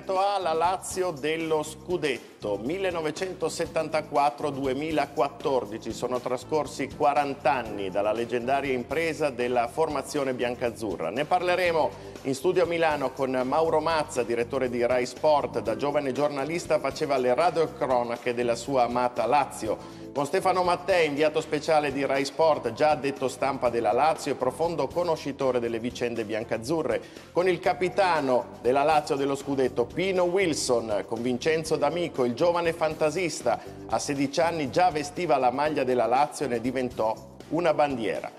mercato A la Lazio dello scudetto detto 1974-2014 sono trascorsi 40 anni dalla leggendaria impresa della formazione biancazzurra. Ne parleremo in studio a Milano con Mauro Mazza, direttore di Rai Sport. Da giovane giornalista faceva le radiocronache della sua amata Lazio. Con Stefano Mattei, inviato speciale di Rai Sport, già detto stampa della Lazio e profondo conoscitore delle vicende biancazzurre. Con il capitano della Lazio dello scudetto Pino Wilson, con Vincenzo D'Amico, il giovane fantasista. A 16 anni già vestiva la maglia della Lazio e ne diventò una bandiera.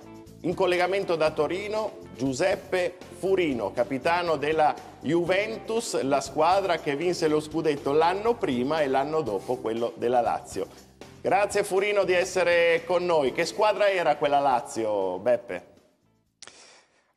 In collegamento da Torino, Giuseppe Furino, capitano della Juventus, la squadra che vinse lo scudetto l'anno prima e l'anno dopo quello della Lazio. Grazie Furino di essere con noi. Che squadra era quella Lazio, Beppe?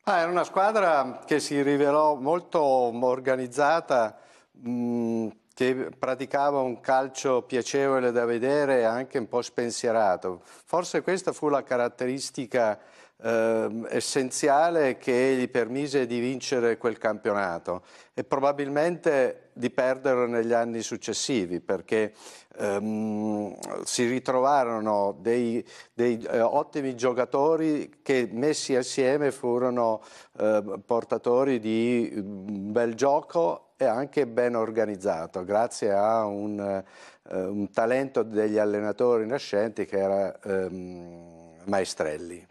Ah, era una squadra che si rivelò molto organizzata, mh, mm, che praticava un calcio piacevole da vedere e anche un po' spensierato. Forse questa fu la caratteristica eh, essenziale che gli permise di vincere quel campionato e probabilmente di perderlo negli anni successivi perché ehm, si ritrovarono dei, dei eh, ottimi giocatori che messi assieme furono eh, portatori di un bel gioco e anche ben organizzato, grazie a un, eh, un talento degli allenatori nascenti che era ehm, Maestrelli.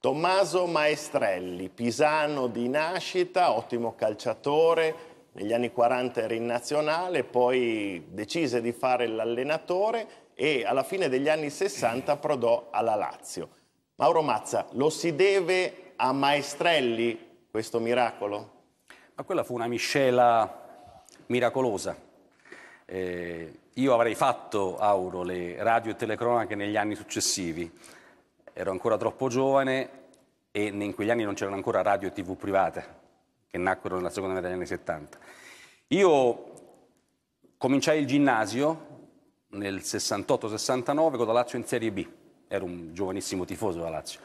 Tommaso Maestrelli, pisano di nascita, ottimo calciatore, negli anni 40 era in nazionale, poi decise di fare l'allenatore e alla fine degli anni 60 prodò alla Lazio. Mauro Mazza, lo si deve a Maestrelli questo miracolo? Ma quella fu una miscela miracolosa. Eh, io avrei fatto, Auro, le radio e telecronache negli anni successivi. Ero ancora troppo giovane e in quegli anni non c'erano ancora radio e tv private, che nacquero nella seconda metà degli anni 70. Io cominciai il ginnasio nel 68-69 con la Lazio in Serie B. Ero un giovanissimo tifoso della Lazio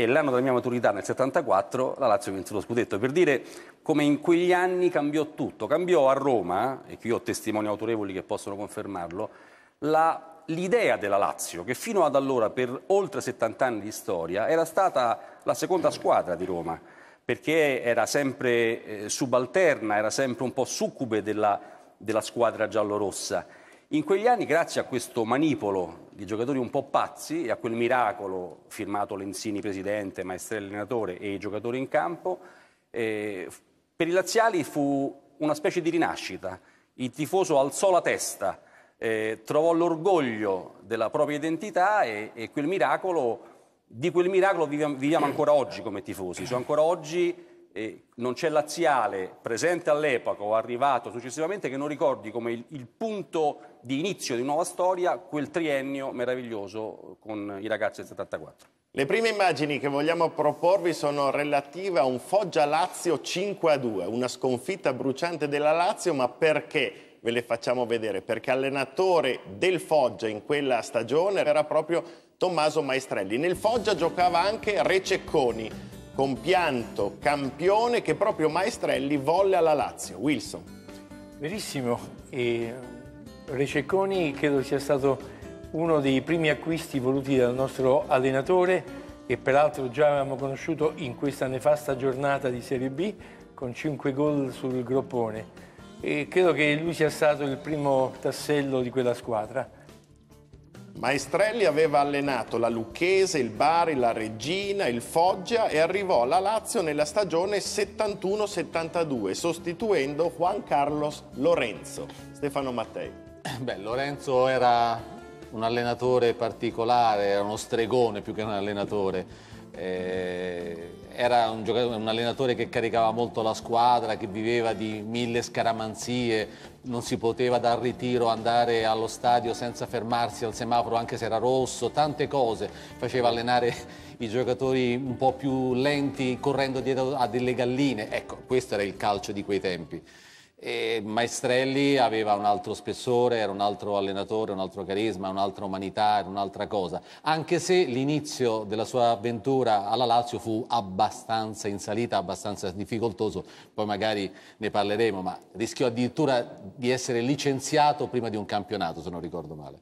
e l'anno della mia maturità nel 74 la Lazio vinse lo scudetto, per dire come in quegli anni cambiò tutto, cambiò a Roma, e qui ho testimoni autorevoli che possono confermarlo, la, l'idea della Lazio, che fino ad allora per oltre 70 anni di storia era stata la seconda squadra di Roma, perché era sempre eh, subalterna, era sempre un po' succube della, della squadra giallorossa. In quegli anni, grazie a questo manipolo di giocatori un po' pazzi e a quel miracolo firmato Lenzini presidente, Maestrelli allenatore e i giocatori in campo, eh, per i laziali fu una specie di rinascita. Il tifoso alzò la testa, eh, trovò l'orgoglio della propria identità e, e quel miracolo, di quel miracolo viviamo, viviamo ancora oggi come tifosi, cioè ancora oggi non c'è laziale presente all'epoca o arrivato successivamente che non ricordi come il, il, punto di inizio di nuova storia quel triennio meraviglioso con i ragazzi del 74. Le prime immagini che vogliamo proporvi sono relative a un Foggia-Lazio 5-2, una sconfitta bruciante della Lazio, ma perché? Ve le facciamo vedere, perché allenatore del Foggia in quella stagione era proprio Tommaso Maestrelli. Nel Foggia giocava anche Re Cecconi, compianto campione che proprio Maestrelli volle alla Lazio. Wilson. Verissimo. E Receconi credo sia stato uno dei primi acquisti voluti dal nostro allenatore e peraltro già avevamo conosciuto in questa nefasta giornata di Serie B con 5 gol sul groppone. E credo che lui sia stato il primo tassello di quella squadra. Maestrelli aveva allenato la Lucchese, il Bari, la Regina, il Foggia e arrivò alla Lazio nella stagione 71-72 sostituendo Juan Carlos Lorenzo. Stefano Mattei. Eh, beh, Lorenzo era un allenatore particolare, era uno stregone più che un allenatore. Eh, era un, un, allenatore che caricava molto la squadra, che viveva di mille scaramanzie, non si poteva dal ritiro andare allo stadio senza fermarsi al semaforo anche se era rosso, tante cose, faceva allenare i giocatori un po' più lenti correndo dietro a delle galline, ecco questo era il calcio di quei tempi. E Maestrelli aveva un altro spessore, era un altro allenatore, un altro carisma, un'altra umanità, era un'altra cosa, anche se l'inizio della sua avventura alla Lazio fu abbastanza in salita, abbastanza difficoltoso, poi magari ne parleremo, ma rischiò addirittura di essere licenziato prima di un campionato, se non ricordo male.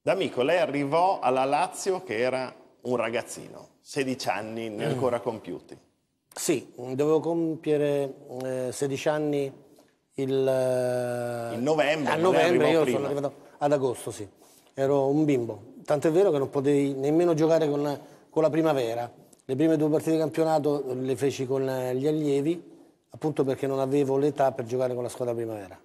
D'Amico, lei arrivò alla Lazio che era un ragazzino, 16 anni ne ancora mm. compiuti. Sì, dovevo compiere eh, 16 anni il, eh, il novembre, a novembre io prima. sono arrivato ad agosto, sì. Ero un bimbo. Tant'è vero che non potevi nemmeno giocare con, con la primavera. Le prime due partite di campionato le feci con eh, gli allievi, appunto perché non avevo l'età per giocare con la squadra primavera.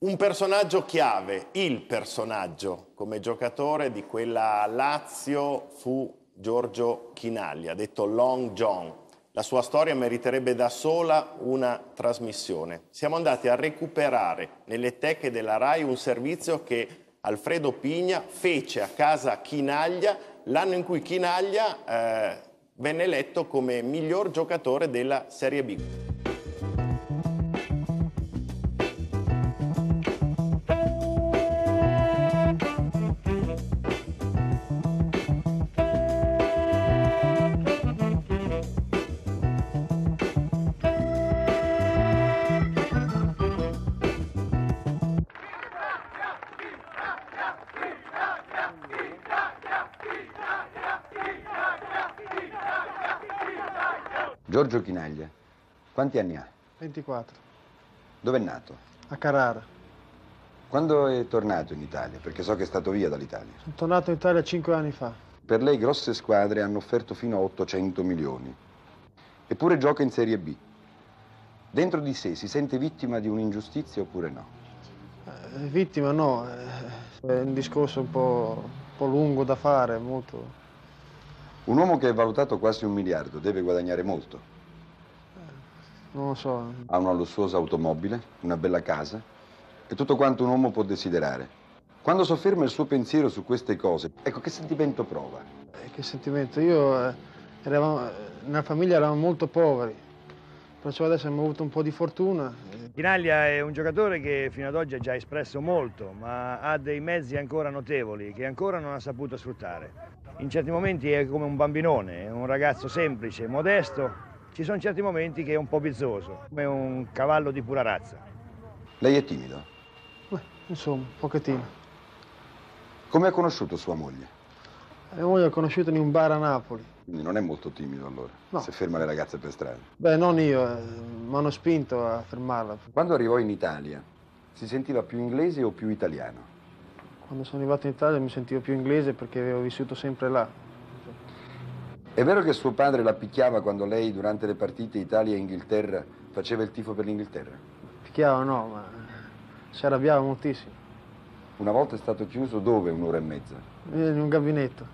Un personaggio chiave, il personaggio come giocatore di quella Lazio fu Giorgio Chinaglia, detto Long John. La sua storia meriterebbe da sola una trasmissione. Siamo andati a recuperare nelle teche della RAI un servizio che Alfredo Pigna fece a casa Chinaglia l'anno in cui Chinaglia eh, venne eletto come miglior giocatore della Serie B. Quanti anni ha? 24. Dove è nato? A Carrara. Quando è tornato in Italia? Perché so che è stato via dall'Italia. Sono tornato in Italia 5 anni fa. Per lei grosse squadre hanno offerto fino a 800 milioni. Eppure gioca in Serie B. Dentro di sé si sente vittima di un'ingiustizia oppure no? Eh, vittima no, eh, è un discorso un po', un po' lungo da fare, molto. Un uomo che è valutato quasi un miliardo deve guadagnare molto. Non lo so. Ha una lussuosa automobile, una bella casa e tutto quanto un uomo può desiderare. Quando sofferma il suo pensiero su queste cose, ecco che sentimento prova? Eh, che sentimento? Io, eh, eravamo, eh, nella famiglia eravamo molto poveri, perciò adesso abbiamo avuto un po' di fortuna. Chinaglia eh. è un giocatore che fino ad oggi ha già espresso molto, ma ha dei mezzi ancora notevoli che ancora non ha saputo sfruttare. In certi momenti è come un bambinone, un ragazzo semplice, modesto, ci sono certi momenti che è un po' bizzoso, come un cavallo di pura razza. Lei è timido? Beh, insomma, un pochettino. Come ha conosciuto sua moglie? Mia eh, moglie l'ho conosciuta in un bar a Napoli. Quindi non è molto timido allora, no. se ferma le ragazze per strada. Beh, non io, eh, mi hanno spinto a fermarla. Quando arrivò in Italia, si sentiva più inglese o più italiano? Quando sono arrivato in Italia mi sentivo più inglese perché avevo vissuto sempre là, è vero che suo padre la picchiava quando lei durante le partite Italia e Inghilterra faceva il tifo per l'Inghilterra? Picchiava no, ma si arrabbiava moltissimo. Una volta è stato chiuso dove un'ora e mezza? Eh, in un gabinetto.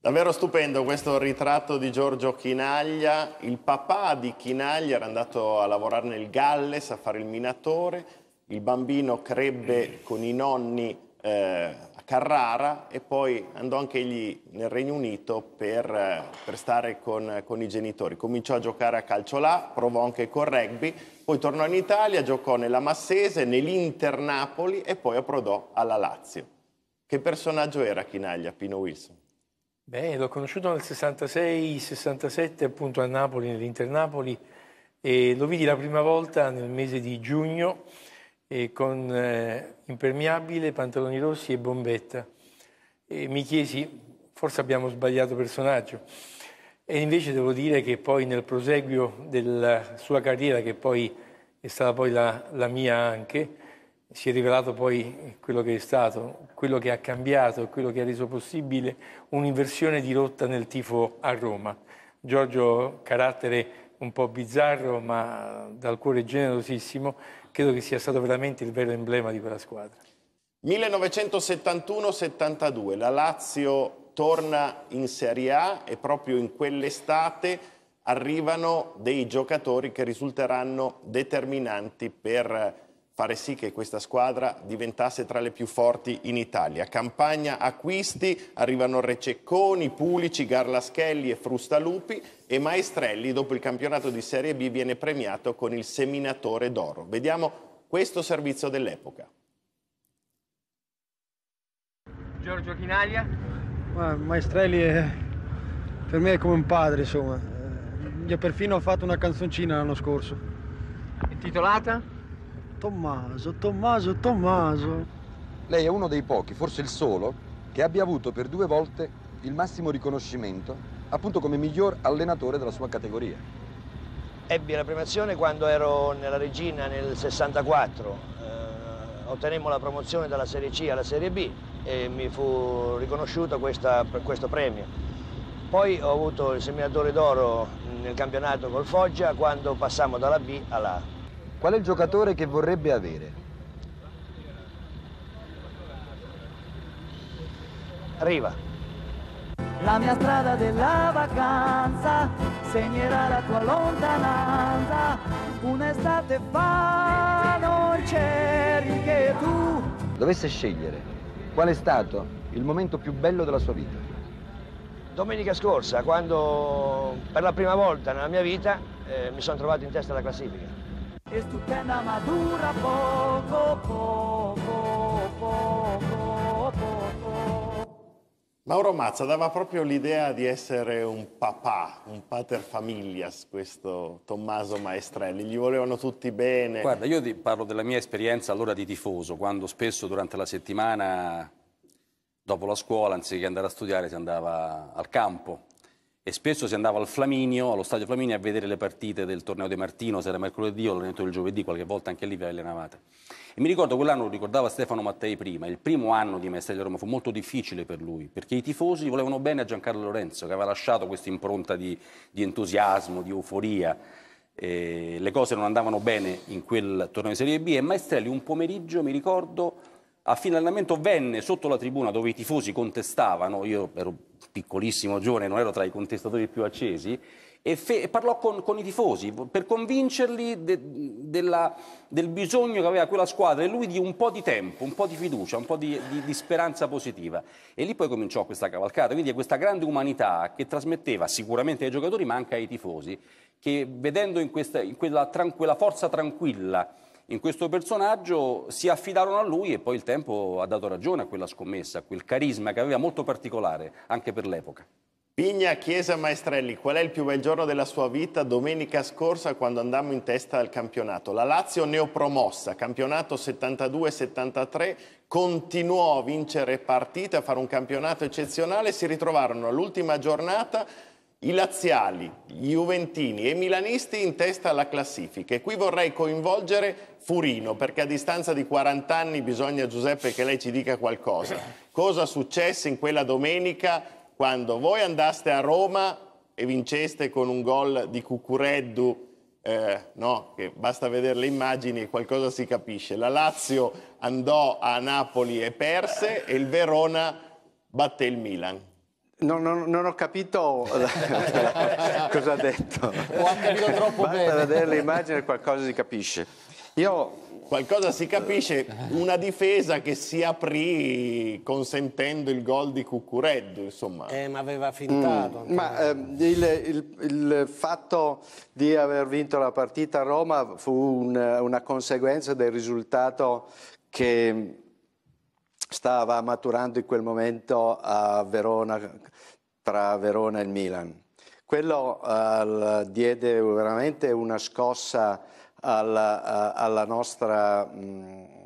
Davvero stupendo questo ritratto di Giorgio Chinaglia. Il papà di Chinaglia era andato a lavorare nel Galles a fare il minatore. Il bambino crebbe con i nonni eh, Carrara e poi andò anche egli nel Regno Unito per, eh, per stare con, con, i genitori. Cominciò a giocare a calcio là, provò anche con rugby, poi tornò in Italia, giocò nella Massese, nell'Inter Napoli e poi approdò alla Lazio. Che personaggio era Chinaglia, Pino Wilson? Beh, l'ho conosciuto nel 66-67 appunto a Napoli, nell'Inter Napoli e lo vidi la prima volta nel mese di giugno eh, con eh, impermeabile, pantaloni rossi e bombetta. E mi chiesi, forse abbiamo sbagliato personaggio. E invece devo dire che poi nel proseguio della sua carriera, che poi è stata poi la, la mia anche, si è rivelato poi quello che è stato, quello che ha cambiato, quello che ha reso possibile un'inversione di rotta nel tifo a Roma. Giorgio, carattere un po' bizzarro, ma dal cuore generosissimo, credo che sia stato veramente il vero emblema di quella squadra. 1971-72, la Lazio torna in Serie A e proprio in quell'estate arrivano dei giocatori che risulteranno determinanti per fare sì che questa squadra diventasse tra le più forti in Italia. Campagna acquisti, arrivano Rececconi, Pulici, Garlaschelli e Frustalupi e Maestrelli dopo il campionato di Serie B viene premiato con il seminatore d'oro. Vediamo questo servizio dell'epoca. Giorgio Chinaglia. Ma Maestrelli è, per me è come un padre, insomma. Gli ha perfino fatto una canzoncina l'anno scorso. Intitolata? titolata? Tommaso, Tommaso, Tommaso. Lei è uno dei pochi, forse il solo, che abbia avuto per due volte il massimo riconoscimento, appunto come miglior allenatore della sua categoria. Ebbi la premiazione quando ero nella Regina nel 64, eh, ottenemmo la promozione dalla Serie C alla Serie B e mi fu riconosciuto questa, questo premio. Poi ho avuto il seminatore d'oro nel campionato col Foggia quando passammo dalla B alla A. Qual è il giocatore che vorrebbe avere? Arriva. La mia strada della vacanza segnerà la tua lontananza. Un'estate fa noi c'eri che tu. Dovesse scegliere, qual è stato il momento più bello della sua vita? Domenica scorsa, quando per la prima volta nella mia vita eh, mi sono trovato in testa alla classifica e stupenda madura, poco, poco, poco, poco. Mauro Mazza dava proprio l'idea di essere un papà, un pater familias, questo Tommaso Maestrelli, gli volevano tutti bene. Guarda, io ti parlo della mia esperienza allora di tifoso, quando spesso durante la settimana, dopo la scuola, anziché andare a studiare, si andava al campo e spesso si andava al Flaminio, allo stadio Flaminio a vedere le partite del torneo di Martino, se era mercoledì o l'allenamento del giovedì, qualche volta anche lì vi allenavate. E mi ricordo quell'anno, lo ricordava Stefano Mattei prima, il primo anno di Maestrelli a Roma fu molto difficile per lui, perché i tifosi volevano bene a Giancarlo Lorenzo, che aveva lasciato questa impronta di, di entusiasmo, di euforia. E le cose non andavano bene in quel torneo di Serie B e Maestrelli un pomeriggio, mi ricordo, a fine allenamento venne sotto la tribuna dove i tifosi contestavano, io ero piccolissimo giovane, non ero tra i contestatori più accesi, e, e parlò con, con, i tifosi per convincerli de della, del bisogno che aveva quella squadra e lui di un po' di tempo, un po' di fiducia, un po' di, di, di speranza positiva. E lì poi cominciò questa cavalcata, quindi questa grande umanità che trasmetteva sicuramente ai giocatori ma anche ai tifosi, che vedendo in, questa, in quella, quella forza tranquilla in questo personaggio si affidarono a lui e poi il tempo ha dato ragione a quella scommessa, a quel carisma che aveva molto particolare anche per l'epoca. Pigna, Chiesa, Maestrelli, qual è il più bel giorno della sua vita? Domenica scorsa quando andammo in testa al campionato. La Lazio neopromossa, campionato 72-73, continuò a vincere partite, a fare un campionato eccezionale, si ritrovarono all'ultima giornata i laziali, gli juventini e i milanisti in testa alla classifica e qui vorrei coinvolgere Furino perché a distanza di 40 anni bisogna Giuseppe che lei ci dica qualcosa. Cosa successe in quella domenica quando voi andaste a Roma e vinceste con un gol di Cucureddu eh, no, che basta vedere le immagini e qualcosa si capisce. La Lazio andò a Napoli e perse e il Verona batté il Milan. No, no, non ho capito cosa ha detto. O ha capito troppo Basta bene. Basta vedere l'immagine qualcosa si capisce. Io... Qualcosa si capisce, una difesa che si aprì consentendo il gol di Cuccureddu, insomma. Eh, ma aveva fintato. Mm, ma eh, il, il, il, fatto di aver vinto la partita a Roma fu un, una conseguenza del risultato che stava maturando in quel momento a Verona tra Verona e il Milan. Quello eh, diede veramente una scossa alla, eh, alla nostra... Mh, mm,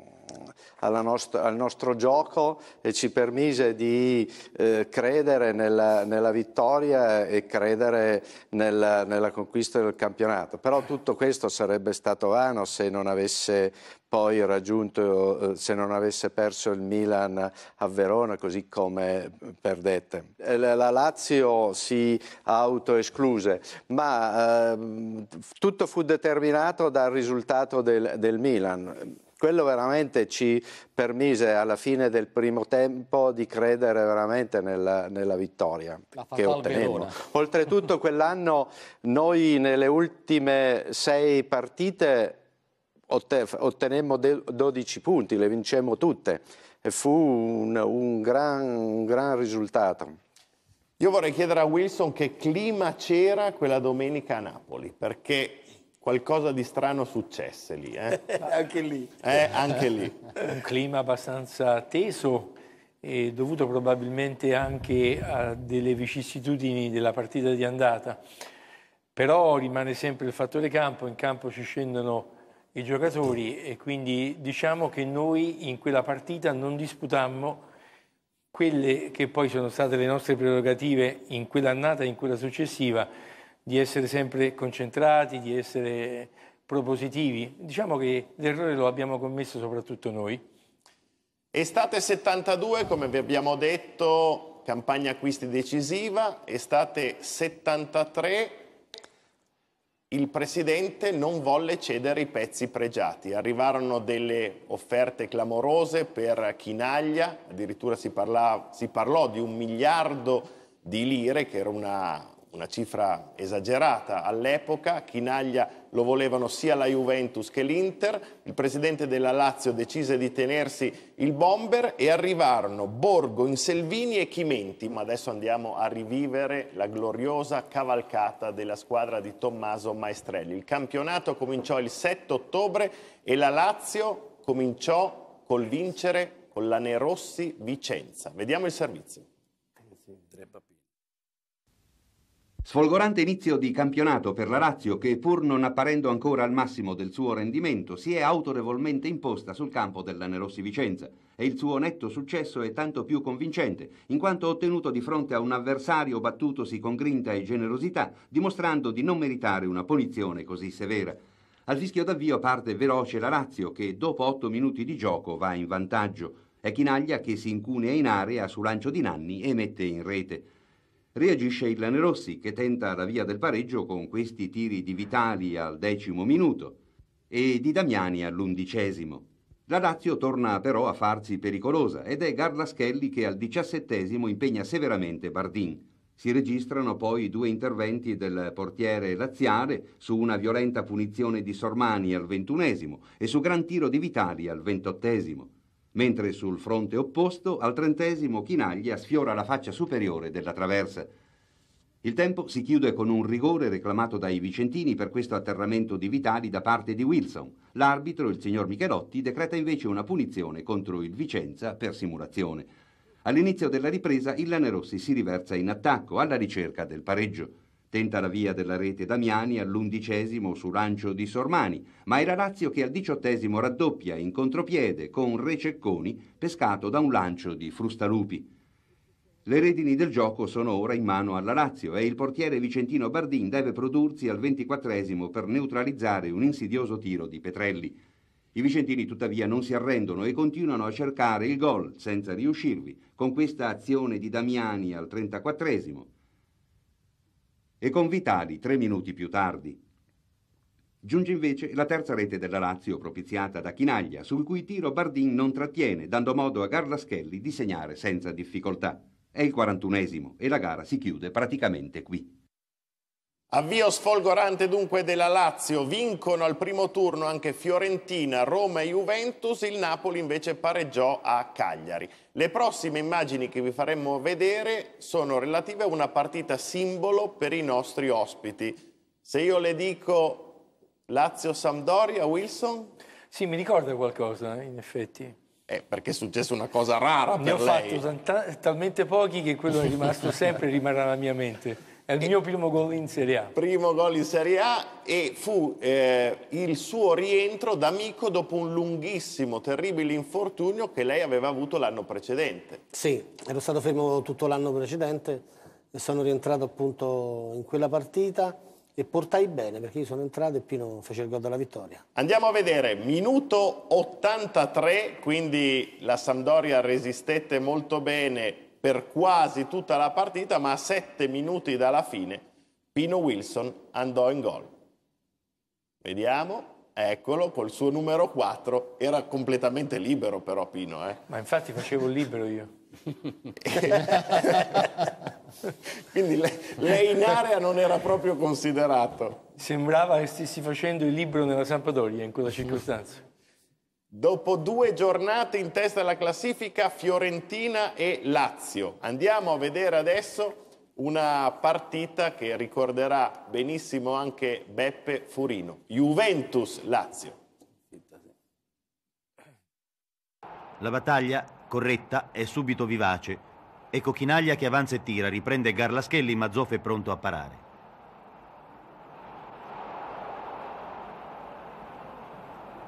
nostro, al nostro gioco e ci permise di eh, credere nella, nella, vittoria e credere nella, nella conquista del campionato. Però tutto questo sarebbe stato vano se non avesse poi raggiunto eh, se non avesse perso il Milan a Verona, così come perdette. La Lazio si autoescluse, ma eh, tutto fu determinato dal risultato del, del Milan quello veramente ci permise alla fine del primo tempo di credere veramente nella, nella vittoria che ottenemmo. Oltretutto quell'anno noi nelle ultime sei partite ottenemmo 12 punti, le vincemmo tutte e fu un, un, gran, un gran risultato. Io vorrei chiedere a Wilson che clima c'era quella domenica a Napoli, perché qualcosa di strano successe lì. Eh? anche lì. Eh, anche lì. Un clima abbastanza teso, dovuto probabilmente anche a delle vicissitudini della partita di andata. Però rimane sempre il fattore campo, in campo ci scendono i giocatori e quindi diciamo che noi in quella partita non disputammo quelle che poi sono state le nostre prerogative in quell'annata e in quella successiva, di essere sempre concentrati, di essere propositivi. Diciamo che l'errore lo abbiamo commesso soprattutto noi. Estate 72, come vi abbiamo detto, campagna acquisti decisiva. Estate 73, il presidente non volle cedere i pezzi pregiati. Arrivarono delle offerte clamorose per Chinaglia, addirittura si, parla, si parlò di un miliardo di lire, che era una una cifra esagerata all'epoca, Chinaglia lo volevano sia la Juventus che l'Inter, il presidente della Lazio decise di tenersi il bomber e arrivarono Borgo, Inselvini e Chimenti, ma adesso andiamo a rivivere la gloriosa cavalcata della squadra di Tommaso Maestrelli. Il campionato cominciò il 7 ottobre e la Lazio cominciò col vincere con la Nerossi Vicenza. Vediamo il servizio. Sì, tre papini. Sfolgorante inizio di campionato per la Lazio che pur non apparendo ancora al massimo del suo rendimento si è autorevolmente imposta sul campo della Nerossi Vicenza e il suo netto successo è tanto più convincente in quanto ottenuto di fronte a un avversario battutosi con grinta e generosità dimostrando di non meritare una punizione così severa. Al fischio d'avvio parte veloce la Lazio che dopo 8 minuti di gioco va in vantaggio. È Chinaglia che si incunea in area su lancio di Nanni e mette in rete reagisce il Lanerossi che tenta la via del pareggio con questi tiri di Vitali al decimo minuto e di Damiani all'undicesimo. La Lazio torna però a farsi pericolosa ed è Garlaschelli che al diciassettesimo impegna severamente Bardin. Si registrano poi due interventi del portiere laziale su una violenta punizione di Sormani al ventunesimo e su gran tiro di Vitali al ventottesimo mentre sul fronte opposto, al trentesimo, Chinaglia sfiora la faccia superiore della traversa. Il tempo si chiude con un rigore reclamato dai vicentini per questo atterramento di Vitali da parte di Wilson. L'arbitro, il signor Michelotti, decreta invece una punizione contro il Vicenza per simulazione. All'inizio della ripresa il Lanerossi si riversa in attacco alla ricerca del pareggio. Tenta la via della rete Damiani all'undicesimo su lancio di Sormani, ma è la Lazio che al diciottesimo raddoppia in contropiede con Re Cecconi pescato da un lancio di Frustalupi. Le redini del gioco sono ora in mano alla Lazio e il portiere Vicentino Bardin deve prodursi al ventiquattresimo per neutralizzare un insidioso tiro di Petrelli. I vicentini tuttavia non si arrendono e continuano a cercare il gol senza riuscirvi, con questa azione di Damiani al 34 e con Vitali tre minuti più tardi. Giunge invece la terza rete della Lazio propiziata da Chinaglia, sul cui tiro Bardin non trattiene, dando modo a Garlaschelli di segnare senza difficoltà. È il 41esimo e la gara si chiude praticamente qui. Avvio sfolgorante dunque della Lazio, vincono al primo turno anche Fiorentina, Roma e Juventus, il Napoli invece pareggiò a Cagliari. Le prossime immagini che vi faremo vedere sono relative a una partita simbolo per i nostri ospiti. Se io le dico Lazio-Sampdoria, Wilson? Sì, mi ricorda qualcosa, in effetti. Eh, perché è successa una cosa rara ne per lei. Ne ho fatto talmente pochi che quello è rimasto sempre e rimarrà nella mia mente. È il e mio primo gol in Serie A. Primo gol in Serie A e fu eh, il suo rientro d'amico dopo un lunghissimo, terribile infortunio che lei aveva avuto l'anno precedente. Sì, ero stato fermo tutto l'anno precedente e sono rientrato appunto in quella partita e portai bene perché io sono entrato e Pino fece il gol della vittoria. Andiamo a vedere, minuto 83, quindi la Sampdoria resistette molto bene per quasi tutta la partita, ma a sette minuti dalla fine Pino Wilson andò in gol. Vediamo. Eccolo, col suo numero 4, era completamente libero però Pino. Eh. Ma infatti facevo il libero io. Quindi lei, lei, in area non era proprio considerato. Sembrava che stessi facendo il libro nella Sampdoria in quella circostanza. Dopo due giornate in testa alla classifica Fiorentina e Lazio. Andiamo a vedere adesso una partita che ricorderà benissimo anche Beppe Furino. Juventus-Lazio. La battaglia, corretta, è subito vivace. E Cochinaglia che avanza e tira, riprende Garlaschelli, ma Zoff è pronto a parare.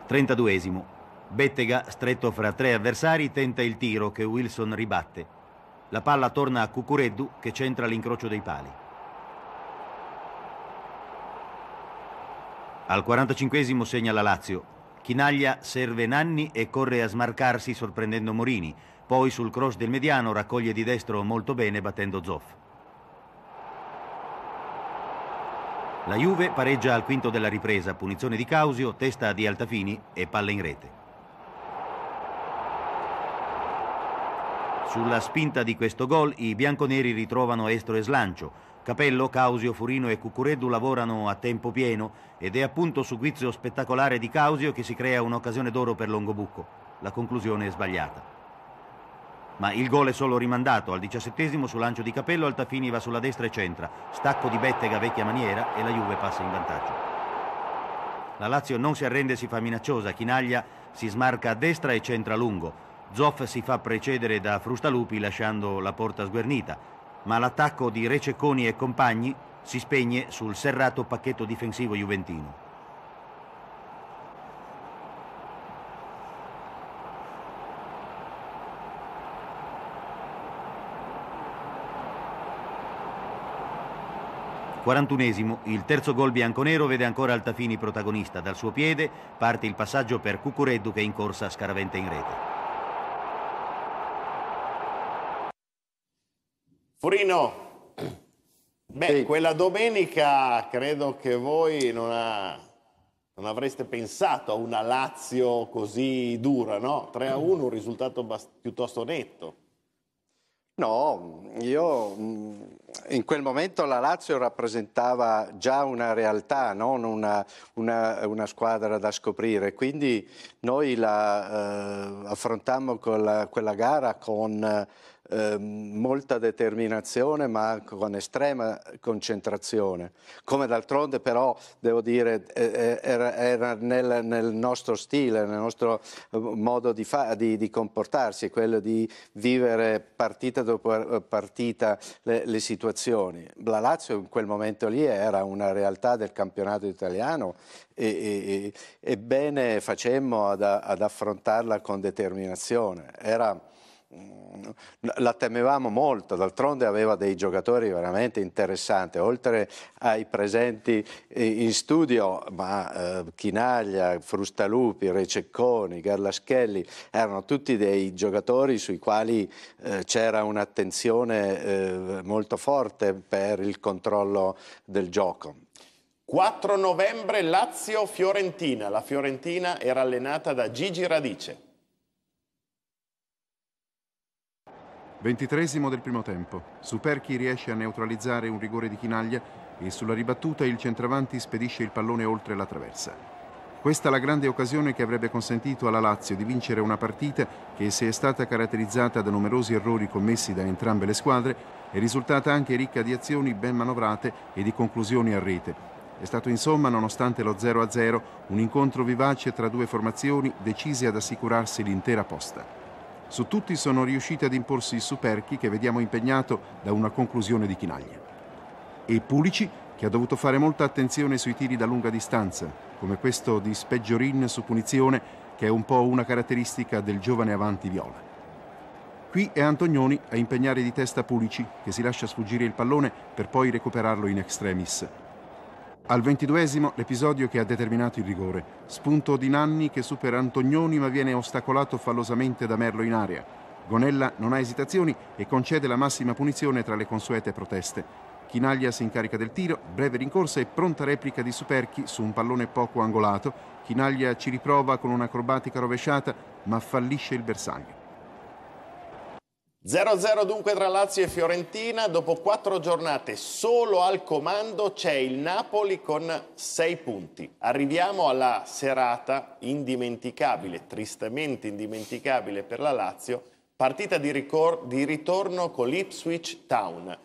Trentaduesimo, Bettega, stretto fra tre avversari, tenta il tiro che Wilson ribatte. La palla torna a Cucureddu che centra l'incrocio dei pali. Al 45 segna la Lazio. Chinaglia serve Nanni e corre a smarcarsi sorprendendo Morini. Poi sul cross del mediano raccoglie di destro molto bene battendo Zoff. La Juve pareggia al quinto della ripresa, punizione di Causio, testa di Altafini e palla in rete. Sulla spinta di questo gol i bianconeri ritrovano estro e slancio. Capello, Causio, Furino e Cucureddu lavorano a tempo pieno ed è appunto su guizzo spettacolare di Causio che si crea un'occasione d'oro per Longobucco. La conclusione è sbagliata. Ma il gol è solo rimandato. Al diciassettesimo su lancio di Capello Altafini va sulla destra e centra. Stacco di Bettega vecchia maniera e la Juve passa in vantaggio. La Lazio non si arrende e si fa minacciosa. Chinaglia si smarca a destra e centra lungo. Zoff si fa precedere da Frustalupi lasciando la porta sguernita, ma l'attacco di Re e compagni si spegne sul serrato pacchetto difensivo juventino. Quarantunesimo, il terzo gol bianconero vede ancora Altafini protagonista. Dal suo piede parte il passaggio per Cucureddu che in corsa scaraventa in rete. Furino, beh, sì. quella domenica credo che voi non, ha, non, avreste pensato a una Lazio così dura, no? 3 a 1, un risultato piuttosto netto. No, io mm, in quel momento la Lazio rappresentava già una realtà, non una, una, una squadra da scoprire, quindi noi la eh, affrontammo quella, quella gara con... Eh, Ehm, molta determinazione ma con estrema concentrazione, come d'altronde però devo dire eh, eh, era, era nel, nel, nostro stile, nel nostro eh, modo di, di, di, comportarsi, quello di vivere partita dopo partita le, le situazioni. La Lazio in quel momento lì era una realtà del campionato italiano e, e, e, bene facemmo ad, ad, affrontarla con determinazione. Era Mm, la temevamo molto, d'altronde aveva dei giocatori veramente interessanti, oltre ai presenti in studio, ma eh, Chinaglia, Frustalupi, Rececconi, Garlaschelli, erano tutti dei giocatori sui quali eh, c'era un'attenzione eh, molto forte per il controllo del gioco. 4 novembre Lazio-Fiorentina, la Fiorentina era allenata da Gigi Radice. Ventitresimo del primo tempo. Superchi riesce a neutralizzare un rigore di Chinaglia e sulla ribattuta il centravanti spedisce il pallone oltre la traversa. Questa è la grande occasione che avrebbe consentito alla Lazio di vincere una partita che, se è stata caratterizzata da numerosi errori commessi da entrambe le squadre, è risultata anche ricca di azioni ben manovrate e di conclusioni a rete. È stato insomma, nonostante lo 0-0, un incontro vivace tra due formazioni decise ad assicurarsi l'intera posta. Su tutti sono riusciti ad imporsi i Superchi che vediamo impegnato da una conclusione di chinaglia. E Pulici che ha dovuto fare molta attenzione sui tiri da lunga distanza, come questo di Speggiorin su punizione che è un po' una caratteristica del giovane avanti viola. Qui è Antonioni a impegnare di testa Pulici che si lascia sfuggire il pallone per poi recuperarlo in extremis al ventiduesimo l'episodio che ha determinato il rigore. Spunto di Nanni che supera Antonioni ma viene ostacolato fallosamente da Merlo in area. Gonella non ha esitazioni e concede la massima punizione tra le consuete proteste. Chinaglia si incarica del tiro, breve rincorsa e pronta replica di Superchi su un pallone poco angolato. Chinaglia ci riprova con un'acrobatica rovesciata ma fallisce il bersaglio. 0-0 dunque tra Lazio e Fiorentina, dopo quattro giornate solo al comando c'è il Napoli con sei punti. Arriviamo alla serata indimenticabile, tristemente indimenticabile per la Lazio, partita di, di ritorno con l'Ipswich Town.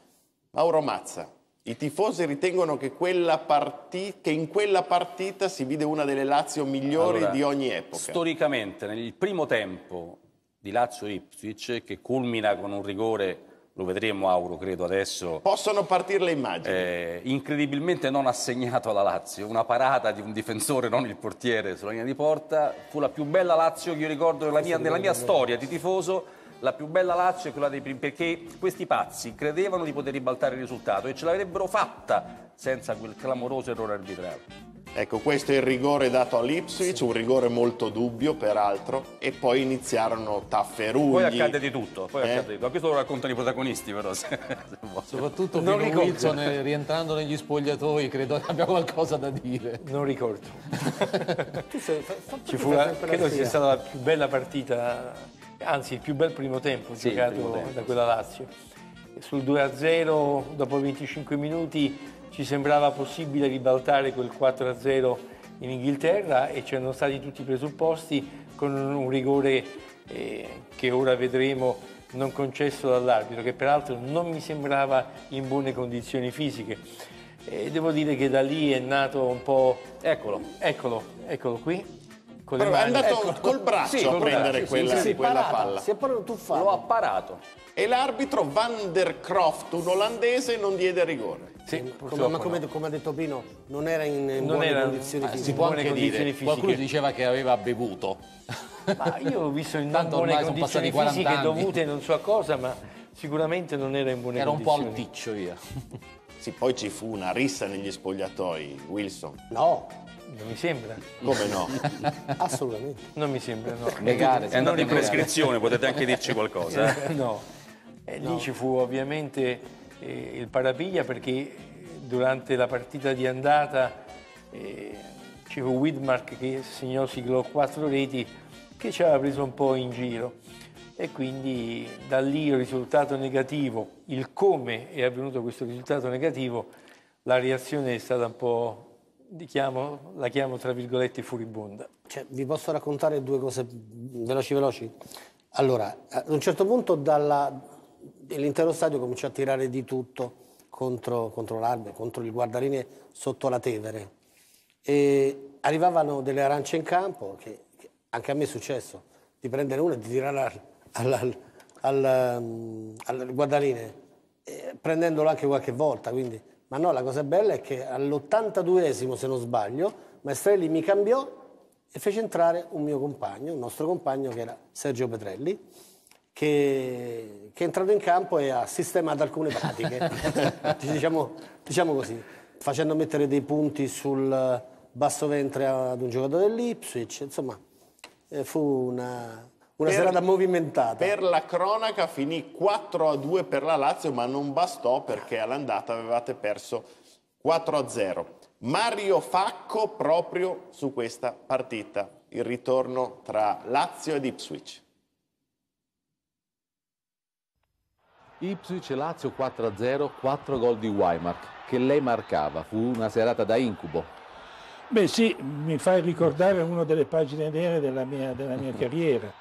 Mauro Mazza, i tifosi ritengono che, che, in quella partita si vide una delle Lazio migliori allora, di ogni epoca. Storicamente, nel primo tempo di Lazio-Ipswich che culmina con un rigore lo vedremo Auro credo adesso possono partire le immagini eh, incredibilmente non assegnato alla Lazio una parata di un difensore non il portiere sulla linea di porta fu la più bella Lazio che io ricordo nella mia, nella mia storia di tifoso la più bella Lazio è quella dei primi perché questi pazzi credevano di poter ribaltare il risultato e ce l'avrebbero fatta senza quel clamoroso errore arbitrale Ecco, questo è il rigore dato all'Ipswich, sì. un rigore molto dubbio peraltro, e poi iniziarono tafferugli. Poi accade di tutto, poi eh? accade di tutto. Questo lo raccontano i protagonisti però. Se, se Soprattutto non ricordo. Wilson, eh, rientrando negli spogliatoi, credo che abbia qualcosa da dire. Non ricordo. sei, fa, fa ci fu la, credo sia stata la più bella partita, anzi il più bel primo tempo sì, giocato primo tempo. da quella Lazio. Sul 2-0, dopo 25 minuti ci sembrava possibile ribaltare quel 4-0 in Inghilterra e c'erano stati tutti i presupposti con un rigore eh, che ora vedremo non concesso dall'arbitro, che peraltro non mi sembrava in buone condizioni fisiche. E eh, devo dire che da lì è nato un po'... Eccolo. Eccolo, eccolo qui con Però è andato ecco. col braccio sì, a prendere braccio, quella, sì, sì, quella palla. Si è proprio tuffato. Lo ha parato. E l'arbitro Van der Croft, un olandese, non diede rigore. Sì, come, ma come, come, ha detto Pino, non era in, in non buone era, condizioni ah, fisiche. Si può anche dire, fisiche. qualcuno diceva che aveva bevuto. Ma io ho visto in non buone condizioni fisiche anni. dovute non so a cosa, ma sicuramente non era in buone era condizioni. Era un po' alticcio, via. Sì, poi ci fu una rissa negli spogliatoi, Wilson. No, non mi sembra. Come no? Assolutamente. Non mi sembra, no. Negare. E andando in prescrizione potete anche dirci qualcosa. no. Eh, lì no. ci fu ovviamente eh, il parapiglia perché durante la partita di andata eh, ci fu Widmark che segnò siglò quattro reti che ci aveva preso un po' in giro e quindi da lì il risultato negativo, il come è avvenuto questo risultato negativo, la reazione è stata un po' chiamo, la chiamo tra virgolette furibonda. Cioè, vi posso raccontare due cose veloci veloci? Allora, ad un certo punto l'intero stadio cominciò a tirare di tutto contro, contro l'albero, contro il guardaline sotto la Tevere. E arrivavano delle arance in campo, che, che anche a me è successo, di prendere una e di tirarla al, al, al, mm, al guardaline, eh, prendendolo anche qualche volta, quindi ma no, la cosa bella è che all'82esimo, se non sbaglio, Maestrelli mi cambiò e fece entrare un mio compagno, un nostro compagno che era Sergio Petrelli, che, che è entrato in campo e ha sistemato alcune pratiche, diciamo, diciamo così, facendo mettere dei punti sul basso ventre ad un giocatore dell'Ipswich, insomma, eh, fu una, una per, serata movimentata. Per la cronaca finì 4 a 2 per la Lazio, ma non bastò perché all'andata avevate perso 4 a 0. Mario Facco proprio su questa partita, il ritorno tra Lazio ed Ipswich. Ipswich e Lazio 4 a 0, 4 gol di Weimark che lei marcava, fu una serata da incubo. Beh sì, mi fai ricordare una delle pagine nere della mia, della mia carriera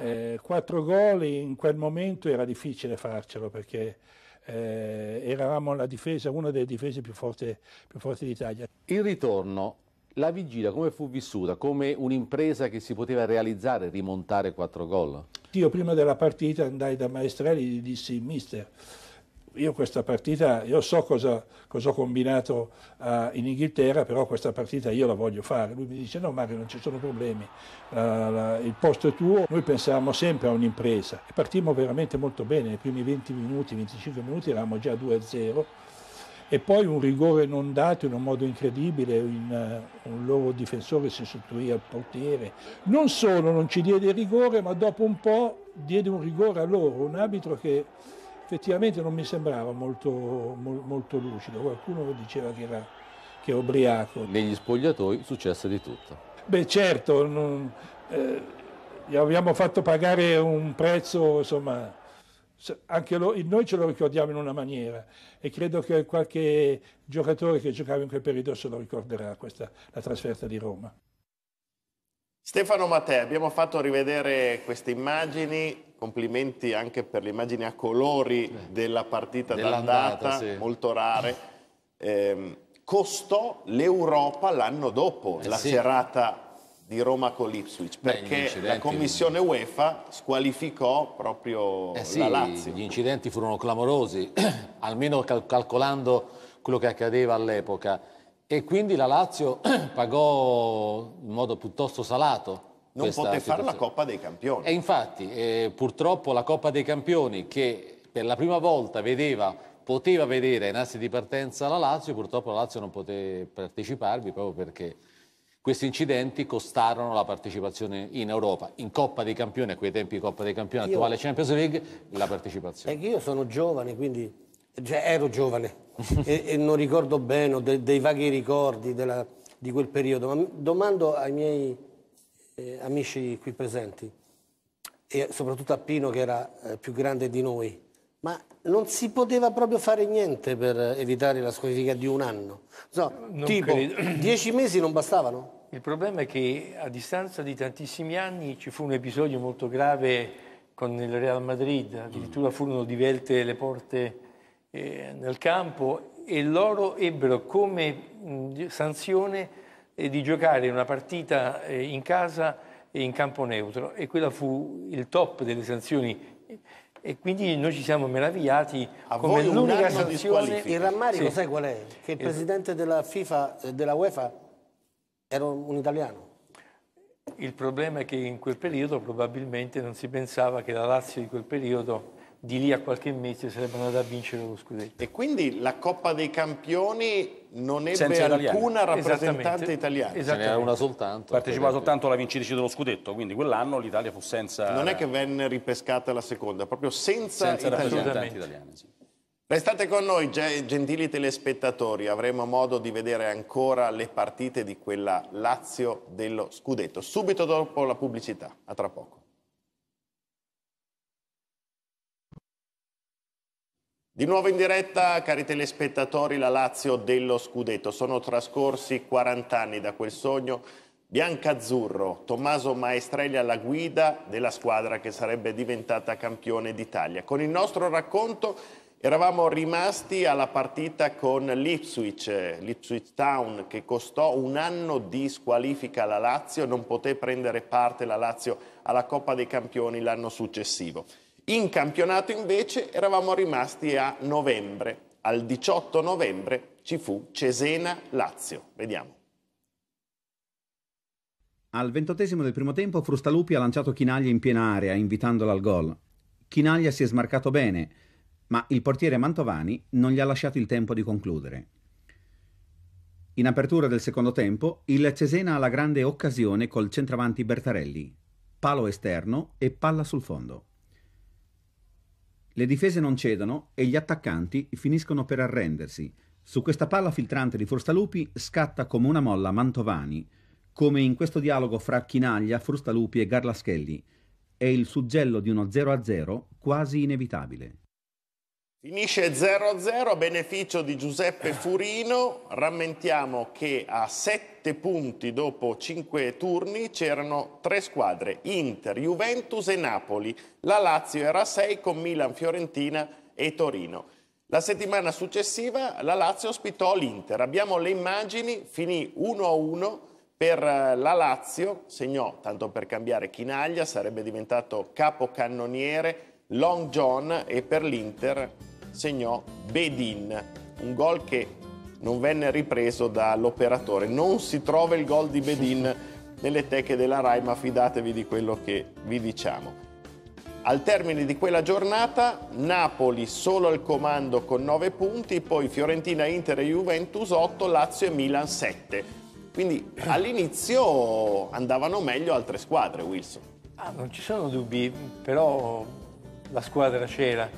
eh, quattro gol in quel momento era difficile farcelo perché eh, eravamo la difesa, una delle difese più forti, più forti d'Italia. Il ritorno, la vigilia come fu vissuta? Come un'impresa che si poteva realizzare, rimontare quattro gol? Io prima della partita andai da Maestrelli e gli dissi, mister, io questa partita, io so cosa, cosa ho combinato uh, in Inghilterra, però questa partita io la voglio fare. Lui mi dice no Mario non ci sono problemi, uh, la, il posto è tuo. Noi pensavamo sempre a un'impresa e partimmo veramente molto bene, nei primi 20 minuti, 25 minuti eravamo già 2-0 e poi un rigore non dato in un modo incredibile, in, uh, un loro difensore si sostituì al portiere. Non solo non ci diede rigore, ma dopo un po' diede un rigore a loro, un arbitro che effettivamente non mi sembrava molto, molto lucido, qualcuno diceva che era, che ubriaco. Negli spogliatoi successe di tutto. Beh certo, non, eh, gli abbiamo fatto pagare un prezzo, insomma, anche lo, noi ce lo ricordiamo in una maniera e credo che qualche giocatore che giocava in quel periodo se lo ricorderà questa, la trasferta di Roma. Stefano Matteo, abbiamo fatto rivedere queste immagini, complimenti anche per le immagini a colori della partita d'andata, sì. molto rare. Eh, costò l'Europa l'anno dopo, eh la sì. serata di Roma con l'Ipswich, perché Beh, la commissione UEFA squalificò proprio eh sì, la Lazio. Gli incidenti furono clamorosi, almeno cal calcolando quello che accadeva all'epoca. E quindi la Lazio pagò in modo piuttosto salato. Non poté fare la Coppa dei Campioni. E infatti, eh, purtroppo la Coppa dei Campioni, che per la prima volta vedeva, poteva vedere in assi di partenza la Lazio, purtroppo la Lazio non poté parteciparvi proprio perché questi incidenti costarono la partecipazione in Europa, in Coppa dei Campioni, a quei tempi Coppa dei Campioni, io... attuale Champions League, la partecipazione. E che io sono giovane, quindi cioè, ero giovane e, e, non ricordo bene, ho de, dei vaghi ricordi della, di quel periodo, ma domando ai miei eh, amici qui presenti e soprattutto a Pino che era eh, più grande di noi, ma non si poteva proprio fare niente per evitare la squalifica di un anno. So, tipo, credo. dieci mesi non bastavano? Il problema è che a distanza di tantissimi anni ci fu un episodio molto grave con il Real Madrid, addirittura furono divelte le porte eh, nel campo e loro ebbero come mh, sanzione eh, di giocare una partita eh, in casa e in campo neutro e quella fu il top delle sanzioni e quindi noi ci siamo meravigliati A come l'unica sanzione il rammarico sì. sai qual è? che il, presidente della FIFA eh, della UEFA era un italiano il problema è che in quel periodo probabilmente non si pensava che la Lazio di quel periodo di lì a qualche mese sarebbe andata a vincere lo scudetto. E quindi la Coppa dei Campioni non ebbe Senza alcuna italiani. rappresentante italiana. Esatto. Esattamente. una soltanto. Partecipava soltanto alla vincitrice dello scudetto, quindi quell'anno l'Italia fu senza... Non è che venne ripescata la seconda, proprio senza, senza rappresentanti italiani. Sì. Restate con noi, gentili telespettatori, avremo modo di vedere ancora le partite di quella Lazio dello Scudetto, subito dopo la pubblicità, a tra poco. Di nuovo in diretta, cari telespettatori, la Lazio dello Scudetto. Sono trascorsi 40 anni da quel sogno biancazzurro, Tommaso Maestrelli alla guida della squadra che sarebbe diventata campione d'Italia. Con il nostro racconto eravamo rimasti alla partita con l'Ipswich, l'Ipswich Town, che costò un anno di squalifica alla Lazio, non poté prendere parte la Lazio alla Coppa dei Campioni l'anno successivo. In campionato invece eravamo rimasti a novembre. Al 18 novembre ci fu Cesena-Lazio. Vediamo. Al ventottesimo del primo tempo Frustalupi ha lanciato Chinaglia in piena area, invitandola al gol. Chinaglia si è smarcato bene, ma il portiere Mantovani non gli ha lasciato il tempo di concludere. In apertura del secondo tempo, il Cesena ha la grande occasione col centravanti Bertarelli, palo esterno e palla sul fondo. Le difese non cedono e gli attaccanti finiscono per arrendersi. Su questa palla filtrante di Frustalupi scatta come una molla Mantovani, come in questo dialogo fra Chinaglia, Frustalupi e Garlaschelli. È il suggello di uno 0-0 quasi inevitabile. Finisce 0-0 a beneficio di Giuseppe Furino, rammentiamo che a 7 punti dopo 5 turni c'erano tre squadre, Inter, Juventus e Napoli, la Lazio era a 6 con Milan, Fiorentina e Torino. La settimana successiva la Lazio ospitò l'Inter, abbiamo le immagini, finì 1-1 per eh, la Lazio, segnò tanto per cambiare Chinaglia, sarebbe diventato capocannoniere, Long John e per l'Inter segnò Bedin, un gol che non venne ripreso dall'operatore. Non si trova il gol di Bedin nelle teche della Rai, ma fidatevi di quello che vi diciamo. Al termine di quella giornata, Napoli solo al comando con 9 punti, poi Fiorentina, Inter e Juventus 8, Lazio e Milan 7. Quindi all'inizio andavano meglio altre squadre, Wilson. Ah, non ci sono dubbi, però la squadra c'era,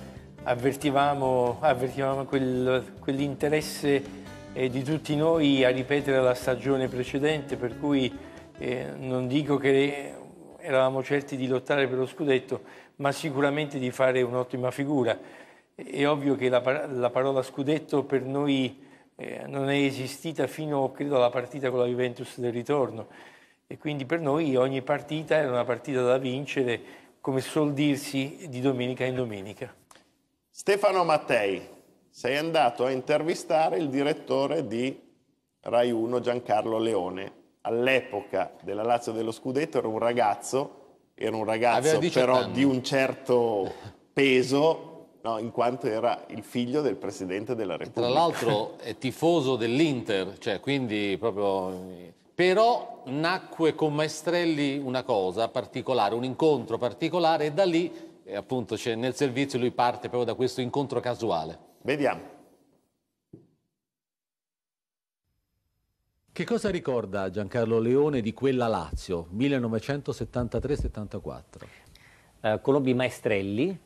avvertivamo, avvertivamo quel, quell'interesse eh, di tutti noi a ripetere la stagione precedente, per cui eh, non dico che eravamo certi di lottare per lo scudetto, ma sicuramente di fare un'ottima figura. È ovvio che la, la parola scudetto per noi eh, non è esistita fino, credo, alla partita con la Juventus del ritorno e quindi per noi ogni partita era una partita da vincere come suol dirsi, di domenica in domenica. Stefano Mattei, sei andato a intervistare il direttore di Rai 1 Giancarlo Leone. All'epoca della Lazio dello Scudetto era un ragazzo, era un ragazzo però anni. di un certo peso, no, in quanto era il figlio del Presidente della Repubblica. Tra l'altro è tifoso dell'Inter, cioè quindi proprio eh, però nacque con Maestrelli una cosa particolare, un incontro particolare e da lì, eh, appunto, cioè, nel servizio lui parte proprio da questo incontro casuale. Vediamo. Che cosa ricorda Giancarlo Leone di quella Lazio 1973-74? Eh, conobbi Maestrelli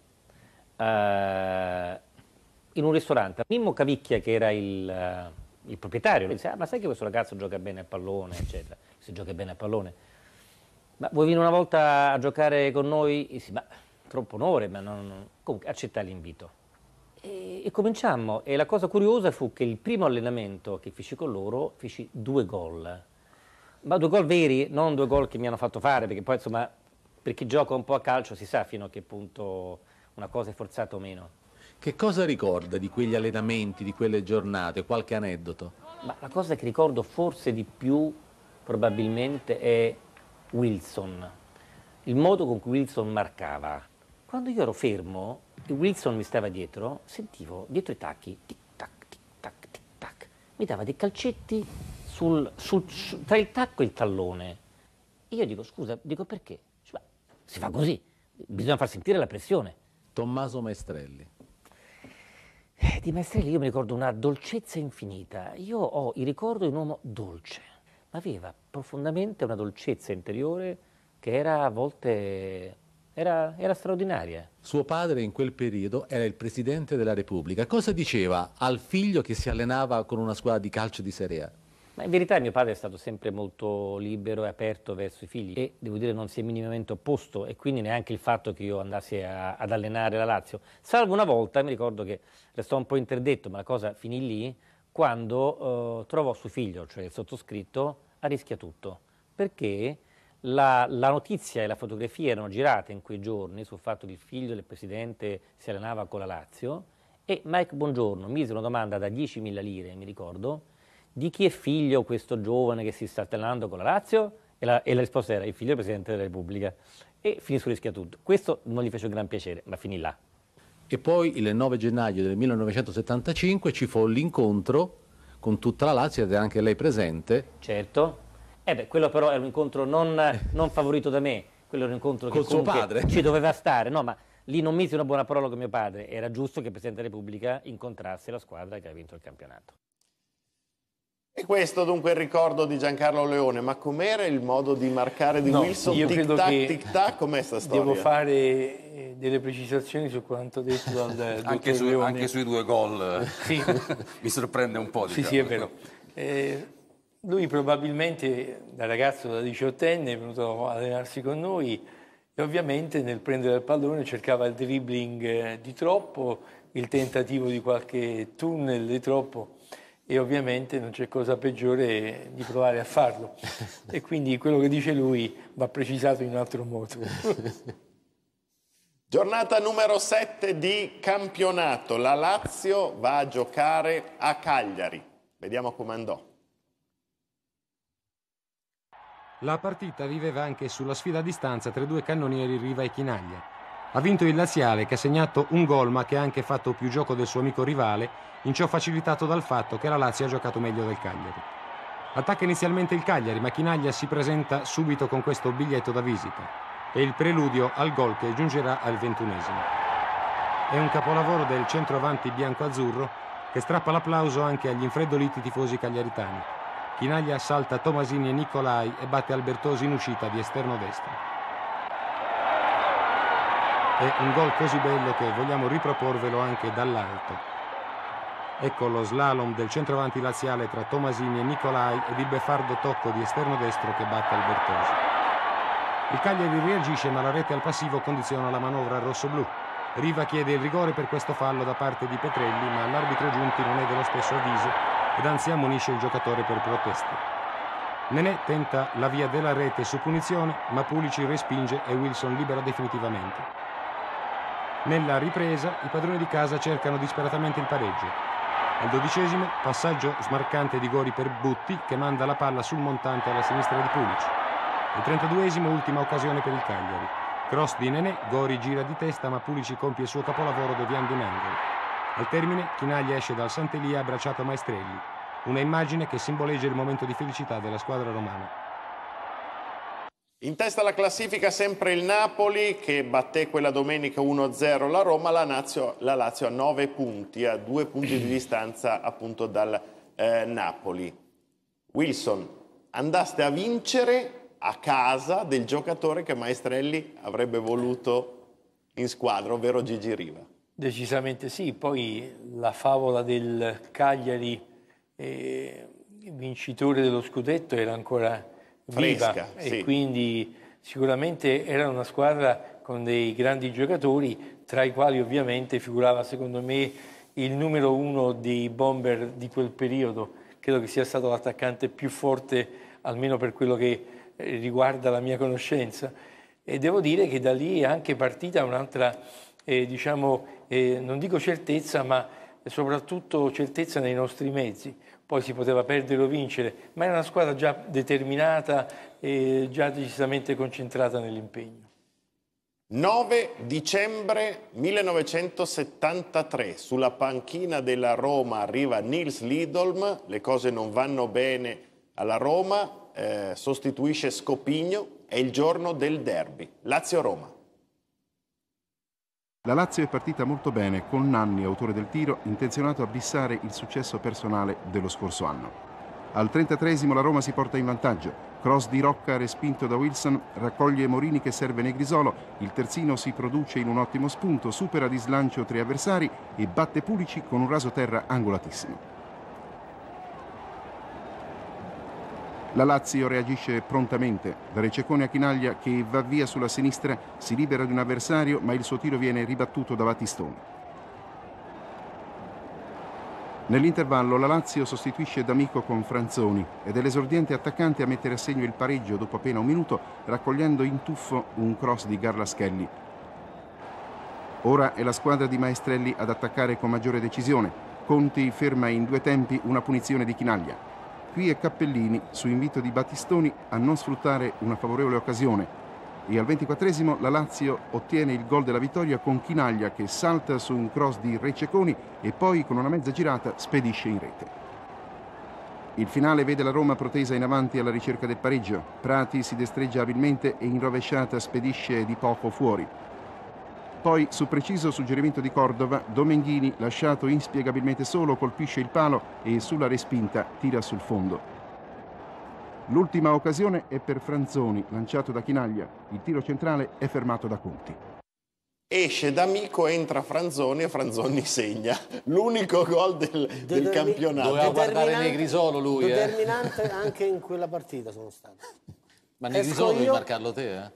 eh, in un ristorante. Mimmo Cavicchia, che era il eh, il proprietario, lui dice, ah, ma sai che questo ragazzo gioca bene a pallone, eccetera, si gioca bene a pallone. Ma vuoi venire una volta a giocare con noi? E Dice, ma troppo onore, ma non... Comunque, accettai l'invito. E, e cominciammo, e la cosa curiosa fu che il primo allenamento che feci con loro, feci due gol. Ma due gol veri, non due gol che mi hanno fatto fare, perché poi insomma, per chi gioca un po' a calcio si sa fino a che punto una cosa è forzata o meno che cosa ricorda di quegli allenamenti, di quelle giornate? Qualche aneddoto? Ma la cosa che ricordo forse di più probabilmente è Wilson, il modo con cui Wilson marcava. Quando io ero fermo e Wilson mi stava dietro, sentivo dietro i tacchi tic tac, tic tac, tic tac. Mi dava dei calcetti sul, sul, su, tra il tacco e il tallone. Io dico scusa, dico perché? Cioè, si fa così, bisogna far sentire la pressione. Tommaso Maestrelli. Eh, di Maestrelli io mi ricordo una dolcezza infinita. Io ho il ricordo di un uomo dolce, ma aveva profondamente una dolcezza interiore che era a volte era, era, straordinaria. Suo padre in quel periodo era il presidente della Repubblica. Cosa diceva al figlio che si allenava con una squadra di calcio di Serie A? Ma in verità mio padre è stato sempre molto libero e aperto verso i figli e devo dire non si è minimamente opposto e quindi neanche il fatto che io andassi a, ad allenare la Lazio. Salvo una volta, mi ricordo che restò un po' interdetto, ma la cosa finì lì, quando eh, trovò suo figlio, cioè il sottoscritto, a rischia tutto. Perché la, la, notizia e la fotografia erano girate in quei giorni sul fatto che il figlio del presidente si allenava con la Lazio e Mike Buongiorno mise una domanda da 10.000 lire, mi ricordo, di chi è figlio questo giovane che si sta alternando con la Lazio? E la, e la risposta era il figlio del Presidente della Repubblica. E finì su rischia tutto. Questo non gli fece un gran piacere, ma finì là. E poi il 9 gennaio del 1975 ci fu l'incontro con tutta la Lazio ed è anche lei presente. Certo. Eh beh, quello però era un incontro non, non favorito da me, quello era un incontro che con che suo padre. ci doveva stare. No, ma lì non mise una buona parola con mio padre, era giusto che il Presidente della Repubblica incontrasse la squadra che aveva vinto il campionato. E questo dunque è il ricordo di Giancarlo Leone, ma com'era il modo di marcare di no, Wilson? Io tic credo tac, che tic tac, com'è sta storia? Devo fare eh, delle precisazioni su quanto detto dal anche, su, anche, sui due gol sì. mi sorprende un po'. Diciamo. Sì, sì, è diciamo. vero. Eh, lui probabilmente da ragazzo, da diciottenne, è venuto a allenarsi con noi e ovviamente nel prendere il pallone cercava il dribbling eh, di troppo, il tentativo di qualche tunnel di troppo e ovviamente non c'è cosa peggiore di provare a farlo. e quindi quello che dice lui va precisato in un altro modo. Giornata numero 7 di campionato. La Lazio va a giocare a Cagliari. Vediamo come andò. La partita viveva anche sulla sfida a distanza tra i due cannonieri Riva e Chinaglia. Ha vinto il laziale che ha segnato un gol ma che ha anche fatto più gioco del suo amico rivale, in ciò facilitato dal fatto che la Lazio ha giocato meglio del Cagliari. Attacca inizialmente il Cagliari ma Chinaglia si presenta subito con questo biglietto da visita e il preludio al gol che giungerà al ventunesimo. È un capolavoro del centroavanti bianco-azzurro che strappa l'applauso anche agli infreddoliti tifosi cagliaritani. Chinaglia salta Tomasini e Nicolai e batte Albertosi in uscita di esterno destro. È un gol così bello che vogliamo riproporvelo anche dall'alto. Ecco lo slalom del centravanti laziale tra Tomasini e Nicolai ed il beffardo tocco di esterno destro che batte Albertosi. Il Cagliari reagisce ma la rete al passivo condiziona la manovra rossoblù. Riva chiede il rigore per questo fallo da parte di Petrelli ma l'arbitro Giunti non è dello stesso avviso ed anzi ammonisce il giocatore per protesta. Nenè tenta la via della rete su punizione ma Pulici respinge e Wilson libera definitivamente. Nella ripresa i padroni di casa cercano disperatamente il pareggio. Al dodicesimo passaggio smarcante di Gori per Butti che manda la palla sul montante alla sinistra di Pulic. Al trentaduesimo ultima occasione per il Cagliari. Cross di Nenè, Gori gira di testa ma Pulici compie il suo capolavoro deviando in angolo. Al termine Chinaglia esce dal Sant'Elia abbracciato a Maestrelli, una immagine che simboleggia il momento di felicità della squadra romana. In testa alla classifica sempre il Napoli che batté quella domenica 1-0 la Roma, la, Nazio, la Lazio a 9 punti, a 2 punti di distanza appunto dal eh, Napoli. Wilson, andaste a vincere a casa del giocatore che Maestrelli avrebbe voluto in squadra, ovvero Gigi Riva. Decisamente sì, poi la favola del Cagliari eh, vincitore dello scudetto era ancora fresca, viva sì. quindi sicuramente era una squadra con dei grandi giocatori, tra i quali ovviamente figurava secondo me il numero uno dei bomber di quel periodo, credo che sia stato l'attaccante più forte, almeno per quello che eh, riguarda la mia conoscenza. E devo dire che da lì è anche partita un'altra, eh, diciamo, eh, non dico certezza, ma soprattutto certezza nei nostri mezzi poi si poteva perdere o vincere, ma era una squadra già determinata e già decisamente concentrata nell'impegno. 9 dicembre 1973, sulla panchina della Roma arriva Nils Lidolm, le cose non vanno bene alla Roma, eh, sostituisce Scopigno, è il giorno del derby, Lazio-Roma. La Lazio è partita molto bene con Nanni, autore del tiro, intenzionato a bissare il successo personale dello scorso anno. Al 33 la Roma si porta in vantaggio. Cross di Rocca respinto da Wilson raccoglie Morini che serve Negrisolo, il terzino si produce in un ottimo spunto, supera di slancio tre avversari e batte Pulici con un raso terra angolatissimo. La Lazio reagisce prontamente. Da Rececone a Chinaglia che va via sulla sinistra si libera di un avversario ma il suo tiro viene ribattuto da Battistone. Nell'intervallo la Lazio sostituisce D'Amico con Franzoni ed è l'esordiente attaccante a mettere a segno il pareggio dopo appena un minuto raccogliendo in tuffo un cross di Garlaschelli. Ora è la squadra di Maestrelli ad attaccare con maggiore decisione. Conti ferma in due tempi una punizione di Chinaglia. Qui è Cappellini, su invito di Battistoni, a non sfruttare una favorevole occasione. E al 24 la Lazio ottiene il gol della vittoria con Chinaglia che salta su un cross di Receconi e poi con una mezza girata spedisce in rete. Il finale vede la Roma protesa in avanti alla ricerca del pareggio. Prati si destreggia abilmente e in rovesciata spedisce di poco fuori. Poi, su preciso suggerimento di Cordova, Domenghini, lasciato inspiegabilmente solo, colpisce il palo e sulla respinta tira sul fondo. L'ultima occasione è per Franzoni, lanciato da Chinaglia. Il tiro centrale è fermato da Conti. Esce D'Amico, entra Franzoni e Franzoni segna. L'unico gol del, del campionato. Doveva guardare Negrisolo lui. Eh. Determinante eh. anche in quella partita sono stato. Ma Negrisolo devi marcarlo te, eh?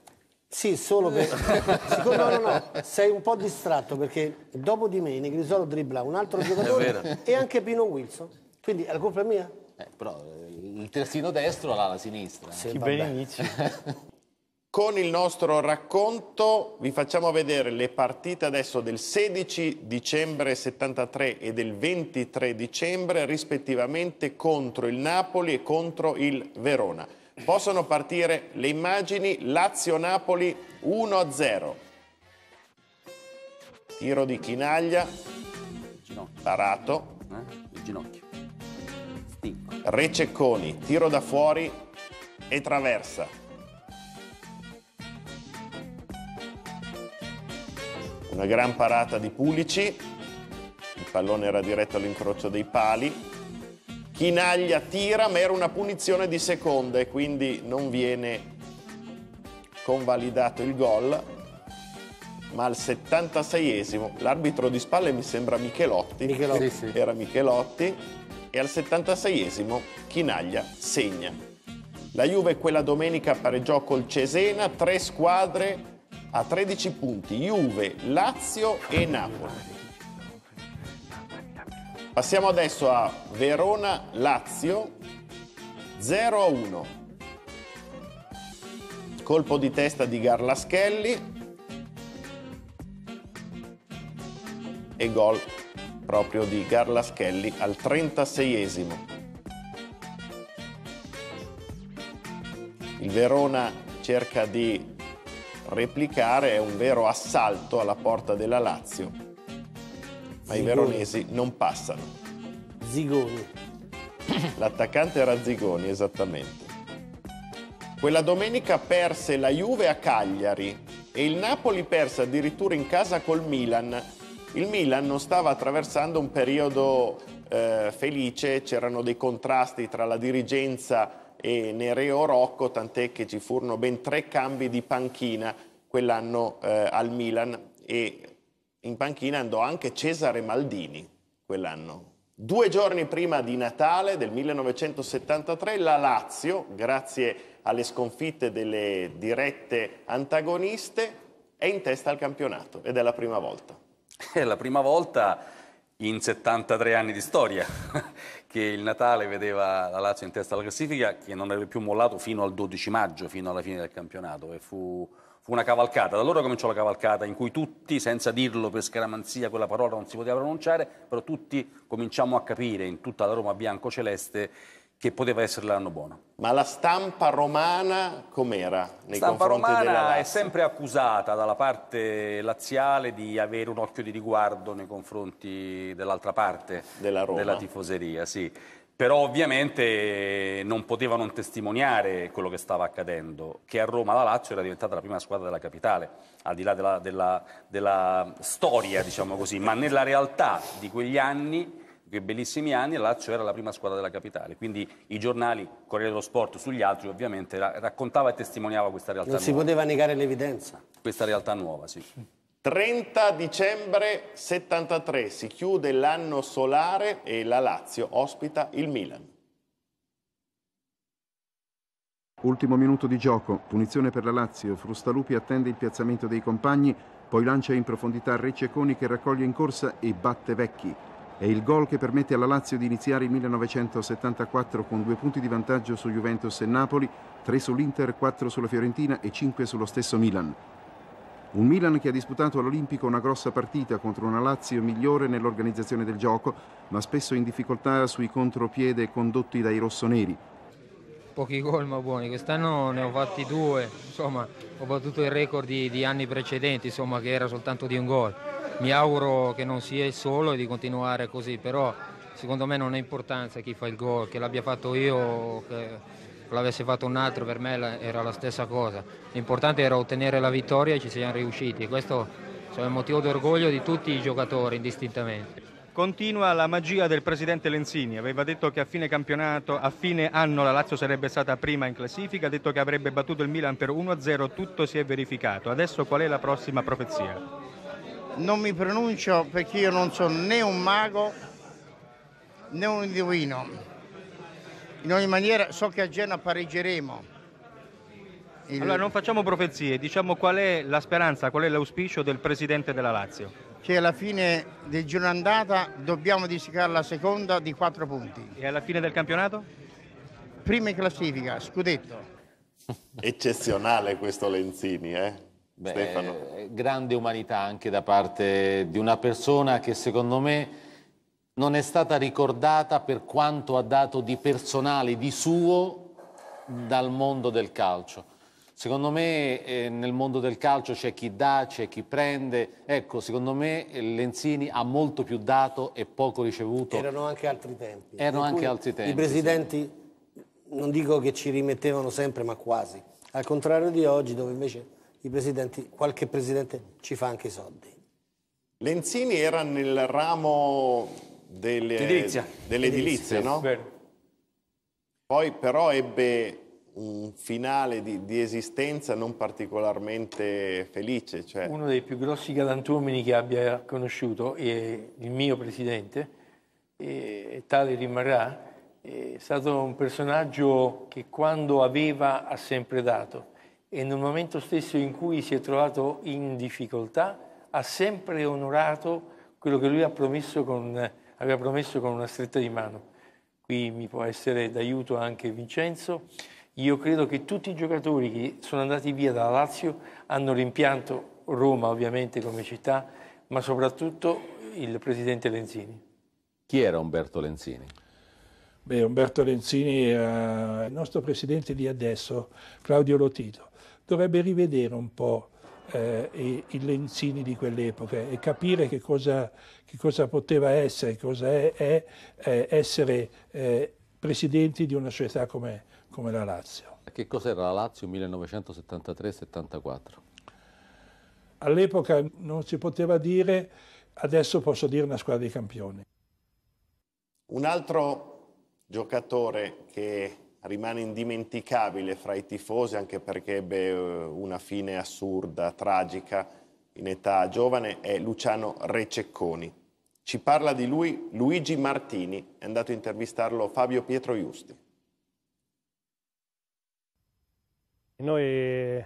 Sì, solo che siccome no, no, no, sei un po' distratto perché dopo di me Negrisolo dribbla un altro giocatore e anche Pino Wilson. Quindi è la colpa mia? Eh, però eh, il terzino destro la sinistra. Sì, Chi ben inizia. Con il nostro racconto vi facciamo vedere le partite adesso del 16 dicembre 73 e del 23 dicembre rispettivamente contro il Napoli e contro il Verona possono partire le immagini Lazio-Napoli 1-0. Tiro di Chinaglia, parato. Eh? Il ginocchio. Stinco. Re Cecconi, tiro da fuori e traversa. Una gran parata di Pulici, il pallone era diretto all'incrocio dei pali. Chinaglia tira, ma era una punizione di seconda e quindi non viene convalidato il gol. Ma al 76esimo l'arbitro di spalle mi sembra Michelotti, Michelotti. Sì, sì. era Michelotti, e al 76esimo Chinaglia segna. La Juve quella domenica pareggiò col Cesena, tre squadre a 13 punti, Juve, Lazio e Napoli. Passiamo adesso a Verona-Lazio 0-1. Colpo di testa di Garlaschelli e gol proprio di Garlaschelli al 36esimo. Il Verona cerca di replicare, è un vero assalto alla porta della Lazio ma Zigoni. i veronesi non passano. Zigoni. L'attaccante era Zigoni, esattamente. Quella domenica perse la Juve a Cagliari e il Napoli perse addirittura in casa col Milan. Il Milan non stava attraversando un periodo eh, felice, c'erano dei contrasti tra la dirigenza e Nereo Rocco, tant'è che ci furono ben tre cambi di panchina quell'anno eh, al Milan e in panchina andò anche Cesare Maldini quell'anno. Due giorni prima di Natale del 1973 la Lazio, grazie alle sconfitte delle dirette antagoniste, è in testa al campionato ed è la prima volta. È la prima volta in 73 anni di storia che il Natale vedeva la Lazio in testa alla classifica che non aveva più mollato fino al 12 maggio, fino alla fine del campionato e fu Fu una cavalcata, da allora cominciò la cavalcata in cui tutti, senza dirlo per scaramanzia, quella parola non si poteva pronunciare, però tutti cominciamo a capire in tutta la Roma bianco-celeste che poteva essere l'anno buono. Ma la stampa romana com'era nei stampa confronti della Lazio? La è sempre accusata dalla parte laziale di avere un occhio di riguardo nei confronti dell'altra parte della, della tifoseria, sì però ovviamente eh, non poteva non testimoniare quello che stava accadendo, che a Roma la Lazio era diventata la prima squadra della capitale, al di là della, della, della storia, diciamo così, ma nella realtà di quegli anni che bellissimi anni, la Lazio era la prima squadra della capitale, quindi i giornali, Corriere dello Sport, sugli altri ovviamente raccontava e testimoniava questa realtà non nuova. Non si poteva negare l'evidenza. Questa realtà nuova, sì. 30 dicembre 73 si chiude l'anno solare e la Lazio ospita il Milan. Ultimo minuto di gioco, punizione per la Lazio, Frustalupi attende il piazzamento dei compagni, poi lancia in profondità Receconi che raccoglie in corsa e batte Vecchi. È il gol che permette alla Lazio di iniziare il 1974 con due punti di vantaggio su Juventus e Napoli, tre sull'Inter, quattro sulla Fiorentina e cinque sullo stesso Milan. Un Milan che ha disputato all'Olimpico una grossa partita contro una Lazio migliore nell'organizzazione del gioco, ma spesso in difficoltà sui contropiede condotti dai rossoneri. Pochi gol ma buoni, quest'anno ne ho fatti due, insomma ho battuto il record di, di anni precedenti, insomma, che era soltanto di un gol. Mi auguro che non sia il solo e di continuare così, però secondo me non ha importanza chi fa il gol, che l'abbia fatto io. Che Ecco, l'avesse fatto un altro per me era la stessa cosa. L'importante era ottenere la vittoria e ci siamo riusciti. Questo è un motivo d'orgoglio di tutti i giocatori indistintamente. Continua la magia del presidente Lenzini, aveva detto che a fine campionato, a fine anno la Lazio sarebbe stata prima in classifica, ha detto che avrebbe battuto il Milan per 1-0, tutto si è verificato. Adesso qual è la prossima profezia? Non mi pronuncio perché io non sono né un mago né un indovino in ogni maniera so che a Genoa pareggeremo. Il... Allora non facciamo profezie, diciamo qual è la speranza, qual è l'auspicio del presidente della Lazio? Che alla fine del giorno andata dobbiamo disicare la seconda di quattro punti. E alla fine del campionato? Prima in classifica, scudetto. Eccezionale questo Lenzini, eh? Beh, Stefano. Eh, grande umanità anche da parte di una persona che secondo me non è stata ricordata per quanto ha dato di personale, di suo, dal mondo del calcio. Secondo me eh, nel mondo del calcio c'è chi dà, c'è chi prende. Ecco, secondo me eh, Lenzini ha molto più dato e poco ricevuto. Erano anche altri tempi. Erano anche altri tempi. I presidenti, sì. non dico che ci rimettevano sempre, ma quasi. Al contrario di oggi, dove invece presidenti, qualche presidente ci fa anche i soldi. Lenzini era nel ramo dell'edilizia, dell no? Vero. Poi però ebbe un finale di, di, esistenza non particolarmente felice. Cioè... Uno dei più grossi galantuomini che abbia conosciuto, è il mio presidente, e tale rimarrà, è stato un personaggio che quando aveva ha sempre dato e nel momento stesso in cui si è trovato in difficoltà ha sempre onorato quello che lui ha promesso con aveva promesso con una stretta di mano. Qui mi può essere d'aiuto anche Vincenzo. Io credo che tutti i giocatori che sono andati via dalla Lazio hanno rimpianto Roma ovviamente come città, ma soprattutto il presidente Lenzini. Chi era Umberto Lenzini? Beh, Umberto Lenzini era il nostro presidente di adesso, Claudio Lotito. Dovrebbe rivedere un po' eh, i, i Lenzini di quell'epoca e capire che cosa, che cosa poteva essere, cosa è, è, è essere eh, presidenti di una società come, come la Lazio. Che cos'era la Lazio 1973-74? All'epoca non si poteva dire, adesso posso dire una squadra di campioni. Un altro giocatore che rimane indimenticabile fra i tifosi, anche perché ebbe eh, una fine assurda, tragica, in età giovane, è Luciano Rececconi. Ci parla di lui Luigi Martini, è andato a intervistarlo Fabio Pietro Justi. Noi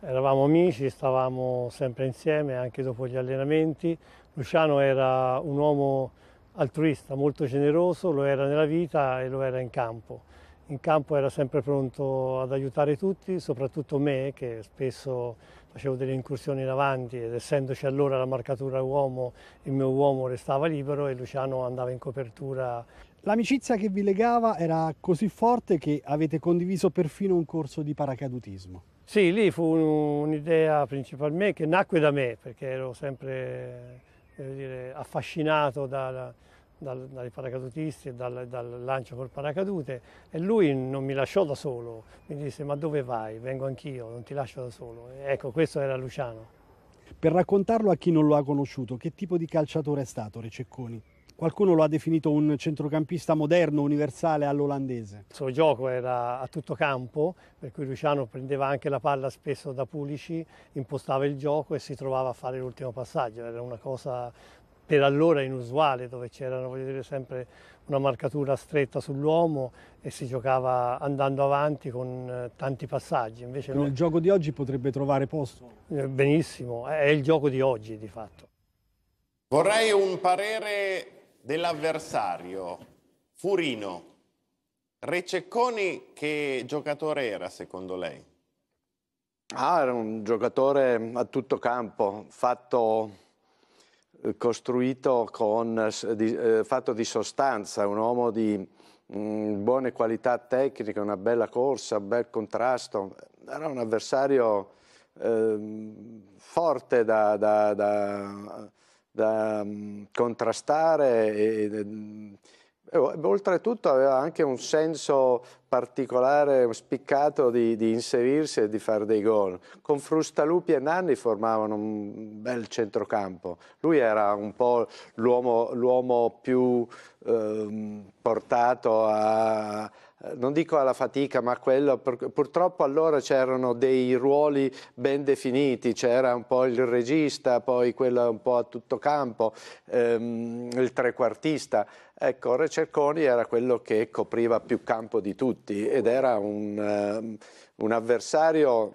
eravamo amici, stavamo sempre insieme anche dopo gli allenamenti. Luciano era un uomo altruista, molto generoso, lo era nella vita e lo era in campo in campo era sempre pronto ad aiutare tutti, soprattutto me che spesso facevo delle incursioni in avanti ed essendoci allora la marcatura uomo, il mio uomo restava libero e Luciano andava in copertura. L'amicizia che vi legava era così forte che avete condiviso perfino un corso di paracadutismo. Sì, lì fu un'idea principalmente che nacque da me perché ero sempre eh, dire, affascinato da dal, dai paracadutisti e dal, dal, lancio col paracadute e lui non mi lasciò da solo, mi disse ma dove vai? Vengo anch'io, non ti lascio da solo. Ecco, questo era Luciano. Per raccontarlo a chi non lo ha conosciuto, che tipo di calciatore è stato Rececconi? Qualcuno lo ha definito un centrocampista moderno, universale all'olandese. Il suo gioco era a tutto campo, per cui Luciano prendeva anche la palla spesso da Pulici, impostava il gioco e si trovava a fare l'ultimo passaggio. Era una cosa per allora inusuale, dove c'era sempre una marcatura stretta sull'uomo e si giocava andando avanti con eh, tanti passaggi. Invece noi... Il gioco di oggi potrebbe trovare posto? Eh, benissimo, è il gioco di oggi di fatto. Vorrei un parere dell'avversario, Furino. Rececconi che giocatore era secondo lei? Ah, era un giocatore a tutto campo, fatto costruito con, eh, di, eh, fatto di sostanza, un uomo di mh, mm, buone qualità tecniche, una bella corsa, un bel contrasto, era un avversario eh, forte da, da, da, da mm, contrastare e, e mm, oltretutto aveva anche un senso particolare, spiccato di, di inserirsi e di fare dei gol. Con Frustalupi e Nanni formavano un bel centrocampo. Lui era un po' l'uomo più eh, portato a eh, non dico alla fatica, ma quello, purtroppo allora c'erano dei ruoli ben definiti, c'era un po' il regista, poi quello un po' a tutto campo, ehm, il trequartista. Ecco, Re Cerconi era quello che copriva più campo di tutti ed era un, um, un avversario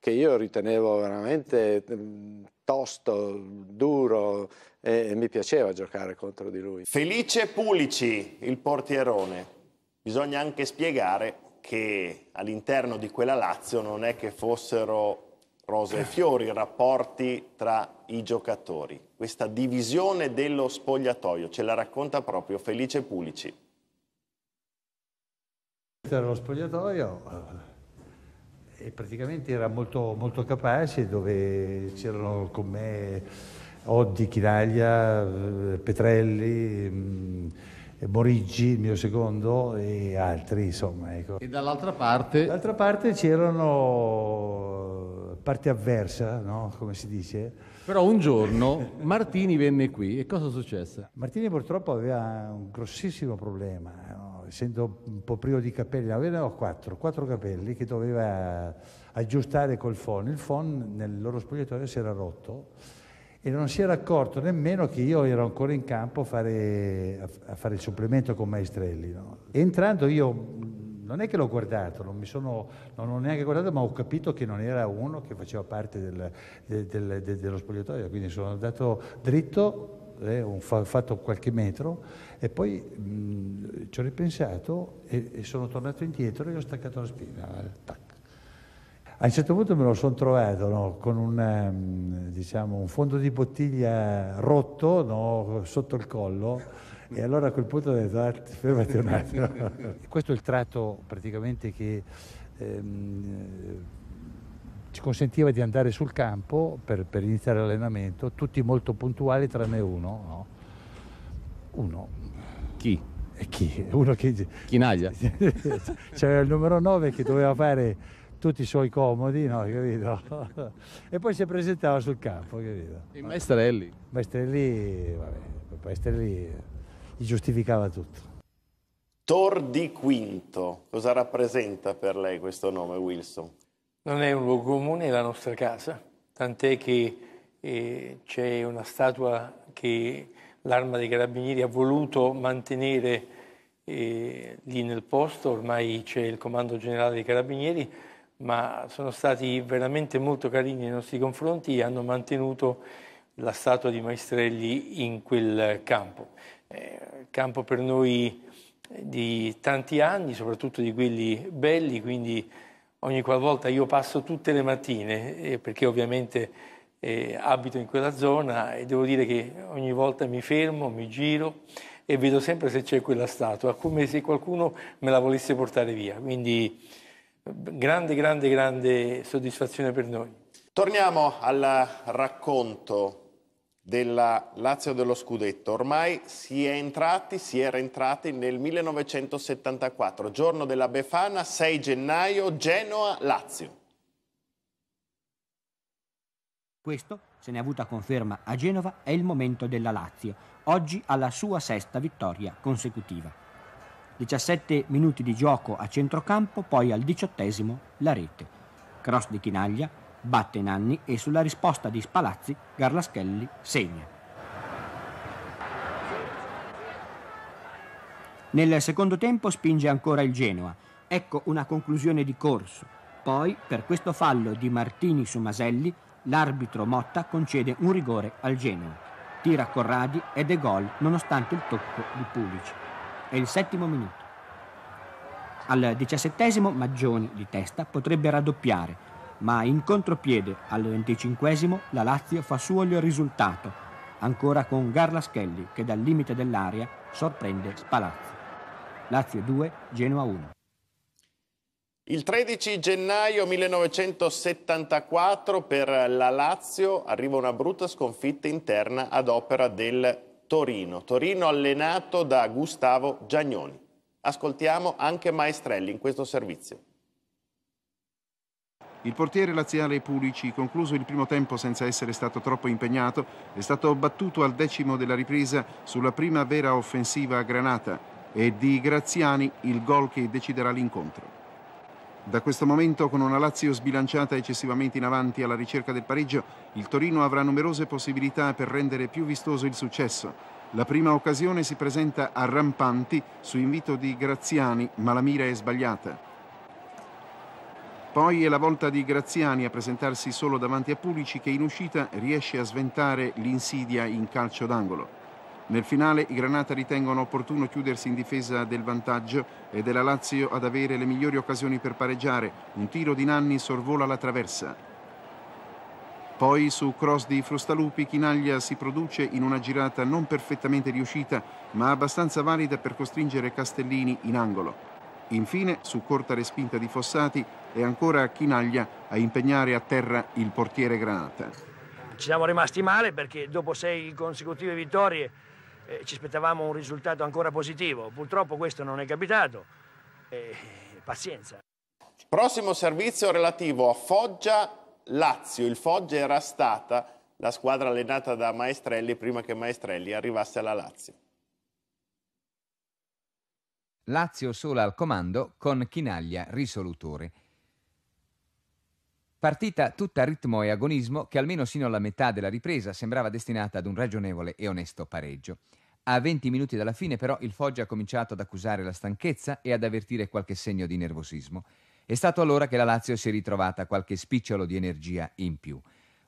che io ritenevo veramente ehm, tosto, duro e, e mi piaceva giocare contro di lui. Felice Pulici, il portierone. Bisogna anche spiegare che all'interno di quella Lazio non è che fossero rose e fiori i rapporti tra i giocatori. Questa divisione dello spogliatoio ce la racconta proprio Felice Pulici. Questo era lo spogliatoio eh, e praticamente era molto, molto capace dove c'erano con me Oddi, Chinaglia, eh, Petrelli mm, eh, Boriggi, il mio secondo, e altri, insomma. Ecco. E dall'altra parte? Dall'altra parte c'erano eh, parte avversa, no? come si dice. Però un giorno Martini venne qui e cosa successe? Martini purtroppo aveva un grossissimo problema, no? essendo un po' privo di capelli, aveva quattro, quattro capelli che doveva aggiustare col phon. Il phon nel loro spogliatoio si era rotto e non si era accorto nemmeno che io ero ancora in campo a fare, a fare il supplemento con Maestrelli. No? Entrando io non è che l'ho guardato, non, sono, non, ho neanche guardato, ma ho capito che non era uno che faceva parte del, del, del, dello spogliatoio, quindi sono andato dritto, eh, ho fatto qualche metro e poi mh, ci ho ripensato e, e, sono tornato indietro e ho staccato la spina. Tac. A un certo punto me lo sono trovato no, con un, ehm, diciamo, un, fondo di bottiglia rotto no, sotto il collo e allora a quel punto ho detto ah, fermati un attimo. Questo è il tratto praticamente che ehm, ci consentiva di andare sul campo per, per iniziare l'allenamento, tutti molto puntuali tranne uno. No? Uno. Chi? E eh, chi? Uno che... Chinaglia. C'era il numero 9 che doveva fare tutti i suoi comodi, no, capito? e poi si presentava sul campo, capito? E Maestrelli? Maestrelli, vabbè, Maestrelli gli giustificava tutto. Tor di Quinto, cosa rappresenta per lei questo nome, Wilson? Non è un luogo comune, è la nostra casa, tant'è che eh, c'è una statua che l'arma dei carabinieri ha voluto mantenere eh, lì nel posto, ormai c'è il comando generale dei carabinieri, ma sono stati veramente molto carini nei nostri confronti e hanno mantenuto la statua di Maestrelli in quel campo. Eh, campo per noi di tanti anni, soprattutto di quelli belli, quindi ogni qualvolta io passo tutte le mattine, eh, perché ovviamente eh, abito in quella zona e devo dire che ogni volta mi fermo, mi giro e vedo sempre se c'è quella statua, come se qualcuno me la volesse portare via. Quindi grande, grande, grande soddisfazione per noi. Torniamo al racconto della Lazio dello Scudetto. Ormai si è entrati, si era entrati nel 1974, giorno della Befana, 6 gennaio, Genoa-Lazio. Questo, se ne è avuta conferma a Genova, è il momento della Lazio, oggi alla sua sesta vittoria consecutiva. 17 minuti di gioco a centrocampo, poi al diciottesimo la rete. Cross di Chinaglia, batte Nanni e sulla risposta di Spalazzi Garlaschelli segna. Nel secondo tempo spinge ancora il Genoa. Ecco una conclusione di corso. Poi, per questo fallo di Martini su Maselli, l'arbitro Motta concede un rigore al Genoa. Tira Corradi ed è gol nonostante il tocco di Pulici. È il settimo minuto. Al diciassettesimo Maggioni di testa potrebbe raddoppiare, ma in contropiede al venticinquesimo la Lazio fa suo il risultato, ancora con Garlaschelli che dal limite dell'area sorprende Spalazzo. Lazio 2, Genoa 1. Il 13 gennaio 1974 per la Lazio arriva una brutta sconfitta interna ad opera del Torino. Torino allenato da Gustavo Giagnoni. Ascoltiamo anche Maestrelli in questo servizio. Il portiere laziale Pulici, concluso il primo tempo senza essere stato troppo impegnato, è stato battuto al decimo della ripresa sulla prima vera offensiva a Granata e di Graziani il gol che deciderà l'incontro. Da questo momento, con una Lazio sbilanciata eccessivamente in avanti alla ricerca del pareggio, il Torino avrà numerose possibilità per rendere più vistoso il successo. La prima occasione si presenta a Rampanti su invito di Graziani, ma la mira è sbagliata. Poi è la volta di Graziani a presentarsi solo davanti a Pulici che in uscita riesce a sventare l'insidia in calcio d'angolo. Nel finale i Granata ritengono opportuno chiudersi in difesa del vantaggio ed è la Lazio ad avere le migliori occasioni per pareggiare. Un tiro di Nanni sorvola la traversa. Poi su cross di Frustalupi Chinaglia si produce in una girata non perfettamente riuscita ma abbastanza valida per costringere Castellini in angolo. Infine su corta respinta di Fossati è ancora Chinaglia a impegnare a terra il portiere Granata. Ci siamo rimasti male perché dopo sei consecutive vittorie eh, ci aspettavamo un risultato ancora positivo. Purtroppo questo non è capitato. Eh, pazienza. Prossimo servizio relativo a Foggia Lazio. Il Foggia era stata la squadra allenata da Maestrelli prima che Maestrelli arrivasse alla Lazio. Lazio sola al comando con Chinaglia risolutore. Partita tutta ritmo e agonismo che almeno sino alla metà della ripresa sembrava destinata ad un ragionevole e onesto pareggio. A 20 minuti dalla fine però il Foggia ha cominciato ad accusare la stanchezza e ad avvertire qualche segno di nervosismo. È stato allora che la Lazio si è ritrovata qualche spicciolo di energia in più.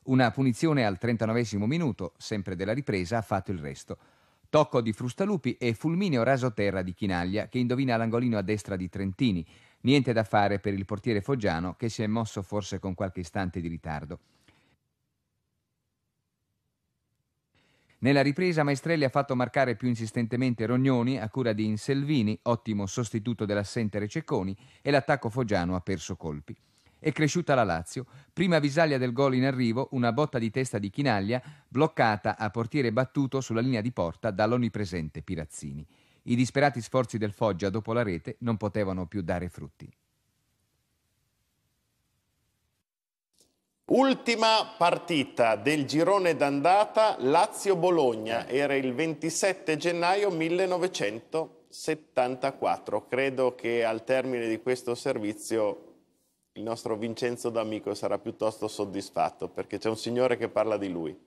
Una punizione al 39 minuto, sempre della ripresa, ha fatto il resto. Tocco di Frustalupi e fulmineo raso terra di Chinaglia che indovina l'angolino a destra di Trentini. Niente da fare per il portiere foggiano che si è mosso forse con qualche istante di ritardo. Nella ripresa Maestrelli ha fatto marcare più insistentemente Rognoni a cura di Inselvini, ottimo sostituto dell'assente Rececconi, e l'attacco foggiano ha perso colpi. È cresciuta la Lazio, prima visaglia del gol in arrivo, una botta di testa di Chinaglia, bloccata a portiere battuto sulla linea di porta dall'onnipresente Pirazzini. I disperati sforzi del Foggia dopo la rete non potevano più dare frutti. Ultima partita del girone d'andata Lazio-Bologna, era il 27 gennaio 1974. Credo che al termine di questo servizio il nostro Vincenzo D'Amico sarà piuttosto soddisfatto perché c'è un signore che parla di lui.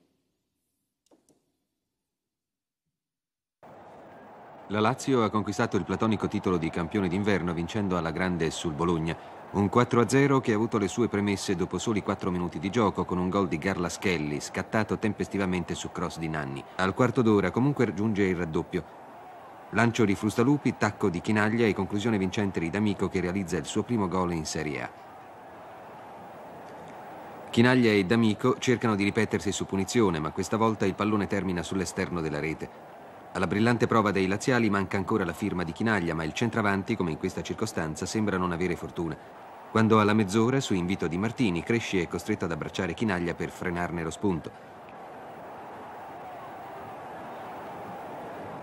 La Lazio ha conquistato il platonico titolo di campione d'inverno vincendo alla grande sul Bologna un 4-0 che ha avuto le sue premesse dopo soli 4 minuti di gioco con un gol di Garlas Kelly scattato tempestivamente su cross di Nanni. Al quarto d'ora comunque raggiunge il raddoppio. Lancio di Frustalupi, tacco di Chinaglia e conclusione vincente di D'Amico che realizza il suo primo gol in Serie A. Chinaglia e D'Amico cercano di ripetersi su punizione, ma questa volta il pallone termina sull'esterno della rete. Alla brillante prova dei laziali manca ancora la firma di Chinaglia, ma il centravanti, come in questa circostanza, sembra non avere fortuna quando alla mezz'ora, su invito di Martini, Cresci è costretto ad abbracciare Chinaglia per frenarne lo spunto.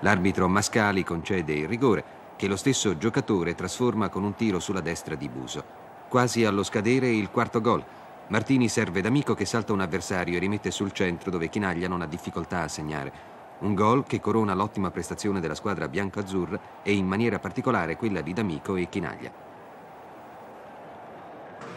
L'arbitro Mascali concede il rigore, che lo stesso giocatore trasforma con un tiro sulla destra di Buso. Quasi allo scadere il quarto gol. Martini serve d'amico che salta un avversario e rimette sul centro dove Chinaglia non ha difficoltà a segnare. Un gol che corona l'ottima prestazione della squadra bianco-azzurra e in maniera particolare quella di D'Amico e Chinaglia.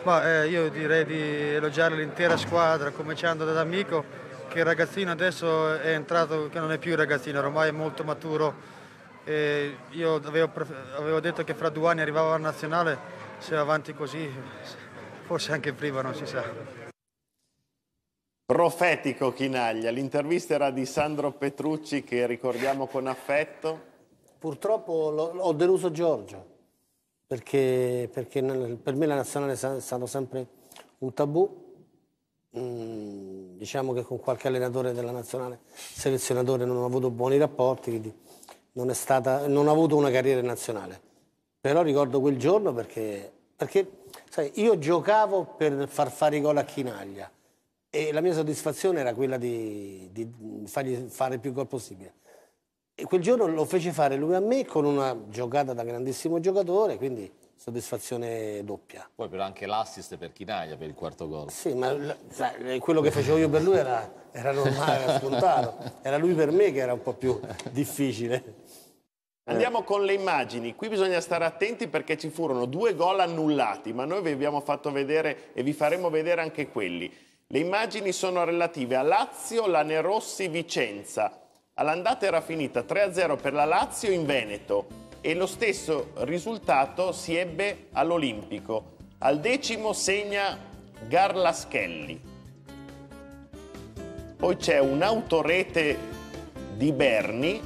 Ma eh, io direi di elogiare l'intera squadra, cominciando da D'Amico, che il ragazzino adesso è entrato, che non è più il ragazzino, ormai è molto maturo. E io avevo, avevo, detto che fra due anni arrivava alla nazionale, se avanti così, forse anche prima, non si sa. Profetico Chinaglia, l'intervista era di Sandro Petrucci che ricordiamo con affetto. Purtroppo ho deluso Giorgio perché, perché, per me la nazionale è stato sempre un tabù. Mm, diciamo che con qualche allenatore della nazionale, selezionatore, non ho avuto buoni rapporti, quindi non, stata, non ho avuto una carriera nazionale. Però ricordo quel giorno perché, perché sai, io giocavo per far fare i gol a Chinaglia e la mia soddisfazione era quella di, di fargli fare più gol possibile quel giorno lo fece fare lui a me con una giocata da grandissimo giocatore, quindi soddisfazione doppia. Poi però anche l'assist per Chinaia per il quarto gol. Sì, ma sai, quello che facevo io per lui era, era normale, era scontato. Era lui per me che era un po' più difficile. Andiamo con le immagini, qui bisogna stare attenti perché ci furono due gol annullati, ma noi vi abbiamo fatto vedere e vi faremo vedere anche quelli. Le immagini sono relative a Lazio, Lanerossi, Vicenza. All'andata era finita 3-0 per la Lazio in Veneto e lo stesso risultato si ebbe all'Olimpico. Al decimo segna Garlaschelli. Poi c'è un'autorete di Berni.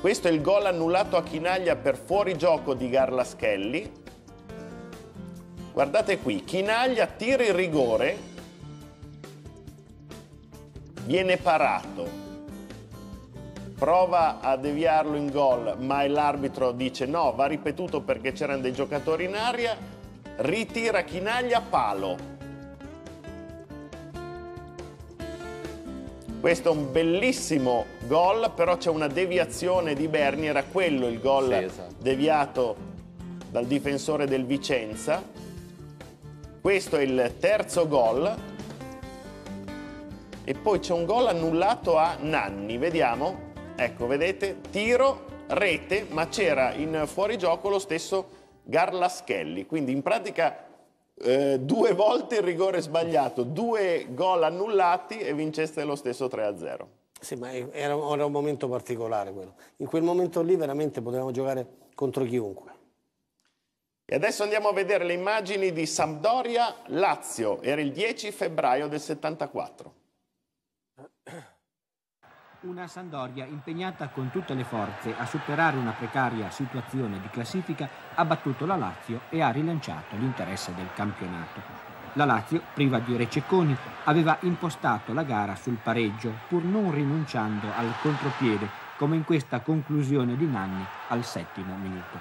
Questo è il gol annullato a Chinaglia per fuorigioco di Garlaschelli. Guardate qui, Chinaglia tira il rigore, viene parato, prova a deviarlo in gol, ma l'arbitro dice no, va ripetuto perché c'erano dei giocatori in aria, ritira Chinaglia palo. Questo è un bellissimo gol, però c'è una deviazione di Berni, era quello il gol sì, esatto. deviato dal difensore del Vicenza. Questo è il terzo gol. E poi c'è un gol annullato a Nanni, vediamo. Ecco, vedete, tiro, rete, ma c'era in fuorigioco lo stesso Garlaschelli. Quindi in pratica eh, due volte il rigore sbagliato, due gol annullati e vinceste lo stesso 3-0. Sì, ma era, era un momento particolare quello. In quel momento lì veramente potevamo giocare contro chiunque. E adesso andiamo a vedere le immagini di Sampdoria-Lazio. Era il 10 febbraio del 74. Una Sandoria impegnata con tutte le forze a superare una precaria situazione di classifica ha battuto la Lazio e ha rilanciato l'interesse del campionato. La Lazio, priva di Rececconi, aveva impostato la gara sul pareggio pur non rinunciando al contropiede come in questa conclusione di Nanni al settimo minuto.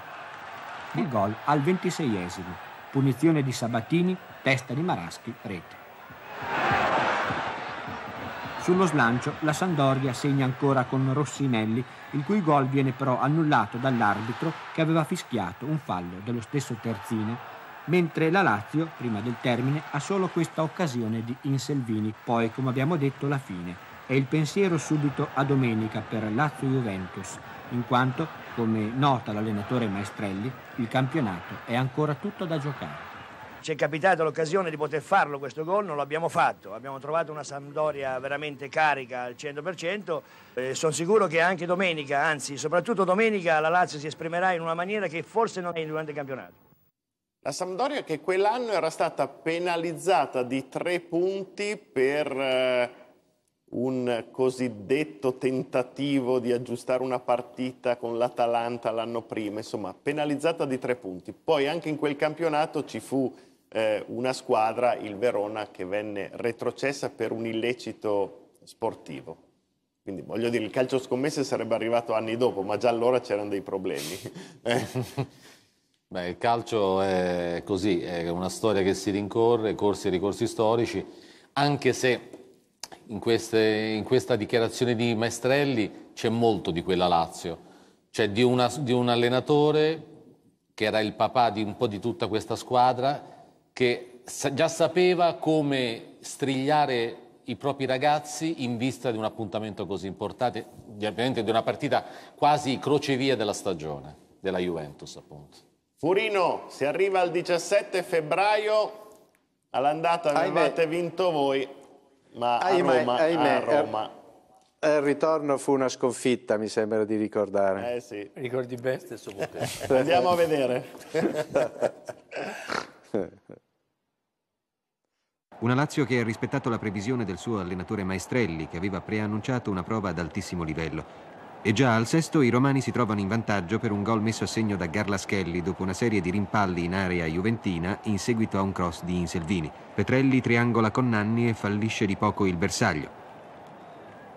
Il gol al ventiseiesimo, punizione di Sabatini, testa di Maraschi, rete. Sullo slancio la Sandoria segna ancora con Rossinelli, il cui gol viene però annullato dall'arbitro che aveva fischiato un fallo dello stesso Terzine, mentre la Lazio, prima del termine, ha solo questa occasione di Inselvini, poi come abbiamo detto la fine. E il pensiero subito a domenica per Lazio Juventus, in quanto, come nota l'allenatore Maestrelli, il campionato è ancora tutto da giocare. Ci è capitata l'occasione di poter farlo questo gol, non l'abbiamo fatto. Abbiamo trovato una Sampdoria veramente carica al 100%. Eh, sono sicuro che anche domenica, anzi soprattutto domenica, la Lazio si esprimerà in una maniera che forse non è durante il campionato. La Sampdoria che quell'anno era stata penalizzata di tre punti per eh, un cosiddetto tentativo di aggiustare una partita con l'Atalanta l'anno prima, insomma penalizzata di tre punti. Poi anche in quel campionato ci fu eh, una squadra, il Verona, che venne retrocessa per un illecito sportivo. Quindi voglio dire, il calcio scommesse sarebbe arrivato anni dopo, ma già allora c'erano dei problemi. Eh. Beh, il calcio è così, è una storia che si rincorre, corsi e ricorsi storici, anche se in, queste, in questa dichiarazione di Maestrelli c'è molto di quella Lazio, cioè di, una, di un allenatore che era il papà di un po' di tutta questa squadra che già sapeva come strigliare i propri ragazzi in vista di un appuntamento così importante, ovviamente di una partita quasi crocevia della stagione, della Juventus appunto. Furino, si arriva al 17 febbraio, all'andata avevate vinto voi, ma ahimè, a eh, Roma... Ahimè, eh, a Roma. Il ritorno fu una sconfitta, mi sembra di ricordare. Eh sì. Ricordi bene stesso potere. Andiamo a vedere. Una Lazio che ha rispettato la previsione del suo allenatore Maestrelli, che aveva preannunciato una prova ad altissimo livello. E già al sesto i romani si trovano in vantaggio per un gol messo a segno da Garlaschelli dopo una serie di rimpalli in area juventina in seguito a un cross di Inselvini. Petrelli triangola con Nanni e fallisce di poco il bersaglio.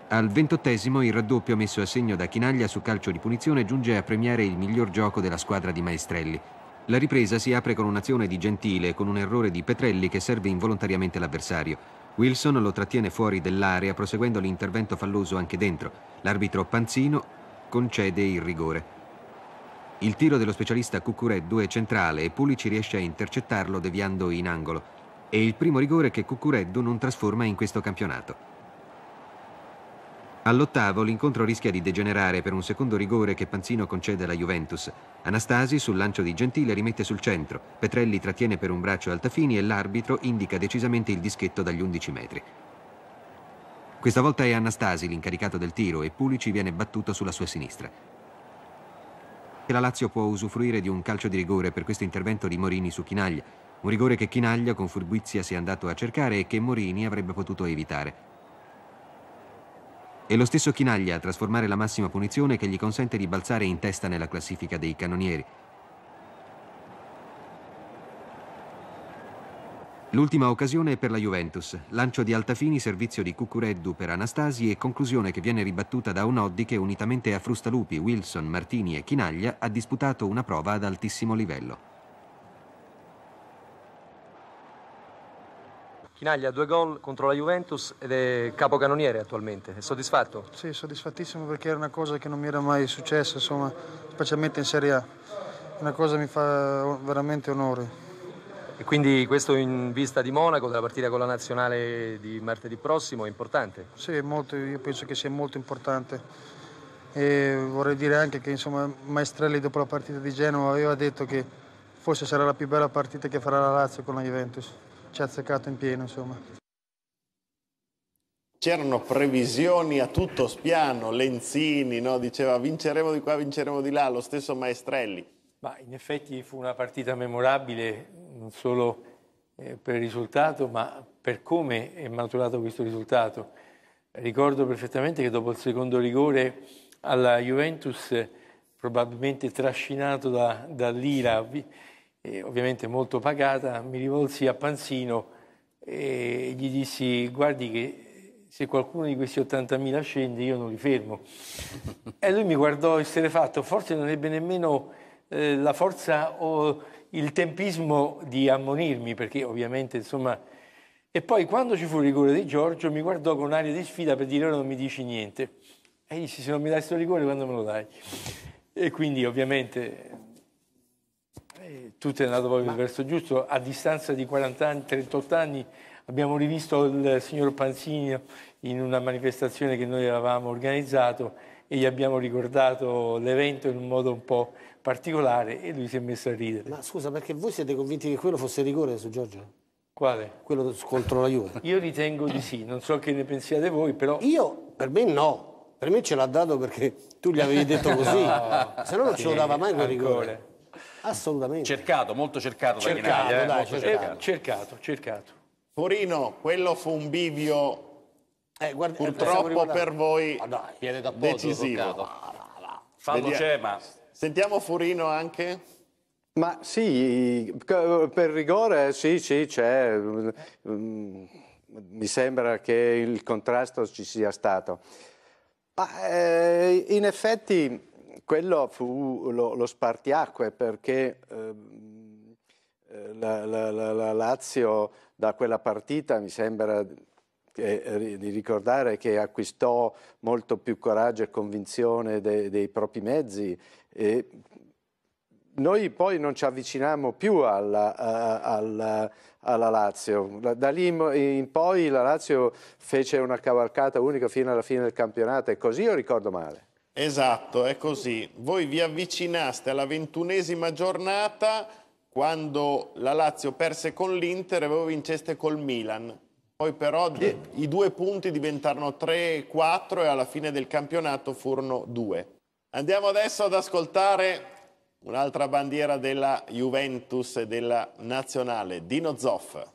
Al ventottesimo il raddoppio messo a segno da Chinaglia su calcio di punizione giunge a premiare il miglior gioco della squadra di Maestrelli. La ripresa si apre con un'azione di Gentile e con un errore di Petrelli che serve involontariamente l'avversario. Wilson lo trattiene fuori dell'area proseguendo l'intervento falloso anche dentro. L'arbitro Panzino concede il rigore. Il tiro dello specialista Cuccureddu è centrale e Pulici riesce a intercettarlo deviando in angolo. È il primo rigore che Cuccureddu non trasforma in questo campionato. All'ottavo l'incontro rischia di degenerare per un secondo rigore che Panzino concede alla Juventus. Anastasi sul lancio di Gentile rimette sul centro, Petrelli trattiene per un braccio Altafini e l'arbitro indica decisamente il dischetto dagli 11 metri. Questa volta è Anastasi l'incaricato del tiro e Pulici viene battuto sulla sua sinistra. La Lazio può usufruire di un calcio di rigore per questo intervento di Morini su Chinaglia, un rigore che Chinaglia con furbizia si è andato a cercare e che Morini avrebbe potuto evitare. È lo stesso Chinaglia a trasformare la massima punizione che gli consente di balzare in testa nella classifica dei cannonieri. L'ultima occasione è per la Juventus. Lancio di Altafini, servizio di Cucureddu per Anastasi e conclusione che viene ribattuta da un Oddi che unitamente a Frustalupi, Wilson, Martini e Chinaglia ha disputato una prova ad altissimo livello. Chinaglia ha due gol contro la Juventus ed è capocannoniere attualmente. È soddisfatto? Sì, soddisfattissimo perché era una cosa che non mi era mai successa, insomma, specialmente in Serie A. Una cosa che mi fa veramente onore. E quindi questo in vista di Monaco, della partita con la nazionale di martedì prossimo, è importante? Sì, molto, io penso che sia molto importante. E vorrei dire anche che insomma, Maestrelli dopo la partita di Genova aveva detto che forse sarà la più bella partita che farà la Lazio con la Juventus ci ha azzeccato in pieno, insomma. C'erano previsioni a tutto spiano, Lenzini no? diceva vinceremo di qua, vinceremo di là, lo stesso Maestrelli. Ma in effetti fu una partita memorabile non solo eh, per il risultato, ma per come è maturato questo risultato. Ricordo perfettamente che dopo il secondo rigore alla Juventus, probabilmente trascinato da, dall'ira, eh, ovviamente molto pagata, mi rivolsi a Panzino e gli dissi guardi che se qualcuno di questi 80.000 scende io non li fermo. e lui mi guardò esterefatto, forse non ebbe nemmeno eh, la forza o il tempismo di ammonirmi, perché ovviamente insomma... E poi quando ci fu il rigore di Giorgio mi guardò con aria di sfida per dire ora non mi dici niente. E gli disse se non mi dai questo rigore quando me lo dai? E quindi ovviamente tutto è andato proprio Ma... verso giusto, a distanza di 40 anni, 38 anni abbiamo rivisto il signor Panzini in una manifestazione che noi avevamo organizzato e gli abbiamo ricordato l'evento in un modo un po' particolare e lui si è messo a ridere. Ma scusa, perché voi siete convinti che quello fosse rigore su Giorgio? Quale? Quello contro la Juve. Io ritengo di sì, non so che ne pensiate voi, però... Io, per me no, per me ce l'ha dato perché tu gli avevi detto così, no, se no non ce lo dava mai quel rigore. Assolutamente. Cercato, molto cercato. Cercato, da Rinaldi, eh, dai, molto cercato. cercato, cercato. Forino, quello fu un bivio eh, guardi, eh, purtroppo per voi ah, dai, decisivo. Ah, ah, Fallo c'è, ma... Sentiamo Forino anche. Ma sì, per rigore sì, sì, c'è. Mm, mi sembra che il contrasto ci sia stato. Ma eh, in effetti quello fu lo, lo spartiacque perché ehm, eh, la, la, la, Lazio da quella partita mi sembra che, di ricordare che acquistò molto più coraggio e convinzione de, dei propri mezzi e noi poi non ci avviciniamo più alla, alla, alla, Lazio. Da lì in poi la Lazio fece una cavalcata unica fino alla fine del campionato e così io ricordo male. Esatto, è così. Voi vi avvicinaste alla ventunesima giornata quando la Lazio perse con l'Inter e voi vinceste col Milan. Poi però eh. i due punti diventarono 3 4 e alla fine del campionato furono 2. Andiamo adesso ad ascoltare un'altra bandiera della Juventus e della Nazionale, Dino Zoff.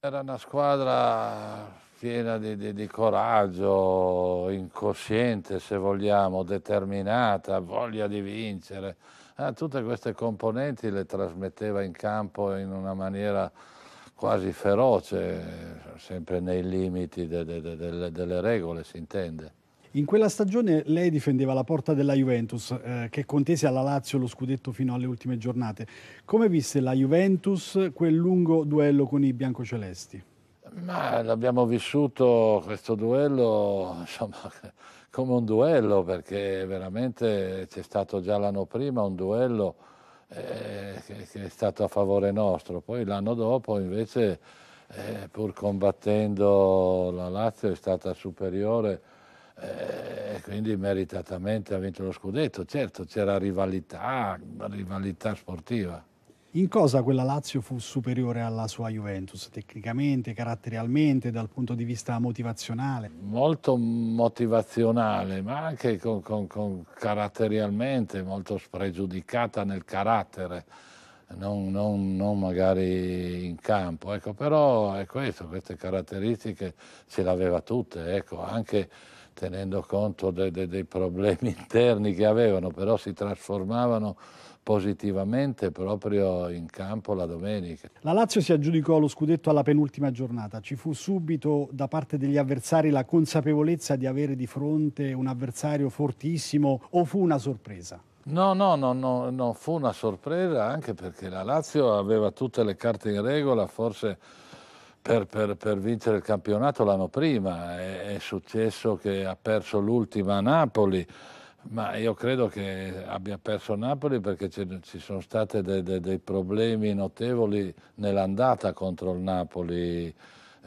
Era una squadra piena di, di, di, coraggio, incosciente se vogliamo, determinata, voglia di vincere. Ah, tutte queste componenti le trasmetteva in campo in una maniera quasi feroce, sempre nei limiti de, de, de, delle regole, si intende. In quella stagione lei difendeva la porta della Juventus, eh, che contese alla Lazio lo scudetto fino alle ultime giornate. Come visse la Juventus quel lungo duello con i biancocelesti? Ma l'abbiamo vissuto questo duello insomma, come un duello perché veramente c'è stato già l'anno prima un duello eh, che, che, è stato a favore nostro, poi l'anno dopo invece eh, pur combattendo la Lazio è stata superiore eh, e quindi meritatamente ha vinto lo scudetto, certo c'era rivalità, rivalità sportiva. In cosa quella Lazio fu superiore alla sua Juventus, tecnicamente, caratterialmente, dal punto di vista motivazionale? Molto motivazionale, ma anche con, con, con caratterialmente, molto spregiudicata nel carattere, non, non, non, magari in campo. Ecco, però è questo, queste caratteristiche ce le aveva tutte, ecco, anche tenendo conto de, de, dei problemi interni che avevano, però si trasformavano positivamente proprio in campo la domenica. La Lazio si aggiudicò lo scudetto alla penultima giornata. Ci fu subito da parte degli avversari la consapevolezza di avere di fronte un avversario fortissimo o fu una sorpresa? No, no, no, no, no, fu una sorpresa anche perché la Lazio aveva tutte le carte in regola, forse per, per, per vincere il campionato l'anno prima. È, è successo che ha perso l'ultima a Napoli ma io credo che abbia perso Napoli perché ci sono stati de, de, dei problemi notevoli nell'andata contro il Napoli,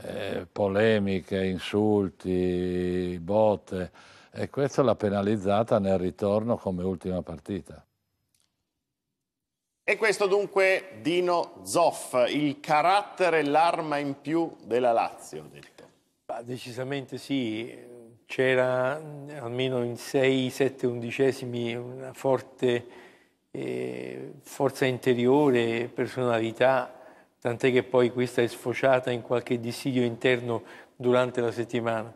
eh, polemiche, insulti, botte e questo l'ha penalizzata nel ritorno come ultima partita. E questo dunque Dino Zoff, il carattere, l'arma in più della Lazio, detto. Ma decisamente sì, c'era mm, almeno in 6-7 undicesimi una forte eh, forza interiore, personalità, tant'è che poi questa è sfociata in qualche dissidio interno durante la settimana.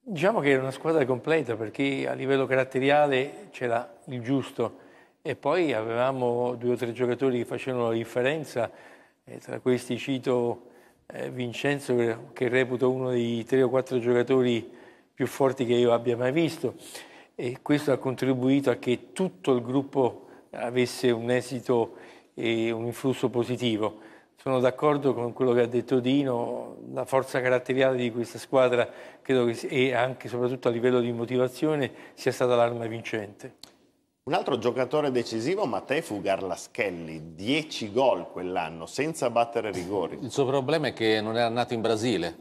Diciamo che era una squadra completa perché a livello caratteriale c'era il giusto e poi avevamo due o tre giocatori che facevano la differenza, eh, tra questi cito eh, Vincenzo che reputo uno dei tre o quattro giocatori più forti che io abbia mai visto e questo ha contribuito a che tutto il gruppo avesse un esito e un influsso positivo. Sono d'accordo con quello che ha detto Dino, la forza caratteriale di questa squadra credo che, e anche soprattutto a livello di motivazione sia stata l'arma vincente. Un altro giocatore decisivo, Matteo Fugar Laschelli, 10 gol quell'anno, senza battere rigori. Il suo problema è che non era nato in Brasile,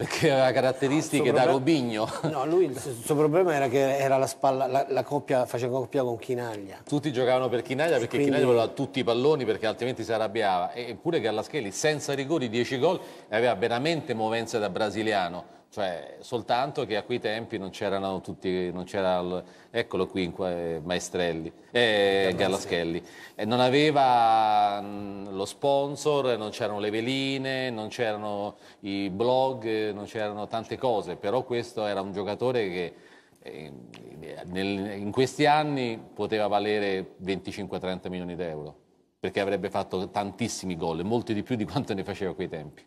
perché aveva caratteristiche no, da problema... Robigno. No, lui il suo problema era che era la spalla, la, la coppia, faceva coppia con Chinaglia. Tutti giocavano per Chinaglia perché Quindi... Chinaglia voleva tutti i palloni perché altrimenti si arrabbiava. Eppure Gallaschelli senza rigori 10 gol e aveva veramente movenza da brasiliano cioè soltanto che a quei tempi non c'erano tutti, non c'era, eccolo qui eh, Maestrelli, eh, Gallaschelli, eh, non aveva mh, mm, lo sponsor, non c'erano le veline, non c'erano i blog, eh, non c'erano tante cose, però questo era un giocatore che eh, nel, in questi anni poteva valere 25-30 milioni di euro, perché avrebbe fatto tantissimi gol, molti di più di quanto ne faceva a quei tempi.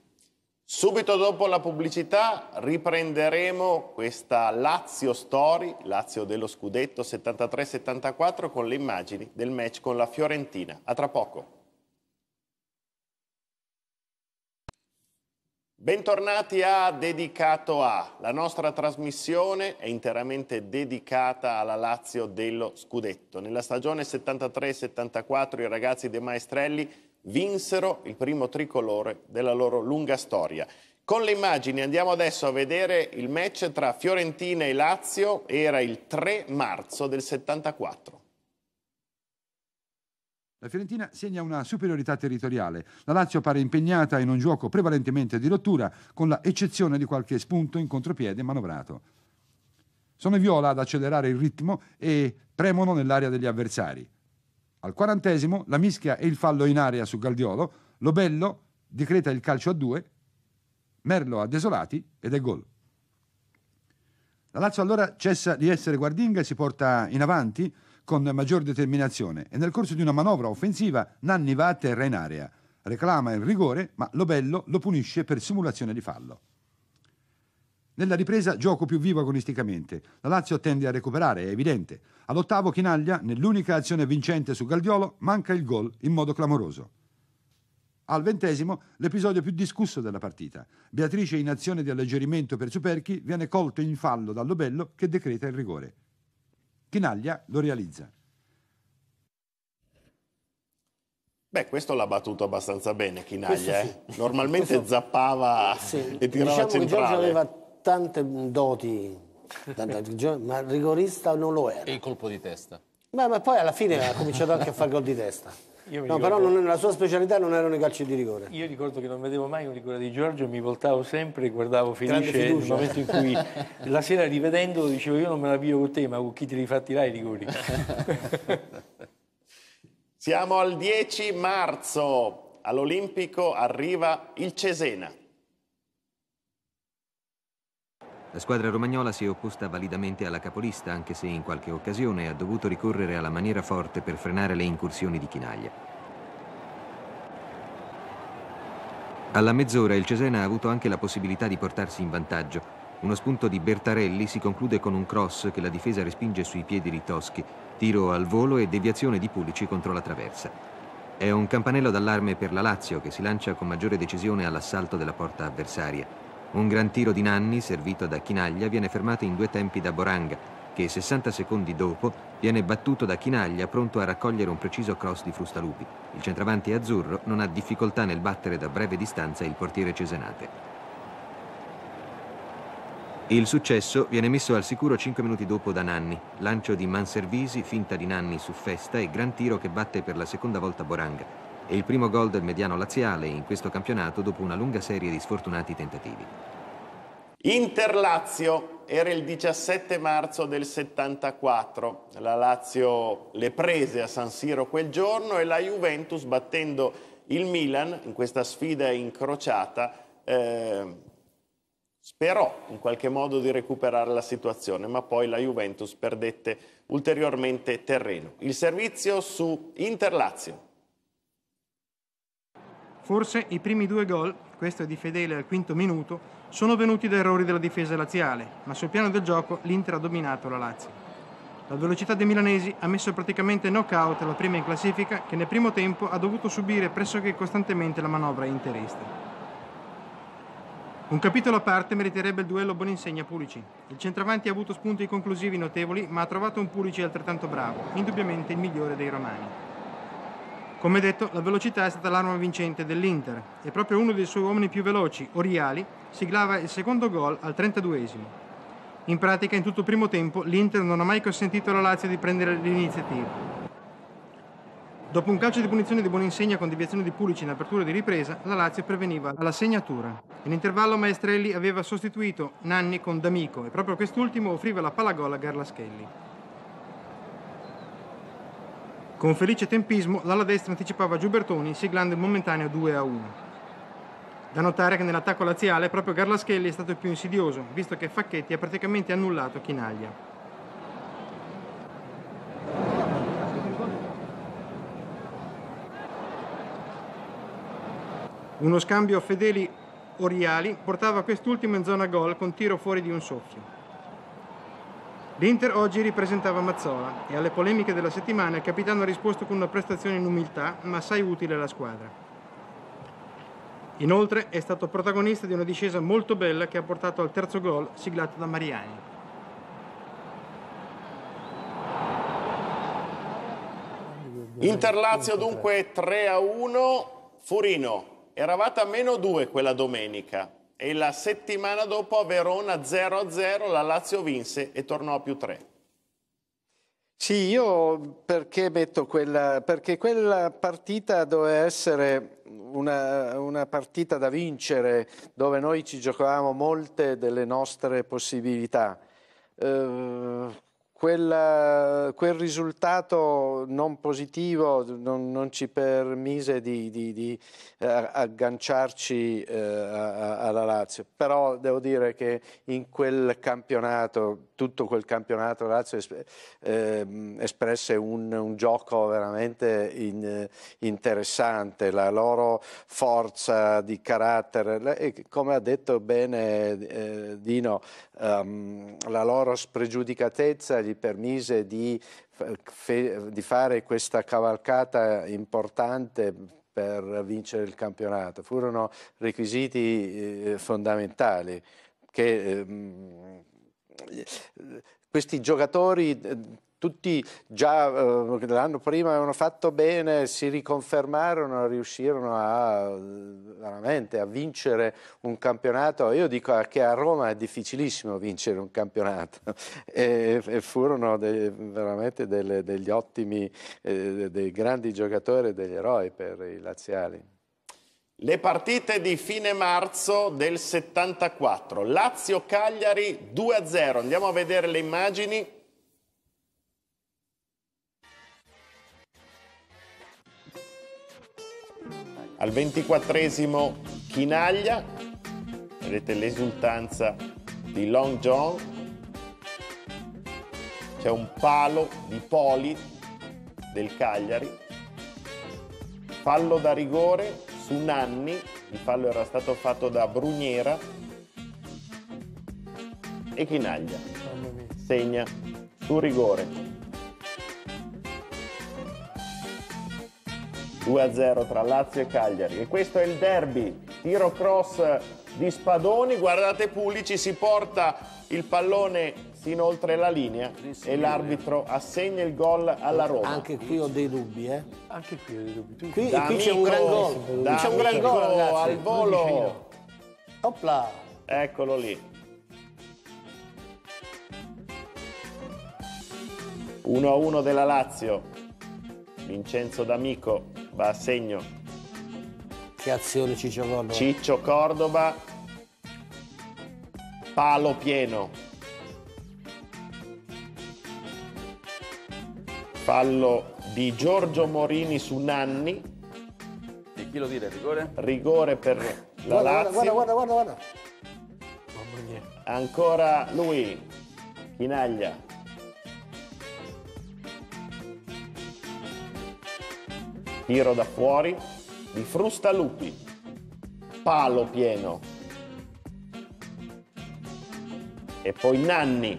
Subito dopo la pubblicità riprenderemo questa Lazio Story, Lazio dello scudetto 73-74 con le immagini del match con la Fiorentina. A tra poco. Bentornati a Dedicato a. La nostra trasmissione è interamente dedicata alla Lazio dello Scudetto. Nella stagione 73-74 i ragazzi dei Maestrelli vinsero il primo tricolore della loro lunga storia. Con le immagini andiamo adesso a vedere il match tra Fiorentina e Lazio, era il 3 marzo del 74. La Fiorentina segna una superiorità territoriale. La Lazio pare impegnata in un gioco prevalentemente di rottura, con l'eccezione di qualche spunto in contropiede manovrato. Sono i viola ad accelerare il ritmo e premono nell'area degli avversari. Al quarantesimo la mischia e il fallo in aria su Galdiolo, Lobello decreta il calcio a due, Merlo a Desolati ed è gol. La Lazio allora cessa di essere guardinga e si porta in avanti con maggior determinazione e nel corso di una manovra offensiva Nanni va a terra in area, reclama il rigore ma Lobello lo punisce per simulazione di fallo. Nella ripresa gioco più vivo agonisticamente. La Lazio tende a recuperare, è evidente. All'ottavo Chinaglia, nell'unica azione vincente su Galdiolo, manca il gol in modo clamoroso. Al ventesimo, l'episodio più discusso della partita. Beatrice in azione di alleggerimento per Superchi viene colto in fallo da Lobello che decreta il rigore. Chinaglia lo realizza. Beh, questo l'ha battuto abbastanza bene Chinaglia. Eh. Sì. Eh? Normalmente questo... zappava sì. e tirava diciamo centrale. Che tante doti, ma rigorista non lo era. E il colpo di testa? Beh, ma poi alla fine ha cominciato anche a fare gol di testa. No, però non, la sua specialità non erano i calci di rigore. Io ricordo che non vedevo mai un rigore di Giorgio, mi voltavo sempre e guardavo felice il momento in cui la sera rivedendolo dicevo io non me la pio con te, ma con chi ti rifattirà i rigori? Siamo al 10 marzo, all'Olimpico arriva il Cesena. La squadra romagnola si è opposta validamente alla capolista, anche se in qualche occasione ha dovuto ricorrere alla maniera forte per frenare le incursioni di Chinaglia. Alla mezz'ora il Cesena ha avuto anche la possibilità di portarsi in vantaggio. Uno spunto di Bertarelli si conclude con un cross che la difesa respinge sui piedi di Toschi, tiro al volo e deviazione di Pulici contro la traversa. È un campanello d'allarme per la Lazio che si lancia con maggiore decisione all'assalto della porta avversaria. Un gran tiro di Nanni, servito da Chinaglia, viene fermato in due tempi da Boranga, che 60 secondi dopo viene battuto da Chinaglia pronto a raccogliere un preciso cross di Frustalupi. Il centravanti azzurro non ha difficoltà nel battere da breve distanza il portiere Cesenate. Il successo viene messo al sicuro 5 minuti dopo da Nanni. Lancio di Manservisi, finta di Nanni su Festa e gran tiro che batte per la seconda volta Boranga e il primo gol del mediano laziale in questo campionato dopo una lunga serie di sfortunati tentativi. Inter-Lazio era il 17 marzo del 74. La Lazio le prese a San Siro quel giorno e la Juventus battendo il Milan in questa sfida incrociata eh, sperò in qualche modo di recuperare la situazione, ma poi la Juventus perdette ulteriormente terreno. Il servizio su Inter-Lazio. Forse i primi due gol, questo è di Fedele al quinto minuto, sono venuti da errori della difesa laziale, ma sul piano del gioco l'Inter ha dominato la Lazio. La velocità dei milanesi ha messo praticamente knockout la prima in classifica che nel primo tempo ha dovuto subire pressoché costantemente la manovra interista. Un capitolo a parte meriterebbe il duello Boninsegna-Pulici. Il centravanti ha avuto spunti conclusivi notevoli, ma ha trovato un Pulici altrettanto bravo, indubbiamente il migliore dei romani. Come detto, la velocità è stata l'arma vincente dell'Inter e proprio uno dei suoi uomini più veloci, Oriali, siglava il secondo gol al 32esimo. In pratica, in tutto il primo tempo, l'Inter non ha mai consentito alla Lazio di prendere l'iniziativa. Dopo un calcio di punizione di insegna con deviazione di Pulici in apertura di ripresa, la Lazio preveniva alla segnatura. In intervallo Maestrelli aveva sostituito Nanni con D'Amico e proprio quest'ultimo offriva la palla gol a Garlaschelli. Con felice tempismo l'ala destra anticipava Giubertoni siglando il momentaneo 2 a 1. Da notare che nell'attacco laziale proprio Garlaschelli è stato il più insidioso, visto che Facchetti ha praticamente annullato Chinaglia. Uno scambio Fedeli Oriali portava quest'ultimo in zona gol con tiro fuori di un soffio. L'Inter oggi ripresentava Mazzola e alle polemiche della settimana il capitano ha risposto con una prestazione in umiltà ma assai utile alla squadra. Inoltre è stato protagonista di una discesa molto bella che ha portato al terzo gol siglato da Mariani. Inter-Lazio dunque 3 1, Furino, eravate a meno 2 quella domenica, e la settimana dopo a Verona 0-0 la Lazio vinse e tornò a più 3. Sì, io perché metto quella? Perché quella partita doveva essere una, una, partita da vincere dove noi ci giocavamo molte delle nostre possibilità. Eh, Quel, quel, risultato non positivo non, non ci permise di, di, di eh, agganciarci eh, alla Lazio, però devo dire che in quel campionato tutto quel campionato Lazio eh, espresse un, un, gioco veramente in, interessante, la loro forza di carattere e come ha detto bene eh, Dino, um, la loro spregiudicatezza gli permise di, di fare questa cavalcata importante per vincere il campionato. Furono requisiti eh, fondamentali che eh, questi giocatori eh, tutti già eh, l'anno prima avevano fatto bene, si riconfermarono, riuscirono a, veramente a vincere un campionato. Io dico che a Roma è difficilissimo vincere un campionato e, e furono dei, veramente delle, degli ottimi, eh, dei grandi giocatori, degli eroi per i laziali. Le partite di fine marzo del 74, Lazio-Cagliari 2-0, andiamo a vedere le immagini. Al 24esimo Chinaglia, vedete l'esultanza di Long John, c'è un palo di Poli del Cagliari, fallo da rigore su Nanni, il fallo era stato fatto da Bruniera e Chinaglia. Segna su rigore. 2-0 tra Lazio e Cagliari. E questo è il derby. Tiro cross di Spadoni. Guardate Pulici si porta il pallone si inoltre la linea e l'arbitro assegna il gol alla Roma. Anche qui ho dei dubbi, eh? Anche qui ho dei dubbi. Qui, qui c'è un amico, gran gol. da C'è un gran gol, ragazzi. al volo. Opla! Eccolo lì. 1-1 della Lazio. Vincenzo D'Amico va a segno. Che azione Ciccio Gordo. Ciccio Cordoba. Palo pieno. fallo di Giorgio Morini su Nanni. Di chi lo dire, rigore? Rigore per la guarda, Lazio. Guarda, guarda, guarda, guarda. Mamma mia. Ancora lui, Chinaglia. Tiro da fuori di Frustalupi. Palo pieno. E poi Nanni.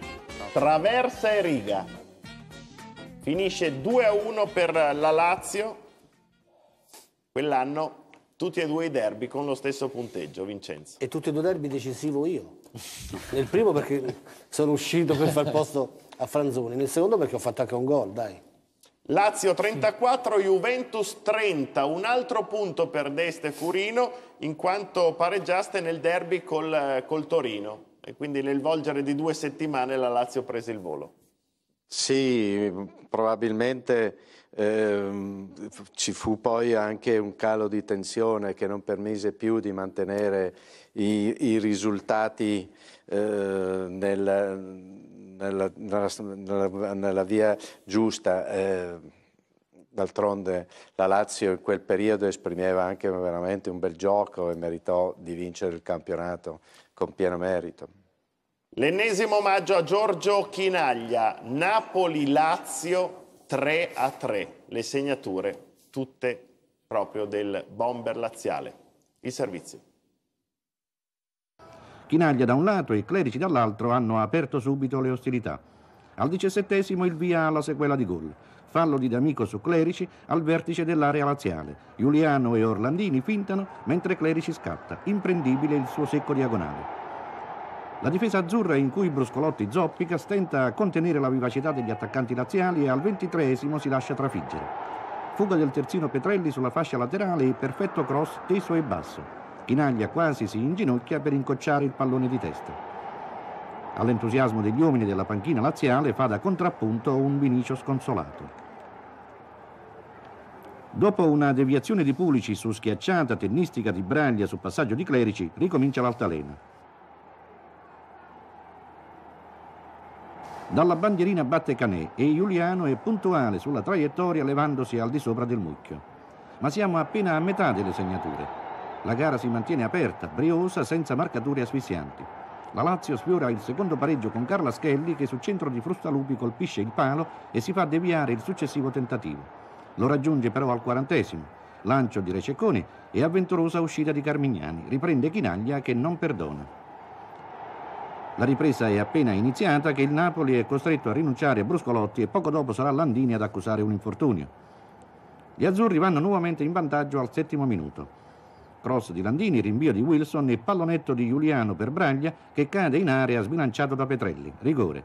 Traversa e riga. Finisce 2-1 per la Lazio, quell'anno tutti e due i derby con lo stesso punteggio, Vincenzo. E tutti e due i derby decisivo io. nel primo perché sono uscito per far posto a Franzoni, nel secondo perché ho fatto anche un gol, dai. Lazio 34, Juventus 30, un altro punto per Deste Furino in quanto pareggiaste nel derby col, eh, col Torino e quindi nel volgere di due settimane la Lazio prese il volo. Sì, mm, probabilmente eh, ci fu poi anche un calo di tensione che non permise più di mantenere i, i risultati eh, nella, nella, nella, nella, via giusta. Eh, D'altronde la Lazio in quel periodo esprimeva anche veramente un bel gioco e meritò di vincere il campionato con pieno merito. L'ennesimo omaggio a Giorgio Chinaglia, Napoli-Lazio 3 a 3, le segnature tutte proprio del bomber laziale. Il servizio. Chinaglia da un lato e i clerici dall'altro hanno aperto subito le ostilità. Al diciassettesimo il via alla sequela di gol. Fallo di D'Amico su Clerici al vertice dell'area laziale. Giuliano e Orlandini fintano mentre Clerici scatta, imprendibile il suo secco diagonale. La difesa azzurra in cui Bruscolotti zoppica stenta a contenere la vivacità degli attaccanti laziali e al ventitreesimo si lascia trafiggere. Fuga del terzino Petrelli sulla fascia laterale e perfetto cross teso e basso. Chinaglia quasi si inginocchia per incocciare il pallone di testa. All'entusiasmo degli uomini della panchina laziale fa da contrappunto un Vinicio sconsolato. Dopo una deviazione di Pulici su schiacciata tennistica di Braglia su passaggio di Clerici, ricomincia l'altalena. Dalla bandierina batte Canè e Giuliano è puntuale sulla traiettoria levandosi al di sopra del mucchio. Ma siamo appena a metà delle segnature. La gara si mantiene aperta, briosa, senza marcature asfissianti. La Lazio sfiora il secondo pareggio con Carla Schelli che sul centro di Frustalupi colpisce il palo e si fa deviare il successivo tentativo. Lo raggiunge però al quarantesimo. Lancio di Rececconi e avventurosa uscita di Carmignani. Riprende Chinaglia che non perdona. La ripresa è appena iniziata che il Napoli è costretto a rinunciare a Bruscolotti e poco dopo sarà Landini ad accusare un infortunio. Gli azzurri vanno nuovamente in vantaggio al settimo minuto. Cross di Landini, rinvio di Wilson e pallonetto di Giuliano per Braglia che cade in area sbilanciato da Petrelli. Rigore.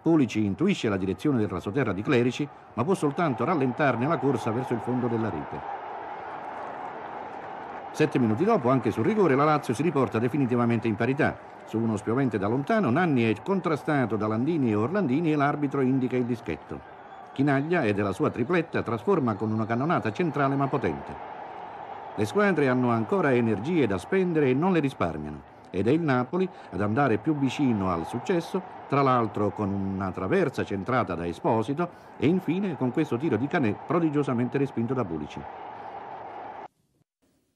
Pulici intuisce la direzione del rasoterra di Clerici ma può soltanto rallentarne la corsa verso il fondo della rete. Sette minuti dopo, anche sul rigore, la Lazio si riporta definitivamente in parità. Su uno spiovente da lontano, Nanni è contrastato da Landini e Orlandini e l'arbitro indica il dischetto. Chinaglia e della sua tripletta trasforma con una cannonata centrale ma potente. Le squadre hanno ancora energie da spendere e non le risparmiano ed è il Napoli ad andare più vicino al successo, tra l'altro con una traversa centrata da Esposito e infine con questo tiro di Canè prodigiosamente respinto da Bulici.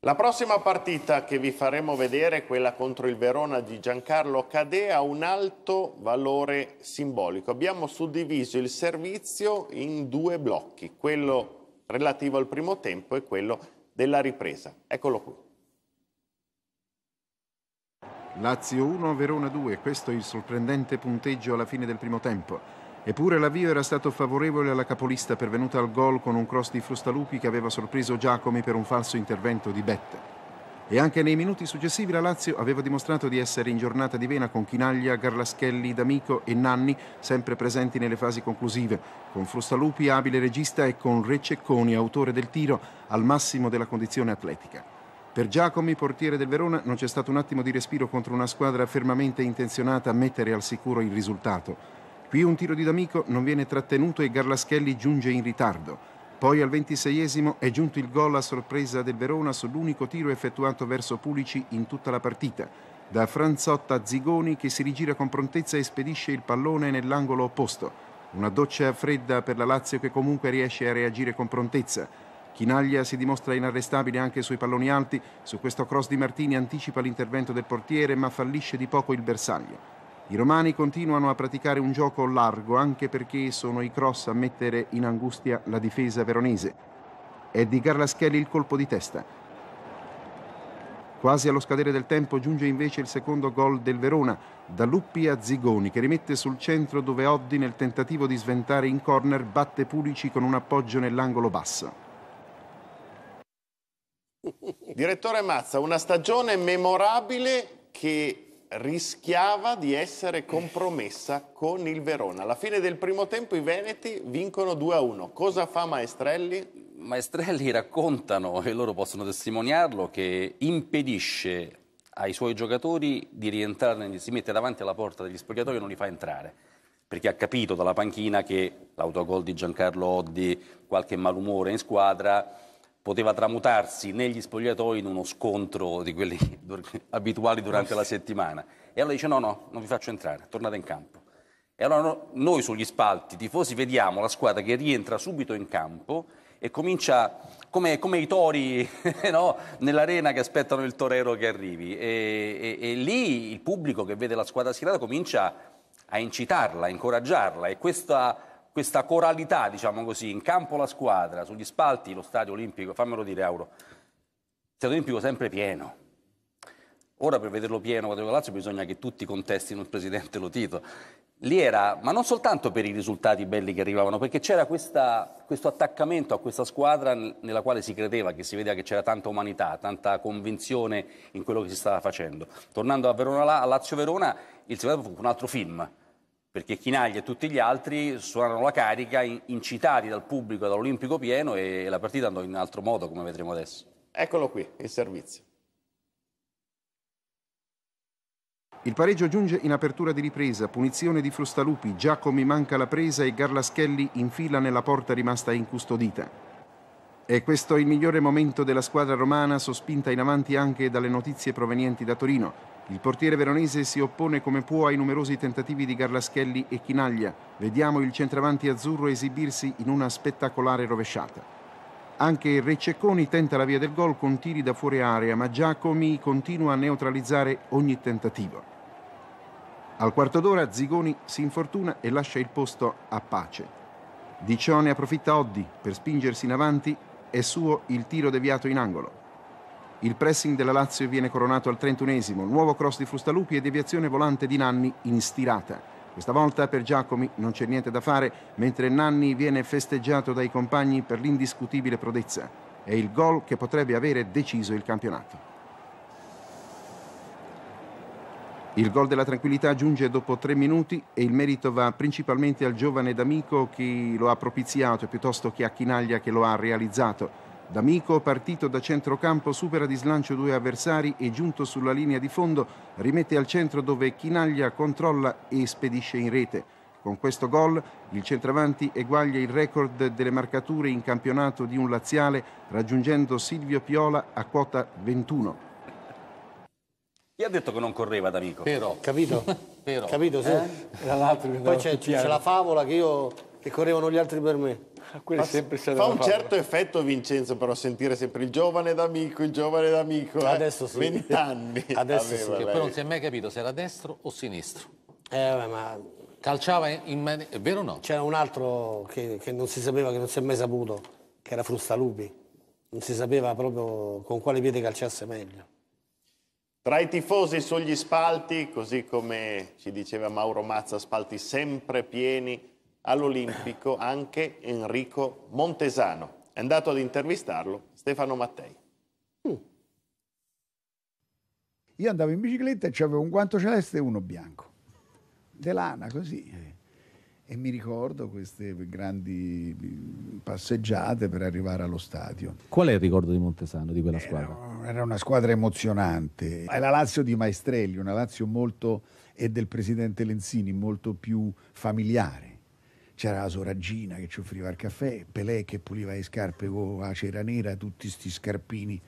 La prossima partita che vi faremo vedere è quella contro il Verona di Giancarlo Cadè ha un alto valore simbolico. Abbiamo suddiviso il servizio in due blocchi, quello relativo al primo tempo e quello della ripresa. Eccolo qui. Lazio 1, Verona 2, questo è il sorprendente punteggio alla fine del primo tempo. Eppure l'avvio era stato favorevole alla capolista pervenuta al gol con un cross di Frustalupi che aveva sorpreso Giacomi per un falso intervento di Bette. E anche nei minuti successivi la Lazio aveva dimostrato di essere in giornata di vena con Chinaglia, Garlaschelli, D'Amico e Nanni sempre presenti nelle fasi conclusive, con Frustalupi abile regista e con Re Cecconi autore del tiro al massimo della condizione atletica. Per Giacomi, portiere del Verona, non c'è stato un attimo di respiro contro una squadra fermamente intenzionata a mettere al sicuro il risultato. Qui un tiro di D'Amico non viene trattenuto e Garlaschelli giunge in ritardo. Poi al 26esimo è giunto il gol a sorpresa del Verona sull'unico tiro effettuato verso Pulici in tutta la partita. Da Franzotta a Zigoni che si rigira con prontezza e spedisce il pallone nell'angolo opposto. Una doccia fredda per la Lazio che comunque riesce a reagire con prontezza. Chinaglia si dimostra inarrestabile anche sui palloni alti. Su questo cross di Martini anticipa l'intervento del portiere ma fallisce di poco il bersaglio. I romani continuano a praticare un gioco largo anche perché sono i cross a mettere in angustia la difesa veronese. È di Garlaschelli il colpo di testa. Quasi allo scadere del tempo giunge invece il secondo gol del Verona, da Luppi a Zigoni che rimette sul centro dove Oddi nel tentativo di sventare in corner batte Pulici con un appoggio nell'angolo basso. Direttore Mazza, una stagione memorabile che rischiava di essere compromessa con il Verona. Alla fine del primo tempo i Veneti vincono 2-1. Cosa fa Maestrelli? Maestrelli raccontano, e loro possono testimoniarlo, che impedisce ai suoi giocatori di rientrare, si mette davanti alla porta degli spogliatoi e non li fa entrare, perché ha capito dalla panchina che l'autogol di Giancarlo Oddi, qualche malumore in squadra, poteva tramutarsi negli spogliatoi in uno scontro di quelli abituali durante la settimana. E allora dice no, no, non vi faccio entrare, tornate in campo. E allora noi sugli spalti, tifosi, vediamo la squadra che rientra subito in campo e comincia come, come i tori no? nell'arena che aspettano il torero che arrivi. E, e, e lì il pubblico che vede la squadra schierata comincia a incitarla, a incoraggiarla e questa questa coralità, diciamo così, in campo la squadra, sugli spalti lo stadio olimpico, fammelo dire Auro, stadio olimpico sempre pieno. Ora per vederlo pieno quando la Lazio bisogna che tutti contestino il presidente Lotito. Lì era, ma non soltanto per i risultati belli che arrivavano, perché c'era questa, questo attaccamento a questa squadra nella quale si credeva, che si vedeva che c'era tanta umanità, tanta convinzione in quello che si stava facendo. Tornando a Verona, a Lazio Verona, il secondo fu un altro film, perché Chinaglia e tutti gli altri suonarono la carica incitati dal pubblico e dall'Olimpico pieno e la partita andò in altro modo come vedremo adesso. Eccolo qui, il servizio. Il pareggio giunge in apertura di ripresa, punizione di Frustalupi, Giacomi manca la presa e Garlaschelli infila nella porta rimasta incustodita. E questo è il migliore momento della squadra romana, sospinta in avanti anche dalle notizie provenienti da Torino. Il portiere veronese si oppone come può ai numerosi tentativi di Garlaschelli e Chinaglia. Vediamo il centravanti azzurro esibirsi in una spettacolare rovesciata. Anche Rececconi tenta la via del gol con tiri da fuori area, ma Giacomi continua a neutralizzare ogni tentativo. Al quarto d'ora Zigoni si infortuna e lascia il posto a pace. Di ciò ne approfitta Oddi per spingersi in avanti e suo il tiro deviato in angolo. Il pressing della Lazio viene coronato al 31esimo, nuovo cross di Frustalupi e deviazione volante di Nanni in stirata. Questa volta per Giacomi non c'è niente da fare, mentre Nanni viene festeggiato dai compagni per l'indiscutibile prodezza. È il gol che potrebbe avere deciso il campionato. Il gol della tranquillità giunge dopo tre minuti e il merito va principalmente al giovane D'Amico, che lo ha propiziato piuttosto che a Chinaglia che lo ha realizzato. D'Amico, partito da centrocampo, supera di slancio due avversari e giunto sulla linea di fondo rimette al centro dove Chinaglia controlla e spedisce in rete. Con questo gol il centravanti eguaglia il record delle marcature in campionato di un laziale raggiungendo Silvio Piola a quota 21. Chi ha detto che non correva D'Amico? Però, capito? Però. Capito, sì. Eh? Poi c'è la favola che io che correvano gli altri per me. fa un certo effetto Vincenzo però sentire sempre il giovane d'amico, il giovane d'amico. Adesso eh? sì. 20 anni. Adesso sì. Che poi non si è mai capito se era destro o sinistro. Eh, vabbè, ma... Calciava in maniera... è vero o no? C'era un altro che, che non si sapeva, che non si è mai saputo, che era Frustalupi. Non si sapeva proprio con quale piede calciasse meglio. Tra i tifosi sugli spalti, così come ci diceva Mauro Mazza, spalti sempre pieni all'Olimpico anche Enrico Montesano. È andato ad intervistarlo Stefano Mattei. Mm. Io andavo in bicicletta e c'avevo un guanto celeste e uno bianco, de lana così. E mi ricordo queste grandi passeggiate per arrivare allo stadio. Qual è il ricordo di Montesano di quella eh, squadra? Era, era una squadra emozionante. È la Lazio di Maestrelli, una Lazio molto, e del presidente Lenzini, molto più familiare c'era la Soragina che ci offriva il caffè, Pelé che puliva le scarpe con la cera nera, tutti questi scarpini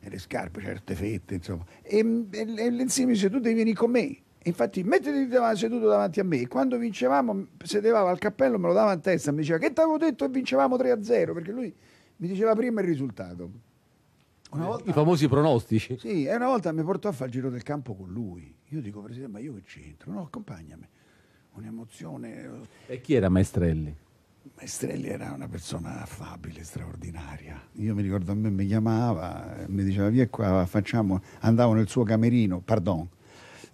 e le scarpe, certe fette, insomma. E, e, e l'insieme dice tu devi venire con me. infatti mettiti davanti, seduto davanti a me. E quando vincevamo, se al cappello, me lo dava in testa, mi diceva che ti avevo detto e vincevamo 3-0, perché lui mi diceva prima il risultato. Eh, volta, I famosi pronostici. Sì, e una volta mi portò a fare il giro del campo con lui. Io dico, Presidente, ma io che c'entro? No, accompagnami un'emozione. E chi era Maestrelli? Maestrelli era una persona affabile, straordinaria. Io mi ricordo a me mi chiamava, mi diceva via qua, facciamo, andavo nel suo camerino, pardon,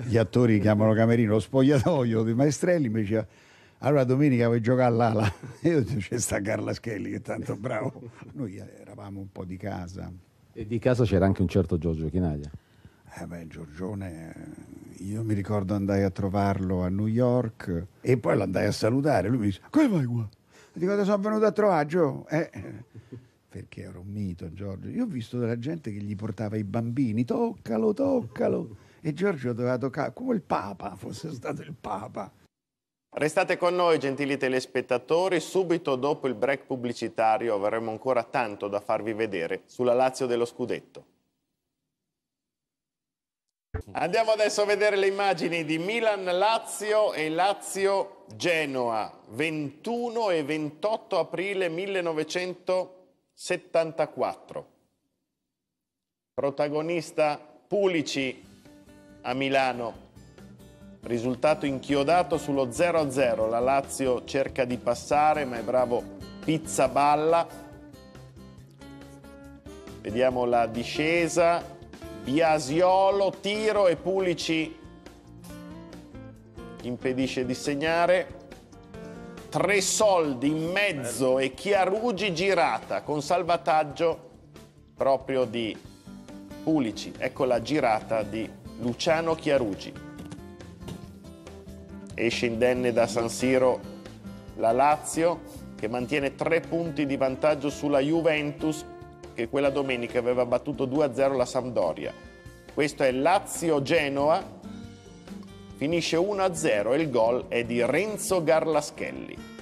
gli attori chiamano camerino, lo spogliatoio di Maestrelli, mi diceva allora domenica vuoi giocare all'ala? E io dicevo c'è sta Carla Schelli che è tanto bravo. Noi eravamo un po' di casa. E di casa c'era anche un certo Giorgio Chinaglia. Eh beh, Giorgione io mi ricordo andai a trovarlo a New York e poi lo andai a salutare. Lui mi disse, come vai qua? Dico, sono venuto a trovaggio. Eh, perché ero un mito, Giorgio. Io ho visto della gente che gli portava i bambini, toccalo, toccalo. E Giorgio doveva toccare, come il Papa, fosse stato il Papa. Restate con noi, gentili telespettatori. Subito dopo il break pubblicitario avremo ancora tanto da farvi vedere sulla Lazio dello Scudetto. Andiamo adesso a vedere le immagini di Milan-Lazio e Lazio-Genoa, 21 e 28 aprile 1974. Protagonista Pulici a Milano. Risultato inchiodato sullo 0-0. La Lazio cerca di passare, ma è bravo Pizzaballa. Vediamo la discesa, Biasiolo, tiro e Pulici impedisce di segnare. Tre soldi in mezzo e Chiarugi girata con salvataggio proprio di Pulici. Ecco la girata di Luciano Chiarugi. Esce indenne da San Siro la Lazio che mantiene tre punti di vantaggio sulla Juventus che quella domenica aveva battuto 2-0 la Sampdoria. Questo è Lazio-Genoa, finisce 1-0 e il gol è di Renzo Garlaschelli.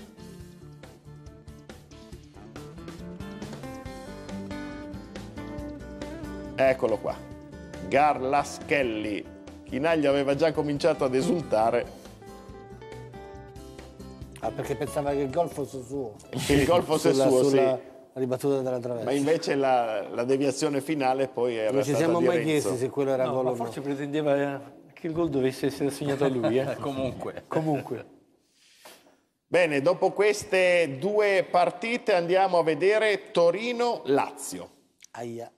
Eccolo qua, Garlaschelli. Chinaglia aveva già cominciato ad esultare. Ah, perché pensava che il gol fosse suo. Che il gol fosse sulla, suo, sulla... sì ribattuta dalla traversa. Ma invece la, la deviazione finale poi era Non ci siamo mai chiesti se quello era no, gol o no. Forse pretendeva eh, che il gol dovesse essere assegnato a lui. Eh? Comunque. Comunque. Bene, dopo queste due partite andiamo a vedere Torino-Lazio. Aia.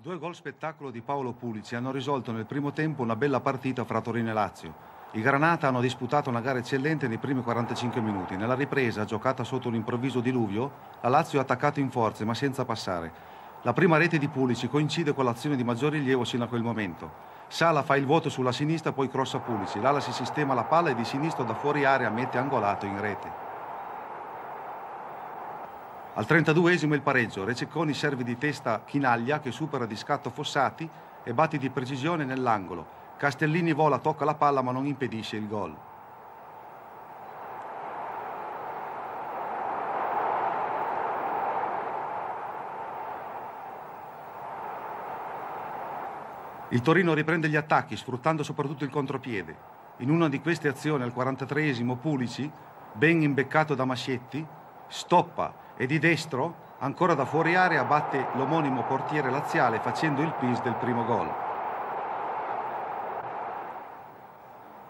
Due gol spettacolo di Paolo Pulici hanno risolto nel primo tempo una bella partita fra Torino e Lazio. I Granata hanno disputato una gara eccellente nei primi 45 minuti. Nella ripresa, giocata sotto un improvviso diluvio, la Lazio ha attaccato in forze ma senza passare. La prima rete di Pulici coincide con l'azione di maggior rilievo sino a quel momento. Sala fa il vuoto sulla sinistra, poi crossa Pulici. L'ala si sistema la palla e di sinistro da fuori area mette angolato in rete. Al 32esimo il pareggio. Rececconi serve di testa Chinaglia che supera di scatto Fossati e batti di precisione nell'angolo. Castellini vola, tocca la palla ma non impedisce il gol. Il Torino riprende gli attacchi sfruttando soprattutto il contropiede. In una di queste azioni al 43esimo Pulici, ben imbeccato da Mascetti, stoppa e di destro, ancora da fuori area, batte l'omonimo portiere laziale facendo il pis del primo gol.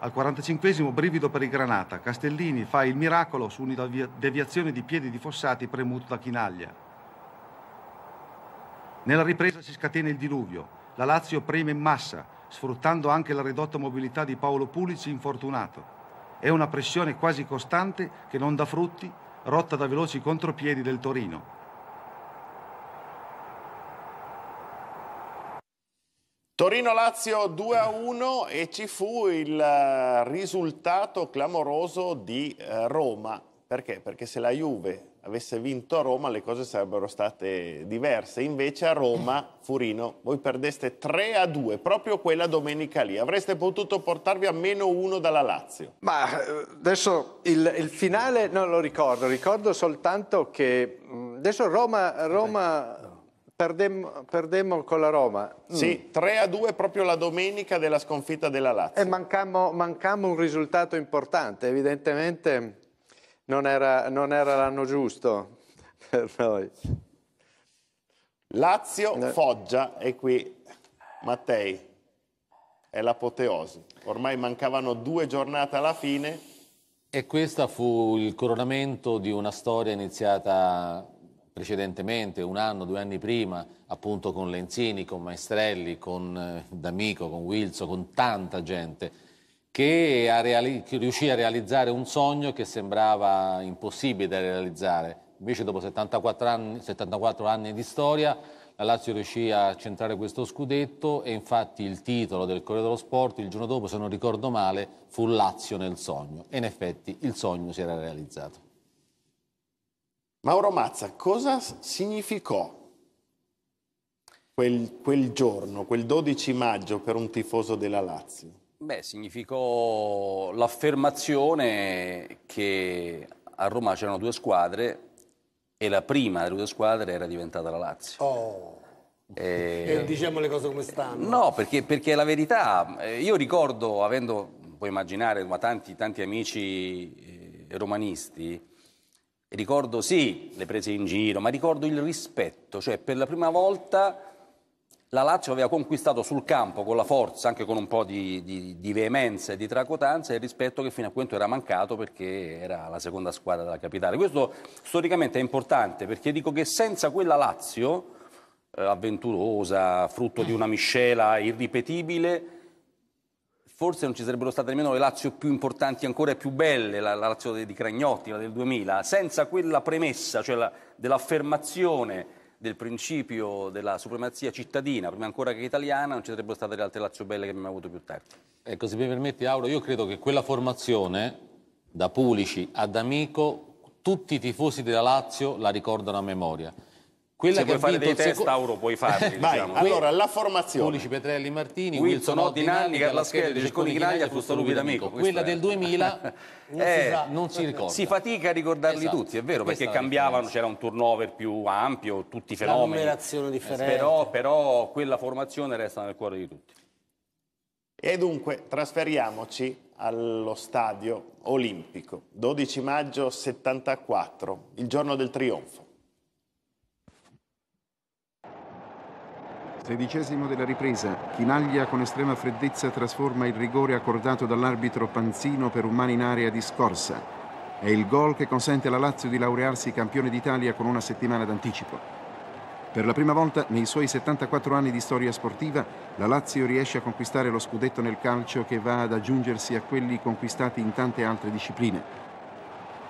Al 45 brivido per il Granata, Castellini fa il miracolo su una deviazione di piedi di Fossati premuto da Chinaglia. Nella ripresa si scatena il diluvio, la Lazio preme in massa, sfruttando anche la ridotta mobilità di Paolo Pulici infortunato. È una pressione quasi costante che non dà frutti, rotta da veloci contropiedi del Torino. Torino-Lazio 2-1 e ci fu il eh, risultato clamoroso di eh, Roma. Perché? Perché se la Juve avesse vinto a Roma le cose sarebbero state diverse. Invece a Roma, Furino, voi perdeste 3 a 2, proprio quella domenica lì. Avreste potuto portarvi a meno 1 dalla Lazio. Ma eh, adesso il, il finale non lo ricordo, ricordo soltanto che mm, adesso Roma, Roma Perdemmo, perdemmo, con la Roma. Sì, 3 mm. a 2 proprio la domenica della sconfitta della Lazio. E mancammo, mancammo un risultato importante, evidentemente non era, non era l'anno giusto per noi. Lazio-Foggia, eh. e qui Mattei, è l'apoteosi. Ormai mancavano due giornate alla fine. E questo fu il coronamento di una storia iniziata precedentemente, un anno, due anni prima, appunto con Lenzini, con Maestrelli, con eh, D'Amico, con Wilson, con tanta gente, che, reali- che riuscì a realizzare un sogno che sembrava impossibile da realizzare. Invece dopo 74 anni, 74 anni di storia la Lazio riuscì a centrare questo scudetto e infatti il titolo del Corriere dello Sport il giorno dopo, se non ricordo male, fu Lazio nel sogno. E in effetti il sogno si era realizzato. Mauro Mazza, cosa significò quel, quel giorno, quel 12 maggio per un tifoso della Lazio? Beh, significò l'affermazione che a Roma c'erano due squadre e la prima delle due squadre era diventata la Lazio. Oh. Eh, diciamo le cose come stanno. No, perché, perché, la verità. Eh, io ricordo, avendo, puoi immaginare, ma tanti, tanti amici eh, romanisti, Ricordo sì le prese in giro, ma ricordo il rispetto, cioè per la prima volta la Lazio aveva conquistato sul campo con la forza, anche con un po' di, di, di veemenza e di tracotanza, il rispetto che fino a quanto era mancato perché era la seconda squadra della capitale. Questo storicamente è importante perché dico che senza quella Lazio, eh, avventurosa, frutto di una miscela irripetibile, forse non ci sarebbero state nemmeno le Lazio più importanti ancora e più belle, la, la Lazio di Cragnotti, la del 2000, senza quella premessa, cioè la, dell'affermazione del principio della supremazia cittadina, prima ancora che italiana, non ci sarebbero state le altre Lazio belle che abbiamo avuto più tardi. Ecco, se mi permetti Auro, io credo che quella formazione, da Pulici ad Amico, tutti i tifosi della Lazio la ricordano a memoria. Quella che vuoi fare dei test, seco... Auro, puoi farli. diciamo. Allora, la formazione. Pulici, Petrelli, Martini, Wilson, Wilson Otti, Nanni, Carlaschelli, Cecconi, Chinaglia, Frustalupi d'Amico. Quella del 2000 non, eh, si non, si ricorda. Si fatica a ricordarli esatto. tutti, è vero, Questa perché cambiavano, c'era un turnover più ampio, tutti i fenomeni. La eh, differente. Però, però quella formazione resta nel cuore di tutti. E dunque trasferiamoci allo stadio olimpico, 12 maggio 74, il giorno del trionfo. Tredicesimo della ripresa, Chinaglia con estrema freddezza trasforma il rigore accordato dall'arbitro Panzino per un mano in area di scorsa. È il gol che consente alla Lazio di laurearsi campione d'Italia con una settimana d'anticipo. Per la prima volta nei suoi 74 anni di storia sportiva, la Lazio riesce a conquistare lo scudetto nel calcio che va ad aggiungersi a quelli conquistati in tante altre discipline.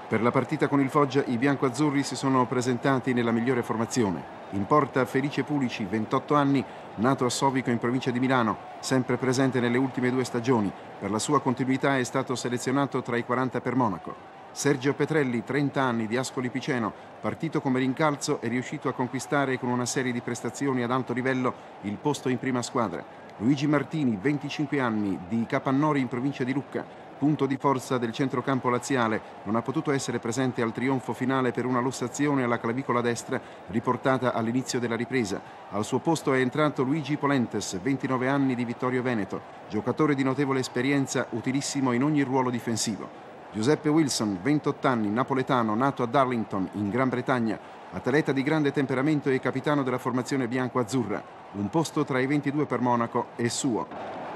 Per la partita con il Foggia i biancoazzurri si sono presentati nella migliore formazione, in porta Felice Pulici, 28 anni, nato a Sovico in provincia di Milano, sempre presente nelle ultime due stagioni. Per la sua continuità è stato selezionato tra i 40 per Monaco. Sergio Petrelli, 30 anni di Ascoli Piceno, partito come rincalzo, è riuscito a conquistare con una serie di prestazioni ad alto livello il posto in prima squadra. Luigi Martini, 25 anni, di Capannori in provincia di Lucca, punto di forza del centrocampo laziale, non ha potuto essere presente al trionfo finale per una lussazione alla clavicola destra riportata all'inizio della ripresa. Al suo posto è entrato Luigi Polentes, 29 anni di Vittorio Veneto, giocatore di notevole esperienza, utilissimo in ogni ruolo difensivo. Giuseppe Wilson, 28 anni, napoletano, nato a Darlington, in Gran Bretagna, atleta di grande temperamento e capitano della formazione bianco-azzurra. Un posto tra i 22 per Monaco è suo.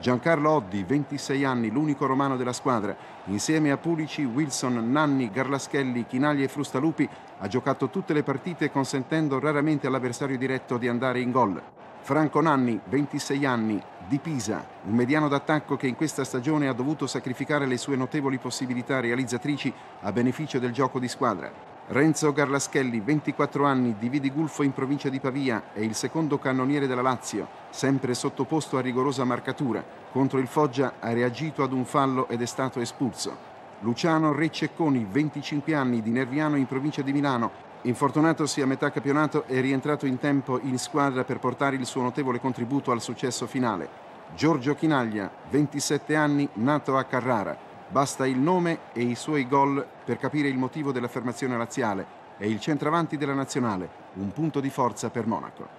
Giancarlo Oddi, 26 anni, l'unico romano della squadra, insieme a Pulici, Wilson, Nanni, Garlaschelli, Chinagli e Frustalupi, ha giocato tutte le partite consentendo raramente all'avversario diretto di andare in gol. Franco Nanni, 26 anni, di Pisa, un mediano d'attacco che in questa stagione ha dovuto sacrificare le sue notevoli possibilità realizzatrici a beneficio del gioco di squadra. Renzo Garlaschelli, 24 anni, di Vidigulfo in provincia di Pavia, è il secondo cannoniere della Lazio, sempre sottoposto a rigorosa marcatura. Contro il Foggia ha reagito ad un fallo ed è stato espulso. Luciano Re Cecconi, 25 anni, di Nerviano in provincia di Milano, Infortunatosi a metà campionato è rientrato in tempo in squadra per portare il suo notevole contributo al successo finale. Giorgio Chinaglia, 27 anni, nato a Carrara, Basta il nome e i suoi gol per capire il motivo dell'affermazione laziale. È il centravanti della nazionale, un punto di forza per Monaco.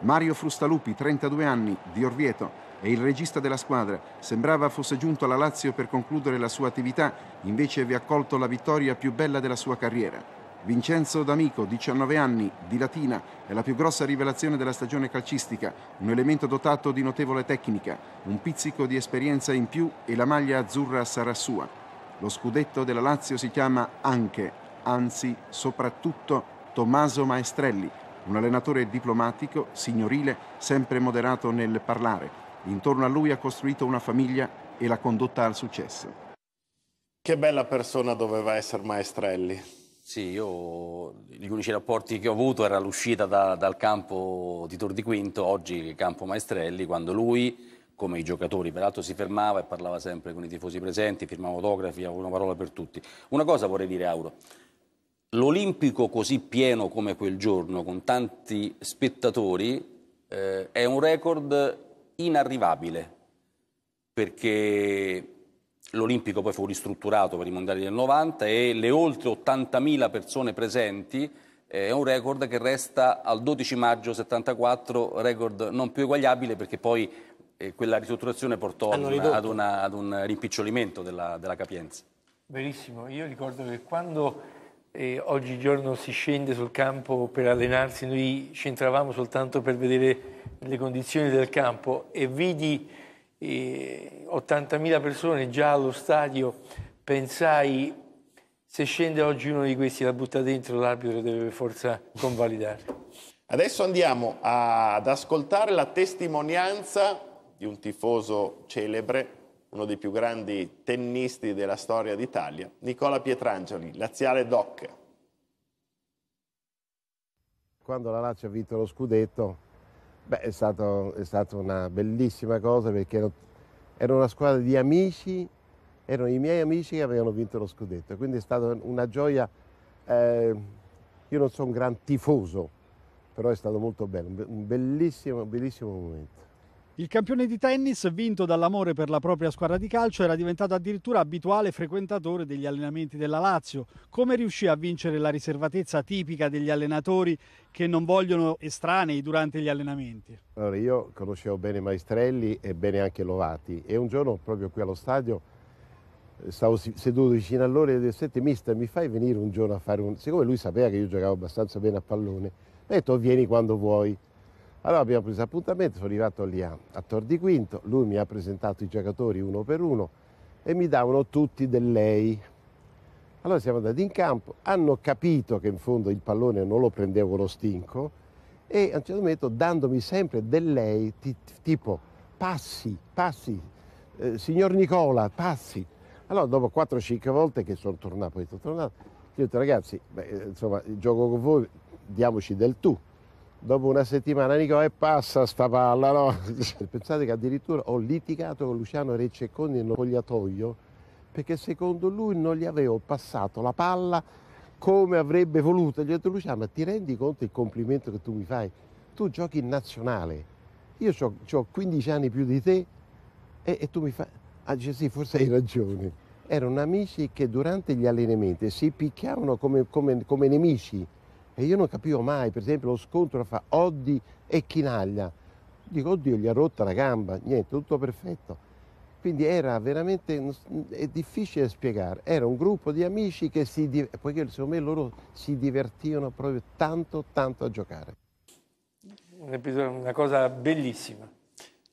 Mario Frustalupi, 32 anni, di Orvieto, è il regista della squadra. Sembrava fosse giunto alla Lazio per concludere la sua attività, invece vi ha colto la vittoria più bella della sua carriera. Vincenzo D'Amico, 19 anni, di Latina, è la più grossa rivelazione della stagione calcistica, un elemento dotato di notevole tecnica, un pizzico di esperienza in più e la maglia azzurra sarà sua. Lo scudetto della Lazio si chiama anche, anzi soprattutto, Tommaso Maestrelli, un allenatore diplomatico, signorile, sempre moderato nel parlare. Intorno a lui ha costruito una famiglia e l'ha condotta al successo. Che bella persona doveva essere Maestrelli. Sì, io gli unici rapporti che ho avuto era l'uscita da, dal campo di Tor di Quinto, oggi campo Maestrelli, quando lui, come i giocatori, peraltro si fermava e parlava sempre con i tifosi presenti, firmava autografi, aveva una parola per tutti. Una cosa vorrei dire, Auro, l'Olimpico così pieno come quel giorno, con tanti spettatori, eh, è un record inarrivabile, perché L'Olimpico poi fu ristrutturato per i mondiali del 90 e le oltre 80.000 persone presenti eh, è un record che resta al 12 maggio 74, record non più eguagliabile perché poi eh, quella ristrutturazione portò ad, ad, una, ad, un rimpicciolimento della, della, capienza. Verissimo, io ricordo che quando eh, oggigiorno si scende sul campo per allenarsi, noi ci entravamo soltanto per vedere le condizioni del campo e vidi 80.000 persone già allo stadio, pensai se scende oggi uno di questi la butta dentro l'arbitro deve forza convalidare. Adesso andiamo ad ascoltare la testimonianza di un tifoso celebre, uno dei più grandi tennisti della storia d'Italia, Nicola Pietrangeli, laziale doc. Quando la Lazio ha vinto lo scudetto, Beh, è, stato, è stata una bellissima cosa perché ero, era una squadra di amici, erano i miei amici che avevano vinto lo scudetto, quindi è stata una gioia. Eh, io non sono un gran tifoso, però è stato molto bello, un bellissimo, bellissimo momento. Il campione di tennis, vinto dall'amore per la propria squadra di calcio, era diventato addirittura abituale frequentatore degli allenamenti della Lazio. Come riuscì a vincere la riservatezza tipica degli allenatori che non vogliono estranei durante gli allenamenti? Allora, io conoscevo bene Maestrelli e bene anche Lovati e un giorno proprio qui allo stadio stavo seduto vicino a loro e ho detto, mister, mi fai venire un giorno a fare un... Siccome lui sapeva che io giocavo abbastanza bene a pallone, ho detto vieni quando vuoi. Allora abbiamo preso appuntamento, sono arrivato lì a, a Tor di Quinto, lui mi ha presentato i giocatori uno per uno e mi davano tutti del lei. Allora siamo andati in campo, hanno capito che in fondo il pallone non lo prendevo lo stinco e a un certo momento dandomi sempre del lei, tipo passi, passi, eh, signor Nicola, passi. Allora dopo 4-5 volte che sono tornato, poi sono tornato, gli ho detto ragazzi, beh, insomma gioco con voi, diamoci del tu dopo una settimana Nico e passa sta palla no? pensate che addirittura ho litigato con Luciano Recce Condi nel spogliatoio perché secondo lui non gli avevo passato la palla come avrebbe voluto gli ho detto Luciano ma ti rendi conto il complimento che tu mi fai tu giochi in nazionale io ho 15 anni più di te e, e tu mi fai ah sì forse hai ragione erano amici che durante gli allenamenti si picchiavano come, come, come nemici e io non capivo mai, per esempio, lo scontro fra Oddi e Chinaglia. Dico, oddio, gli ha rotta la gamba, niente, tutto perfetto. Quindi era veramente è difficile spiegare. Era un gruppo di amici che si, poiché secondo me loro si divertivano proprio tanto, tanto a giocare. Un episodio, Una cosa bellissima.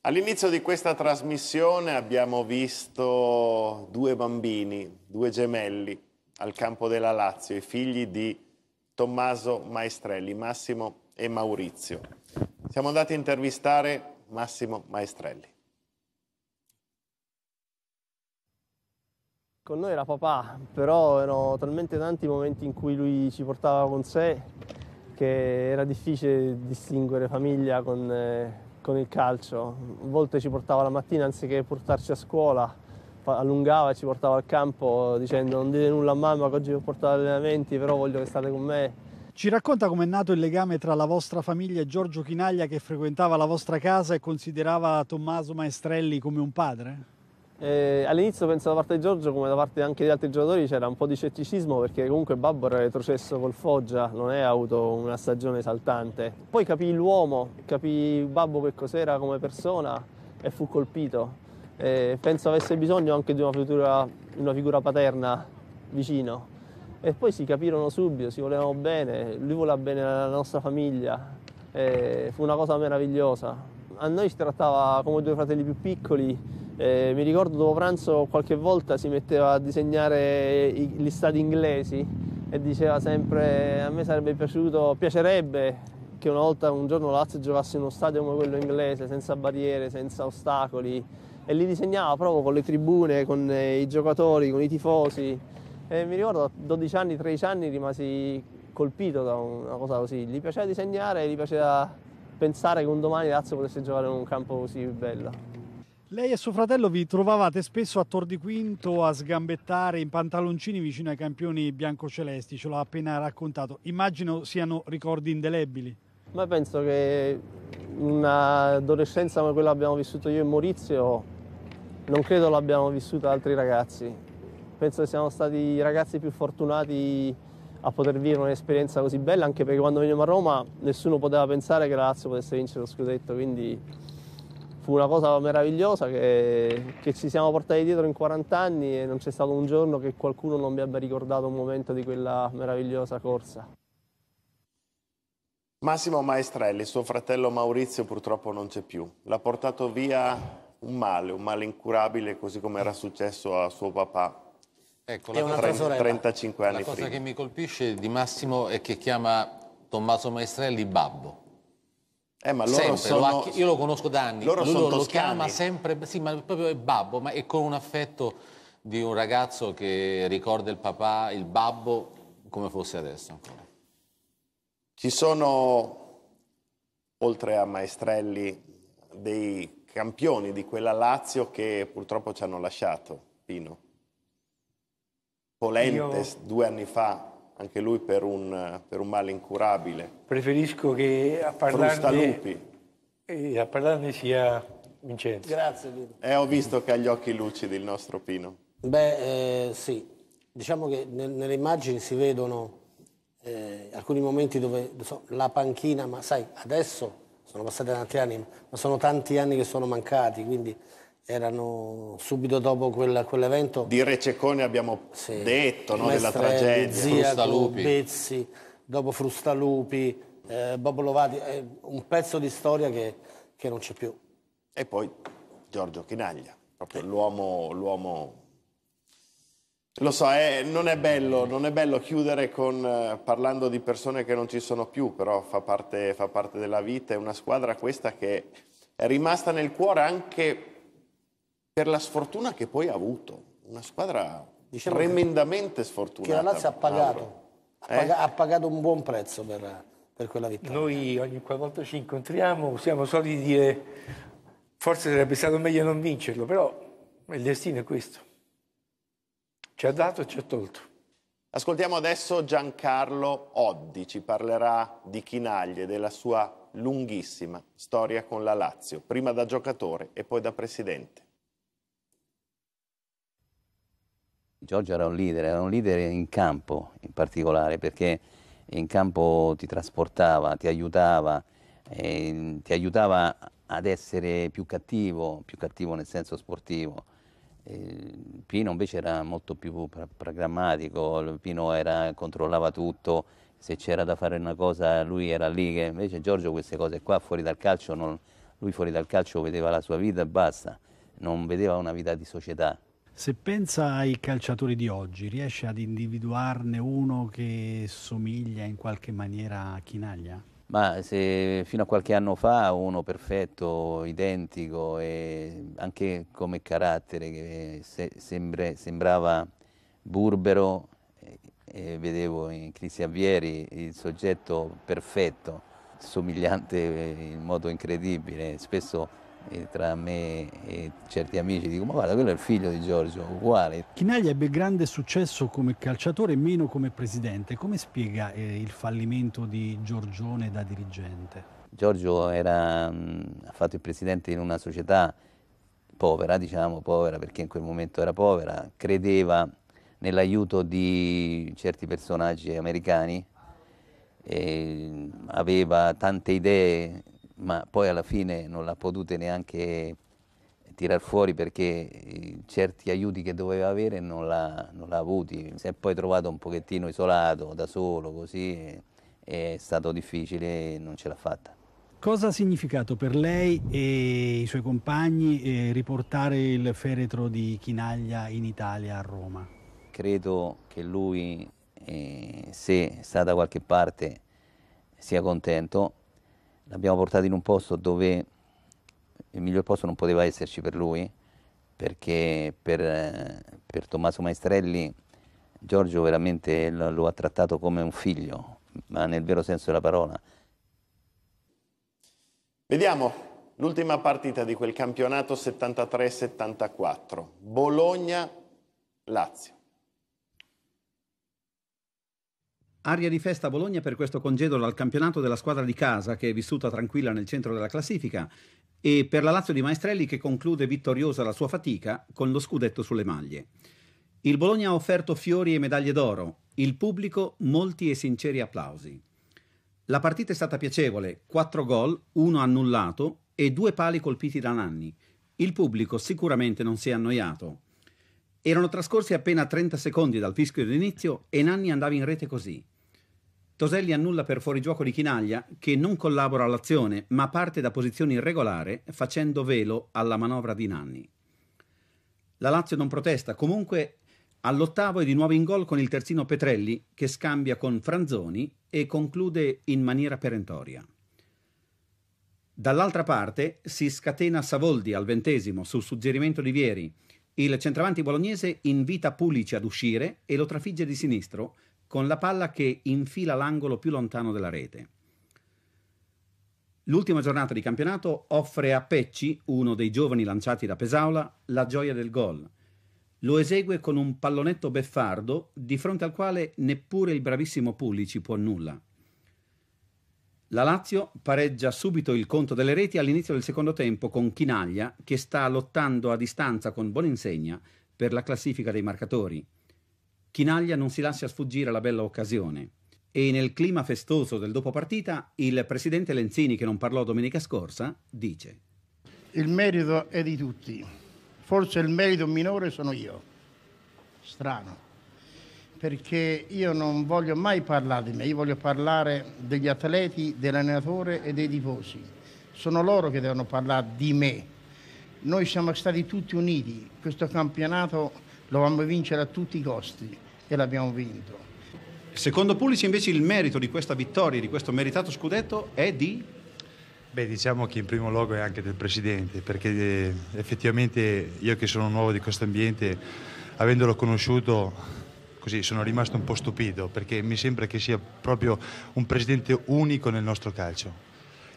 All'inizio di questa trasmissione abbiamo visto due bambini, due gemelli al campo della Lazio, i figli di Tommaso Maestrelli, Massimo e Maurizio. Siamo andati a intervistare Massimo Maestrelli. Con noi era papà, però erano talmente tanti i momenti in cui lui ci portava con sé che era difficile distinguere famiglia con, eh, con il calcio. A volte ci portava la mattina anziché portarci a scuola allungava e ci portava al campo dicendo non dite nulla a mamma che oggi vi ho portato allenamenti, però voglio che state con me. Ci racconta com'è nato il legame tra la vostra famiglia e Giorgio Chinaglia che frequentava la vostra casa e considerava Tommaso Maestrelli come un padre? Eh, all'inizio penso da parte di Giorgio come da parte anche di altri giocatori c'era un po' di scetticismo perché comunque Babbo era retrocesso col Foggia, non è avuto una stagione esaltante. Poi capì l'uomo, capì Babbo che cos'era come persona e fu colpito e penso avesse bisogno anche di una figura, una figura paterna vicino. E poi si capirono subito, si volevano bene, lui voleva bene la nostra famiglia, e fu una cosa meravigliosa. A noi si trattava come due fratelli più piccoli, eh, mi ricordo dopo pranzo qualche volta si metteva a disegnare gli stati inglesi e diceva sempre a me sarebbe piaciuto, piacerebbe che una volta un giorno Lazio giocasse in uno stadio come quello inglese, senza barriere, senza ostacoli, e li disegnava proprio con le tribune, con eh, i giocatori, con i tifosi. E mi ricordo a 12 anni, 13 anni rimasi colpito da una cosa così. Gli piaceva disegnare, e gli piaceva pensare che un domani Lazio potesse giocare in un campo così bello. Lei e suo fratello vi trovavate spesso a Tor di Quinto a sgambettare in pantaloncini vicino ai campioni biancocelesti, ce l'ha appena raccontato. Immagino siano ricordi indelebili. Ma penso che un'adolescenza come quella che abbiamo vissuto io e Maurizio non credo l'abbiano vissuta altri ragazzi. Penso che siamo stati i ragazzi più fortunati a poter vivere un'esperienza così bella, anche perché quando venivo a Roma nessuno poteva pensare che la Lazio potesse vincere lo scudetto, quindi fu una cosa meravigliosa che, che ci siamo portati dietro in 40 anni e non c'è stato un giorno che qualcuno non mi abbia ricordato un momento di quella meravigliosa corsa. Massimo Maestrelli, suo fratello Maurizio purtroppo non c'è più, l'ha portato via un male, un male incurabile, così come era successo a suo papà. Ecco, la cosa, 30, 35 anni la cosa prima. che mi colpisce di Massimo è che chiama Tommaso Maestrelli babbo. Eh, ma loro sempre, sono... lo, io lo conosco da anni, loro lo, lo chiama sempre, sì, ma proprio è babbo, ma è con un affetto di un ragazzo che ricorda il papà, il babbo, come fosse adesso ancora. Ci sono, oltre a Maestrelli, dei campioni di quella Lazio che purtroppo ci hanno lasciato, Pino. Polentes Io... due anni fa, anche lui per un, per un male incurabile. Preferisco che a parlarne, eh, a parlarne sia Vincenzo. Grazie Pino. Eh, ho visto che ha gli occhi lucidi il nostro Pino. Beh, eh, sì. Diciamo che nel, nelle immagini si vedono eh, alcuni momenti dove so, la panchina, ma sai, adesso sono passati tanti anni, ma sono tanti anni che sono mancati, quindi erano subito dopo quel, quell'evento. Di Receccone abbiamo sì, detto, no, della eh, tragedia. Ziaco, Pezzi, dopo Frustalupi, eh, Bobo Lovati, eh, un pezzo di storia che, che non c'è più. E poi Giorgio Chinaglia, proprio l'uomo lo so, è, non, è bello, non, è bello, chiudere con, eh, parlando di persone che non ci sono più, però fa parte, fa parte, della vita, è una squadra questa che è rimasta nel cuore anche per la sfortuna che poi ha avuto, una squadra diciamo tremendamente che, sfortunata. Che la Lazio ha pagato, eh? ha, pagato un buon prezzo per, per quella vittoria. Noi ogni qualvolta ci incontriamo siamo soliti dire forse sarebbe stato meglio non vincerlo, però il destino è questo. Ci ha dato e ci ha tolto. Ascoltiamo adesso Giancarlo Oddi, ci parlerà di Chinaglie, della sua lunghissima storia con la Lazio, prima da giocatore e poi da presidente. Giorgio era un leader, era un leader in campo in particolare, perché in campo ti trasportava, ti aiutava, eh, ti aiutava ad essere più cattivo, più cattivo nel senso sportivo, Ehm, Pino invece era molto più programmatico, Pino era, controllava tutto, se c'era da fare una cosa lui era lì, invece Giorgio queste cose qua fuori dal calcio, non, lui fuori dal calcio vedeva la sua vita e basta, non vedeva una vita di società. Se pensa ai calciatori di oggi, riesce ad individuarne uno che somiglia in qualche maniera a Chinaglia? Ma se fino a qualche anno fa uno perfetto, identico e anche come carattere che se, sembra, sembrava burbero, eh, e vedevo in Cristian Vieri il soggetto perfetto, somigliante in modo incredibile, spesso tra me e certi amici dico ma guarda quello è il figlio di Giorgio uguale Chinaglia ebbe grande successo come calciatore e meno come presidente come spiega eh, il fallimento di Giorgione da dirigente? Giorgio era, mh, mm, ha fatto il presidente in una società povera diciamo povera perché in quel momento era povera credeva nell'aiuto di certi personaggi americani mm, aveva tante idee ma poi alla fine non l'ha potuta neanche tirar fuori perché eh, certi aiuti che doveva avere non l'ha, avuti. Si è poi trovato un pochettino isolato, da solo, così, è stato difficile e non ce l'ha fatta. Cosa ha significato per lei e i suoi compagni eh, riportare il feretro di Chinaglia in Italia, a Roma? Credo che lui, eh, se sta da qualche parte, sia contento l'abbiamo portato in un posto dove il miglior posto non poteva esserci per lui, perché per, eh, per Tommaso Maestrelli Giorgio veramente lo, lo ha trattato come un figlio, ma nel vero senso della parola. Vediamo l'ultima partita di quel campionato 73-74, Bologna-Lazio. Aria di festa a Bologna per questo congedo dal campionato della squadra di casa che è vissuta tranquilla nel centro della classifica e per la Lazio di Maestrelli che conclude vittoriosa la sua fatica con lo scudetto sulle maglie. Il Bologna ha offerto fiori e medaglie d'oro, il pubblico molti e sinceri applausi. La partita è stata piacevole, 4 gol, 1 annullato e 2 pali colpiti da Nanni. Il pubblico sicuramente non si è annoiato. Erano trascorsi appena 30 secondi dal fischio d'inizio e Nanni andava in rete così. Toselli annulla per fuorigioco di Chinaglia, che non collabora all'azione, ma parte da posizione irregolare, facendo velo alla manovra di Nanni. La Lazio non protesta, comunque all'ottavo è di nuovo in gol con il terzino Petrelli, che scambia con Franzoni e conclude in maniera perentoria. Dall'altra parte si scatena Savoldi al ventesimo, sul suggerimento di Vieri. Il centravanti bolognese invita Pulici ad uscire e lo trafigge di sinistro, con la palla che infila l'angolo più lontano della rete. L'ultima giornata di campionato offre a Pecci, uno dei giovani lanciati da Pesaula, la gioia del gol. Lo esegue con un pallonetto beffardo di fronte al quale neppure il bravissimo Pullici può nulla. La Lazio pareggia subito il conto delle reti all'inizio del secondo tempo con Chinaglia che sta lottando a distanza con insegna per la classifica dei marcatori. Chinaglia non si lascia sfuggire la bella occasione. E nel clima festoso del dopopartita, il presidente Lenzini, che non parlò domenica scorsa, dice: Il merito è di tutti. Forse il merito minore sono io. Strano. Perché io non voglio mai parlare di me, io voglio parlare degli atleti, dell'allenatore e dei tifosi. Sono loro che devono parlare di me. Noi siamo stati tutti uniti. Questo campionato lo vogliamo vincere a tutti i costi e l'abbiamo vinto. Secondo Pulici invece il merito di questa vittoria, di questo meritato scudetto è di? Beh, diciamo che in primo luogo è anche del Presidente, perché eh, effettivamente io che sono nuovo di questo ambiente, avendolo conosciuto così sono rimasto un po' stupito perché mi sembra che sia proprio un presidente unico nel nostro calcio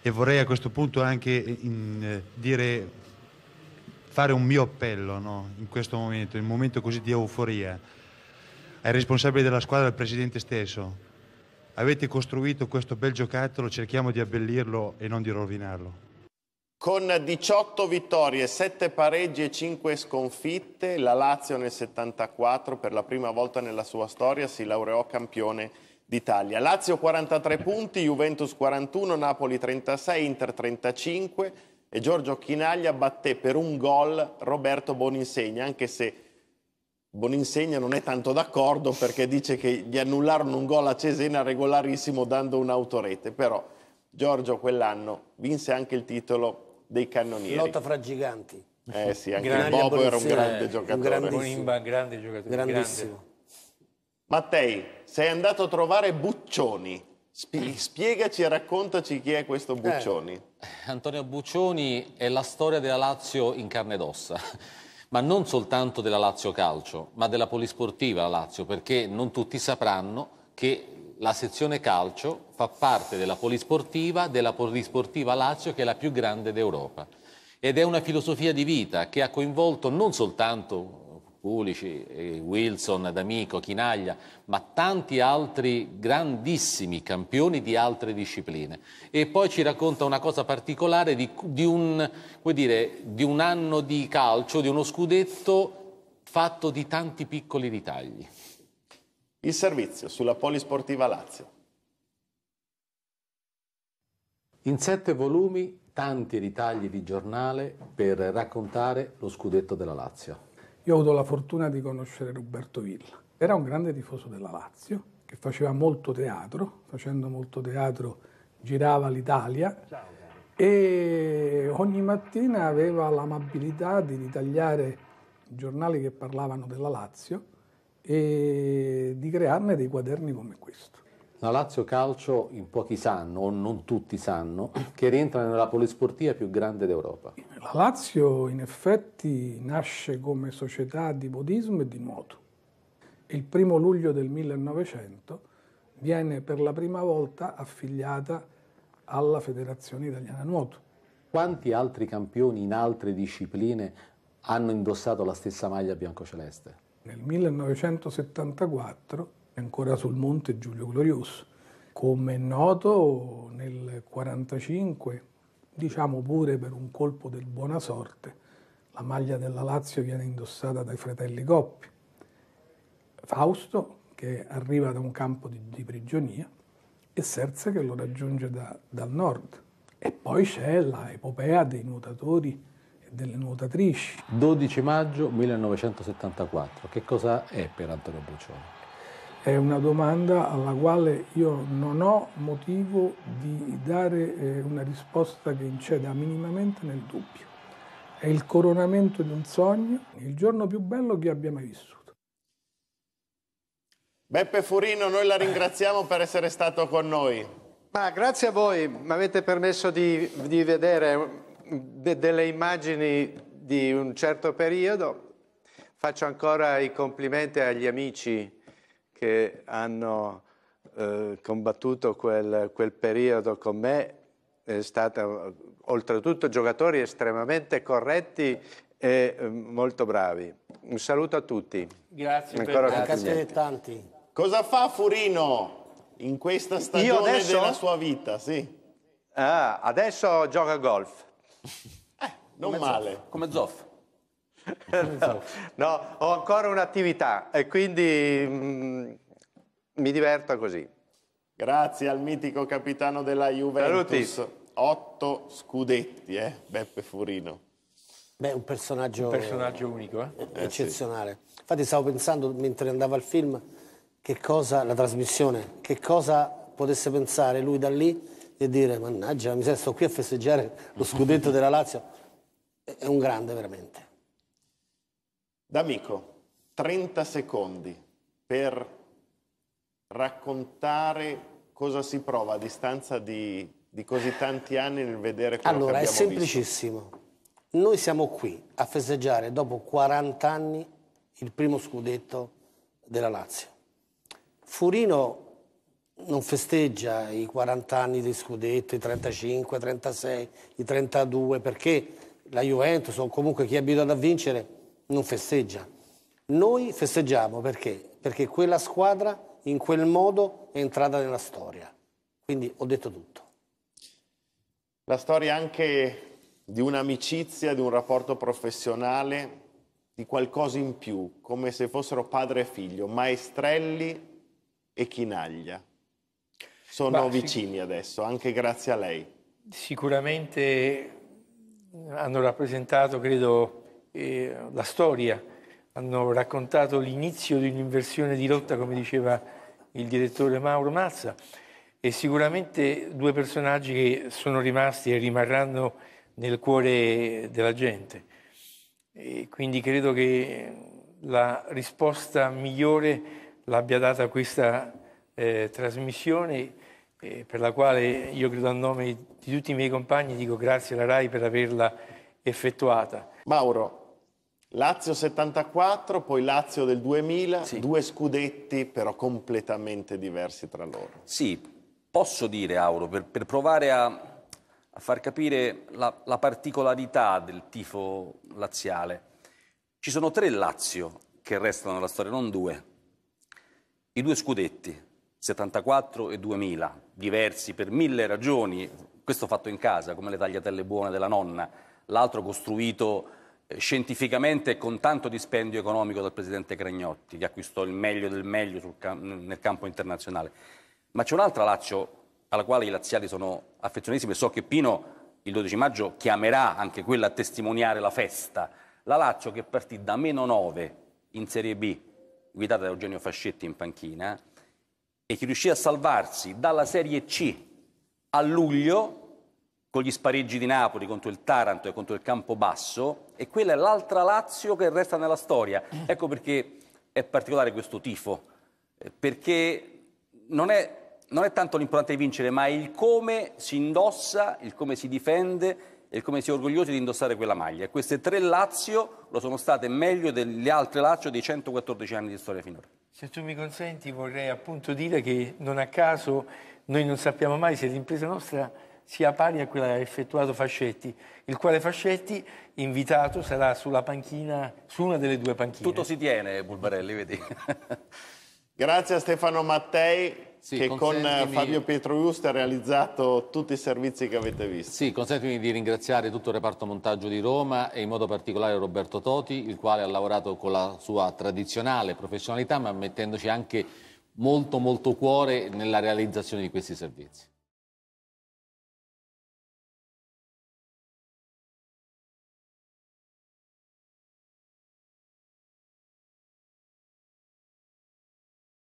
e vorrei a questo punto anche in, eh, dire, fare un mio appello no? in questo momento, in un momento così di euforia ai responsabili della squadra, al presidente stesso. Avete costruito questo bel giocattolo, cerchiamo di abbellirlo e non di rovinarlo. Con 18 vittorie, 7 pareggi e 5 sconfitte, la Lazio nel 74 per la prima volta nella sua storia si laureò campione d'Italia. Lazio 43 punti, Juventus 41, Napoli 36, Inter 35 e Giorgio Chinaglia batté per un gol Roberto Boninsegna, anche se Boninsegna non è tanto d'accordo perché dice che gli annullarono un gol a Cesena regolarissimo dando un'autorete, però Giorgio quell'anno vinse anche il titolo dei cannonieri. Lotta fra giganti. Eh sì, anche Grande Bobo era un eh, grande giocatore. Un Bonimba, grande giocatore. Grandissimo. Grande. Mattei, sei andato a trovare Buccioni. spiegaci e raccontaci chi è questo eh. Buccioni. Eh. Antonio Buccioni è la storia della Lazio in carne ed ossa ma non soltanto della Lazio Calcio, ma della Polisportiva Lazio, perché non tutti sapranno che la sezione calcio fa parte della Polisportiva, della Polisportiva Lazio che è la più grande d'Europa. Ed è una filosofia di vita che ha coinvolto non soltanto Pulici, eh, Wilson, D'Amico, Chinaglia, ma tanti altri grandissimi campioni di altre discipline. E poi ci racconta una cosa particolare di, di, un, dire, di un anno di calcio, di uno scudetto fatto di tanti piccoli ritagli. Il servizio sulla Polisportiva Lazio. In sette volumi tanti ritagli di giornale per raccontare lo scudetto della Lazio. Io ho avuto la fortuna di conoscere Roberto Villa. Era un grande tifoso della Lazio, che faceva molto teatro, facendo molto teatro girava l'Italia e ogni mattina aveva l'amabilità di ritagliare i giornali che parlavano della Lazio e di crearne dei quaderni come questo. La Lazio Calcio, in pochi sanno, o non tutti sanno, che rientra nella polisportia più grande d'Europa. La Lazio in effetti nasce come società di bodismo e di nuoto. Il primo luglio del 1900 viene per la prima volta affiliata alla Federazione Italiana Nuoto. Quanti altri campioni in altre discipline hanno indossato la stessa maglia biancoceleste? Nel 1974 ancora sul monte Giulio Glorioso. Come è noto, nel 1945, diciamo pure per un colpo del buona sorte, la maglia della Lazio viene indossata dai fratelli Coppi. Fausto, che arriva da un campo di, di prigionia, e Serse che lo raggiunge da, dal nord. E poi c'è l'epopea dei nuotatori e delle nuotatrici. 12 maggio 1974, che cosa è per Antonio Brucione? è una domanda alla quale io non ho motivo di dare eh, una risposta che inceda minimamente nel dubbio. È il coronamento di un sogno, il giorno più bello che abbia mai vissuto. Beppe Furino, noi la ringraziamo per essere stato con noi. Ma grazie a voi, mi avete permesso di, di vedere eh, de, delle immagini di un certo periodo. Faccio ancora i complimenti agli amici che hanno eh, combattuto quel, quel, periodo con me, è stata oltretutto giocatori estremamente corretti e eh, molto bravi. Un saluto a tutti. Grazie Ancora per grazie. tanti. Cosa fa Furino in questa stagione adesso... della sua vita? Sì. Ah, adesso gioca a golf. Eh, non come male. Zoff. Come Zoff. Esatto. no, ho ancora un'attività e quindi mh, mm, mi diverto così. Grazie al mitico capitano della Juventus. Saluti. Otto scudetti, eh? Beppe Furino. Beh, un personaggio, un personaggio unico, eh? eccezionale. Eh, eh sì. Infatti stavo pensando, mentre andava al film, che cosa, la trasmissione, che cosa potesse pensare lui da lì e dire, mannaggia, mi sento qui a festeggiare lo scudetto della Lazio. È un grande, veramente. D'amico, 30 secondi per raccontare cosa si prova a distanza di, di così tanti anni nel vedere quello allora, che abbiamo visto. Allora, è semplicissimo. Visto. Noi siamo qui a festeggiare dopo 40 anni il primo scudetto della Lazio. Furino non festeggia i 40 anni di scudetto, i 35, i 36, i 32, perché la Juventus o comunque chi è abituato a vincere non festeggia. Noi festeggiamo perché? Perché quella squadra in quel modo è entrata nella storia. Quindi ho detto tutto. La storia anche di un'amicizia, di un rapporto professionale, di qualcosa in più, come se fossero padre e figlio, Maestrelli e Chinaglia. Sono bah, vicini adesso, anche grazie a lei. Sicuramente hanno rappresentato, credo, la storia hanno raccontato l'inizio di un'inversione di rotta, come diceva il direttore Mauro Mazza, e sicuramente due personaggi che sono rimasti e rimarranno nel cuore della gente. E quindi credo che la risposta migliore l'abbia data questa eh, trasmissione, eh, per la quale io credo a nome di tutti i miei compagni dico grazie alla RAI per averla effettuata. Mauro, Lazio 74, poi Lazio del 2000, sì. due scudetti però completamente diversi tra loro. Sì, posso dire Auro, per, per provare a, a, far capire la, la particolarità del tifo laziale. Ci sono tre Lazio che restano nella storia, non due. I due scudetti, 74 e 2000, diversi per mille ragioni, questo fatto in casa, come le tagliatelle buone della nonna, l'altro costruito scientificamente con tanto dispendio economico dal presidente Cragnotti, che acquistò il meglio del meglio cam nel campo internazionale. Ma c'è un'altra Lazio alla quale i laziali sono affezionatissimi e so che Pino il 12 maggio chiamerà anche quella a testimoniare la festa. La Lazio che partì da meno 9 in Serie B, guidata da Eugenio Fascetti in panchina, e che riuscì a salvarsi dalla Serie C a luglio con gli spareggi di Napoli contro il Taranto e contro il Campobasso e quella è l'altra Lazio che resta nella storia. Eh. Ecco perché è particolare questo tifo, eh, perché non è, non è tanto l'importante di vincere, ma il come si indossa, il come si difende e il come si è orgogliosi di indossare quella maglia. Queste tre Lazio lo sono state meglio delle altre Lazio dei 114 anni di storia finora. Se tu mi consenti vorrei appunto dire che non a caso noi non sappiamo mai se l'impresa nostra sia pari a quella effettuata Fascetti, il quale Fascetti, invitato, sarà sulla panchina, su una delle due panchine. Tutto si tiene, Bulbarelli, vedi. Grazie a Stefano Mattei, sì, che consentimi... con Fabio Pietro Giusto ha realizzato tutti i servizi che avete visto. Sì, consentimi di ringraziare tutto il reparto montaggio di Roma e in modo particolare Roberto Toti, il quale ha lavorato con la sua tradizionale professionalità, ma mettendoci anche molto molto cuore nella realizzazione di questi servizi.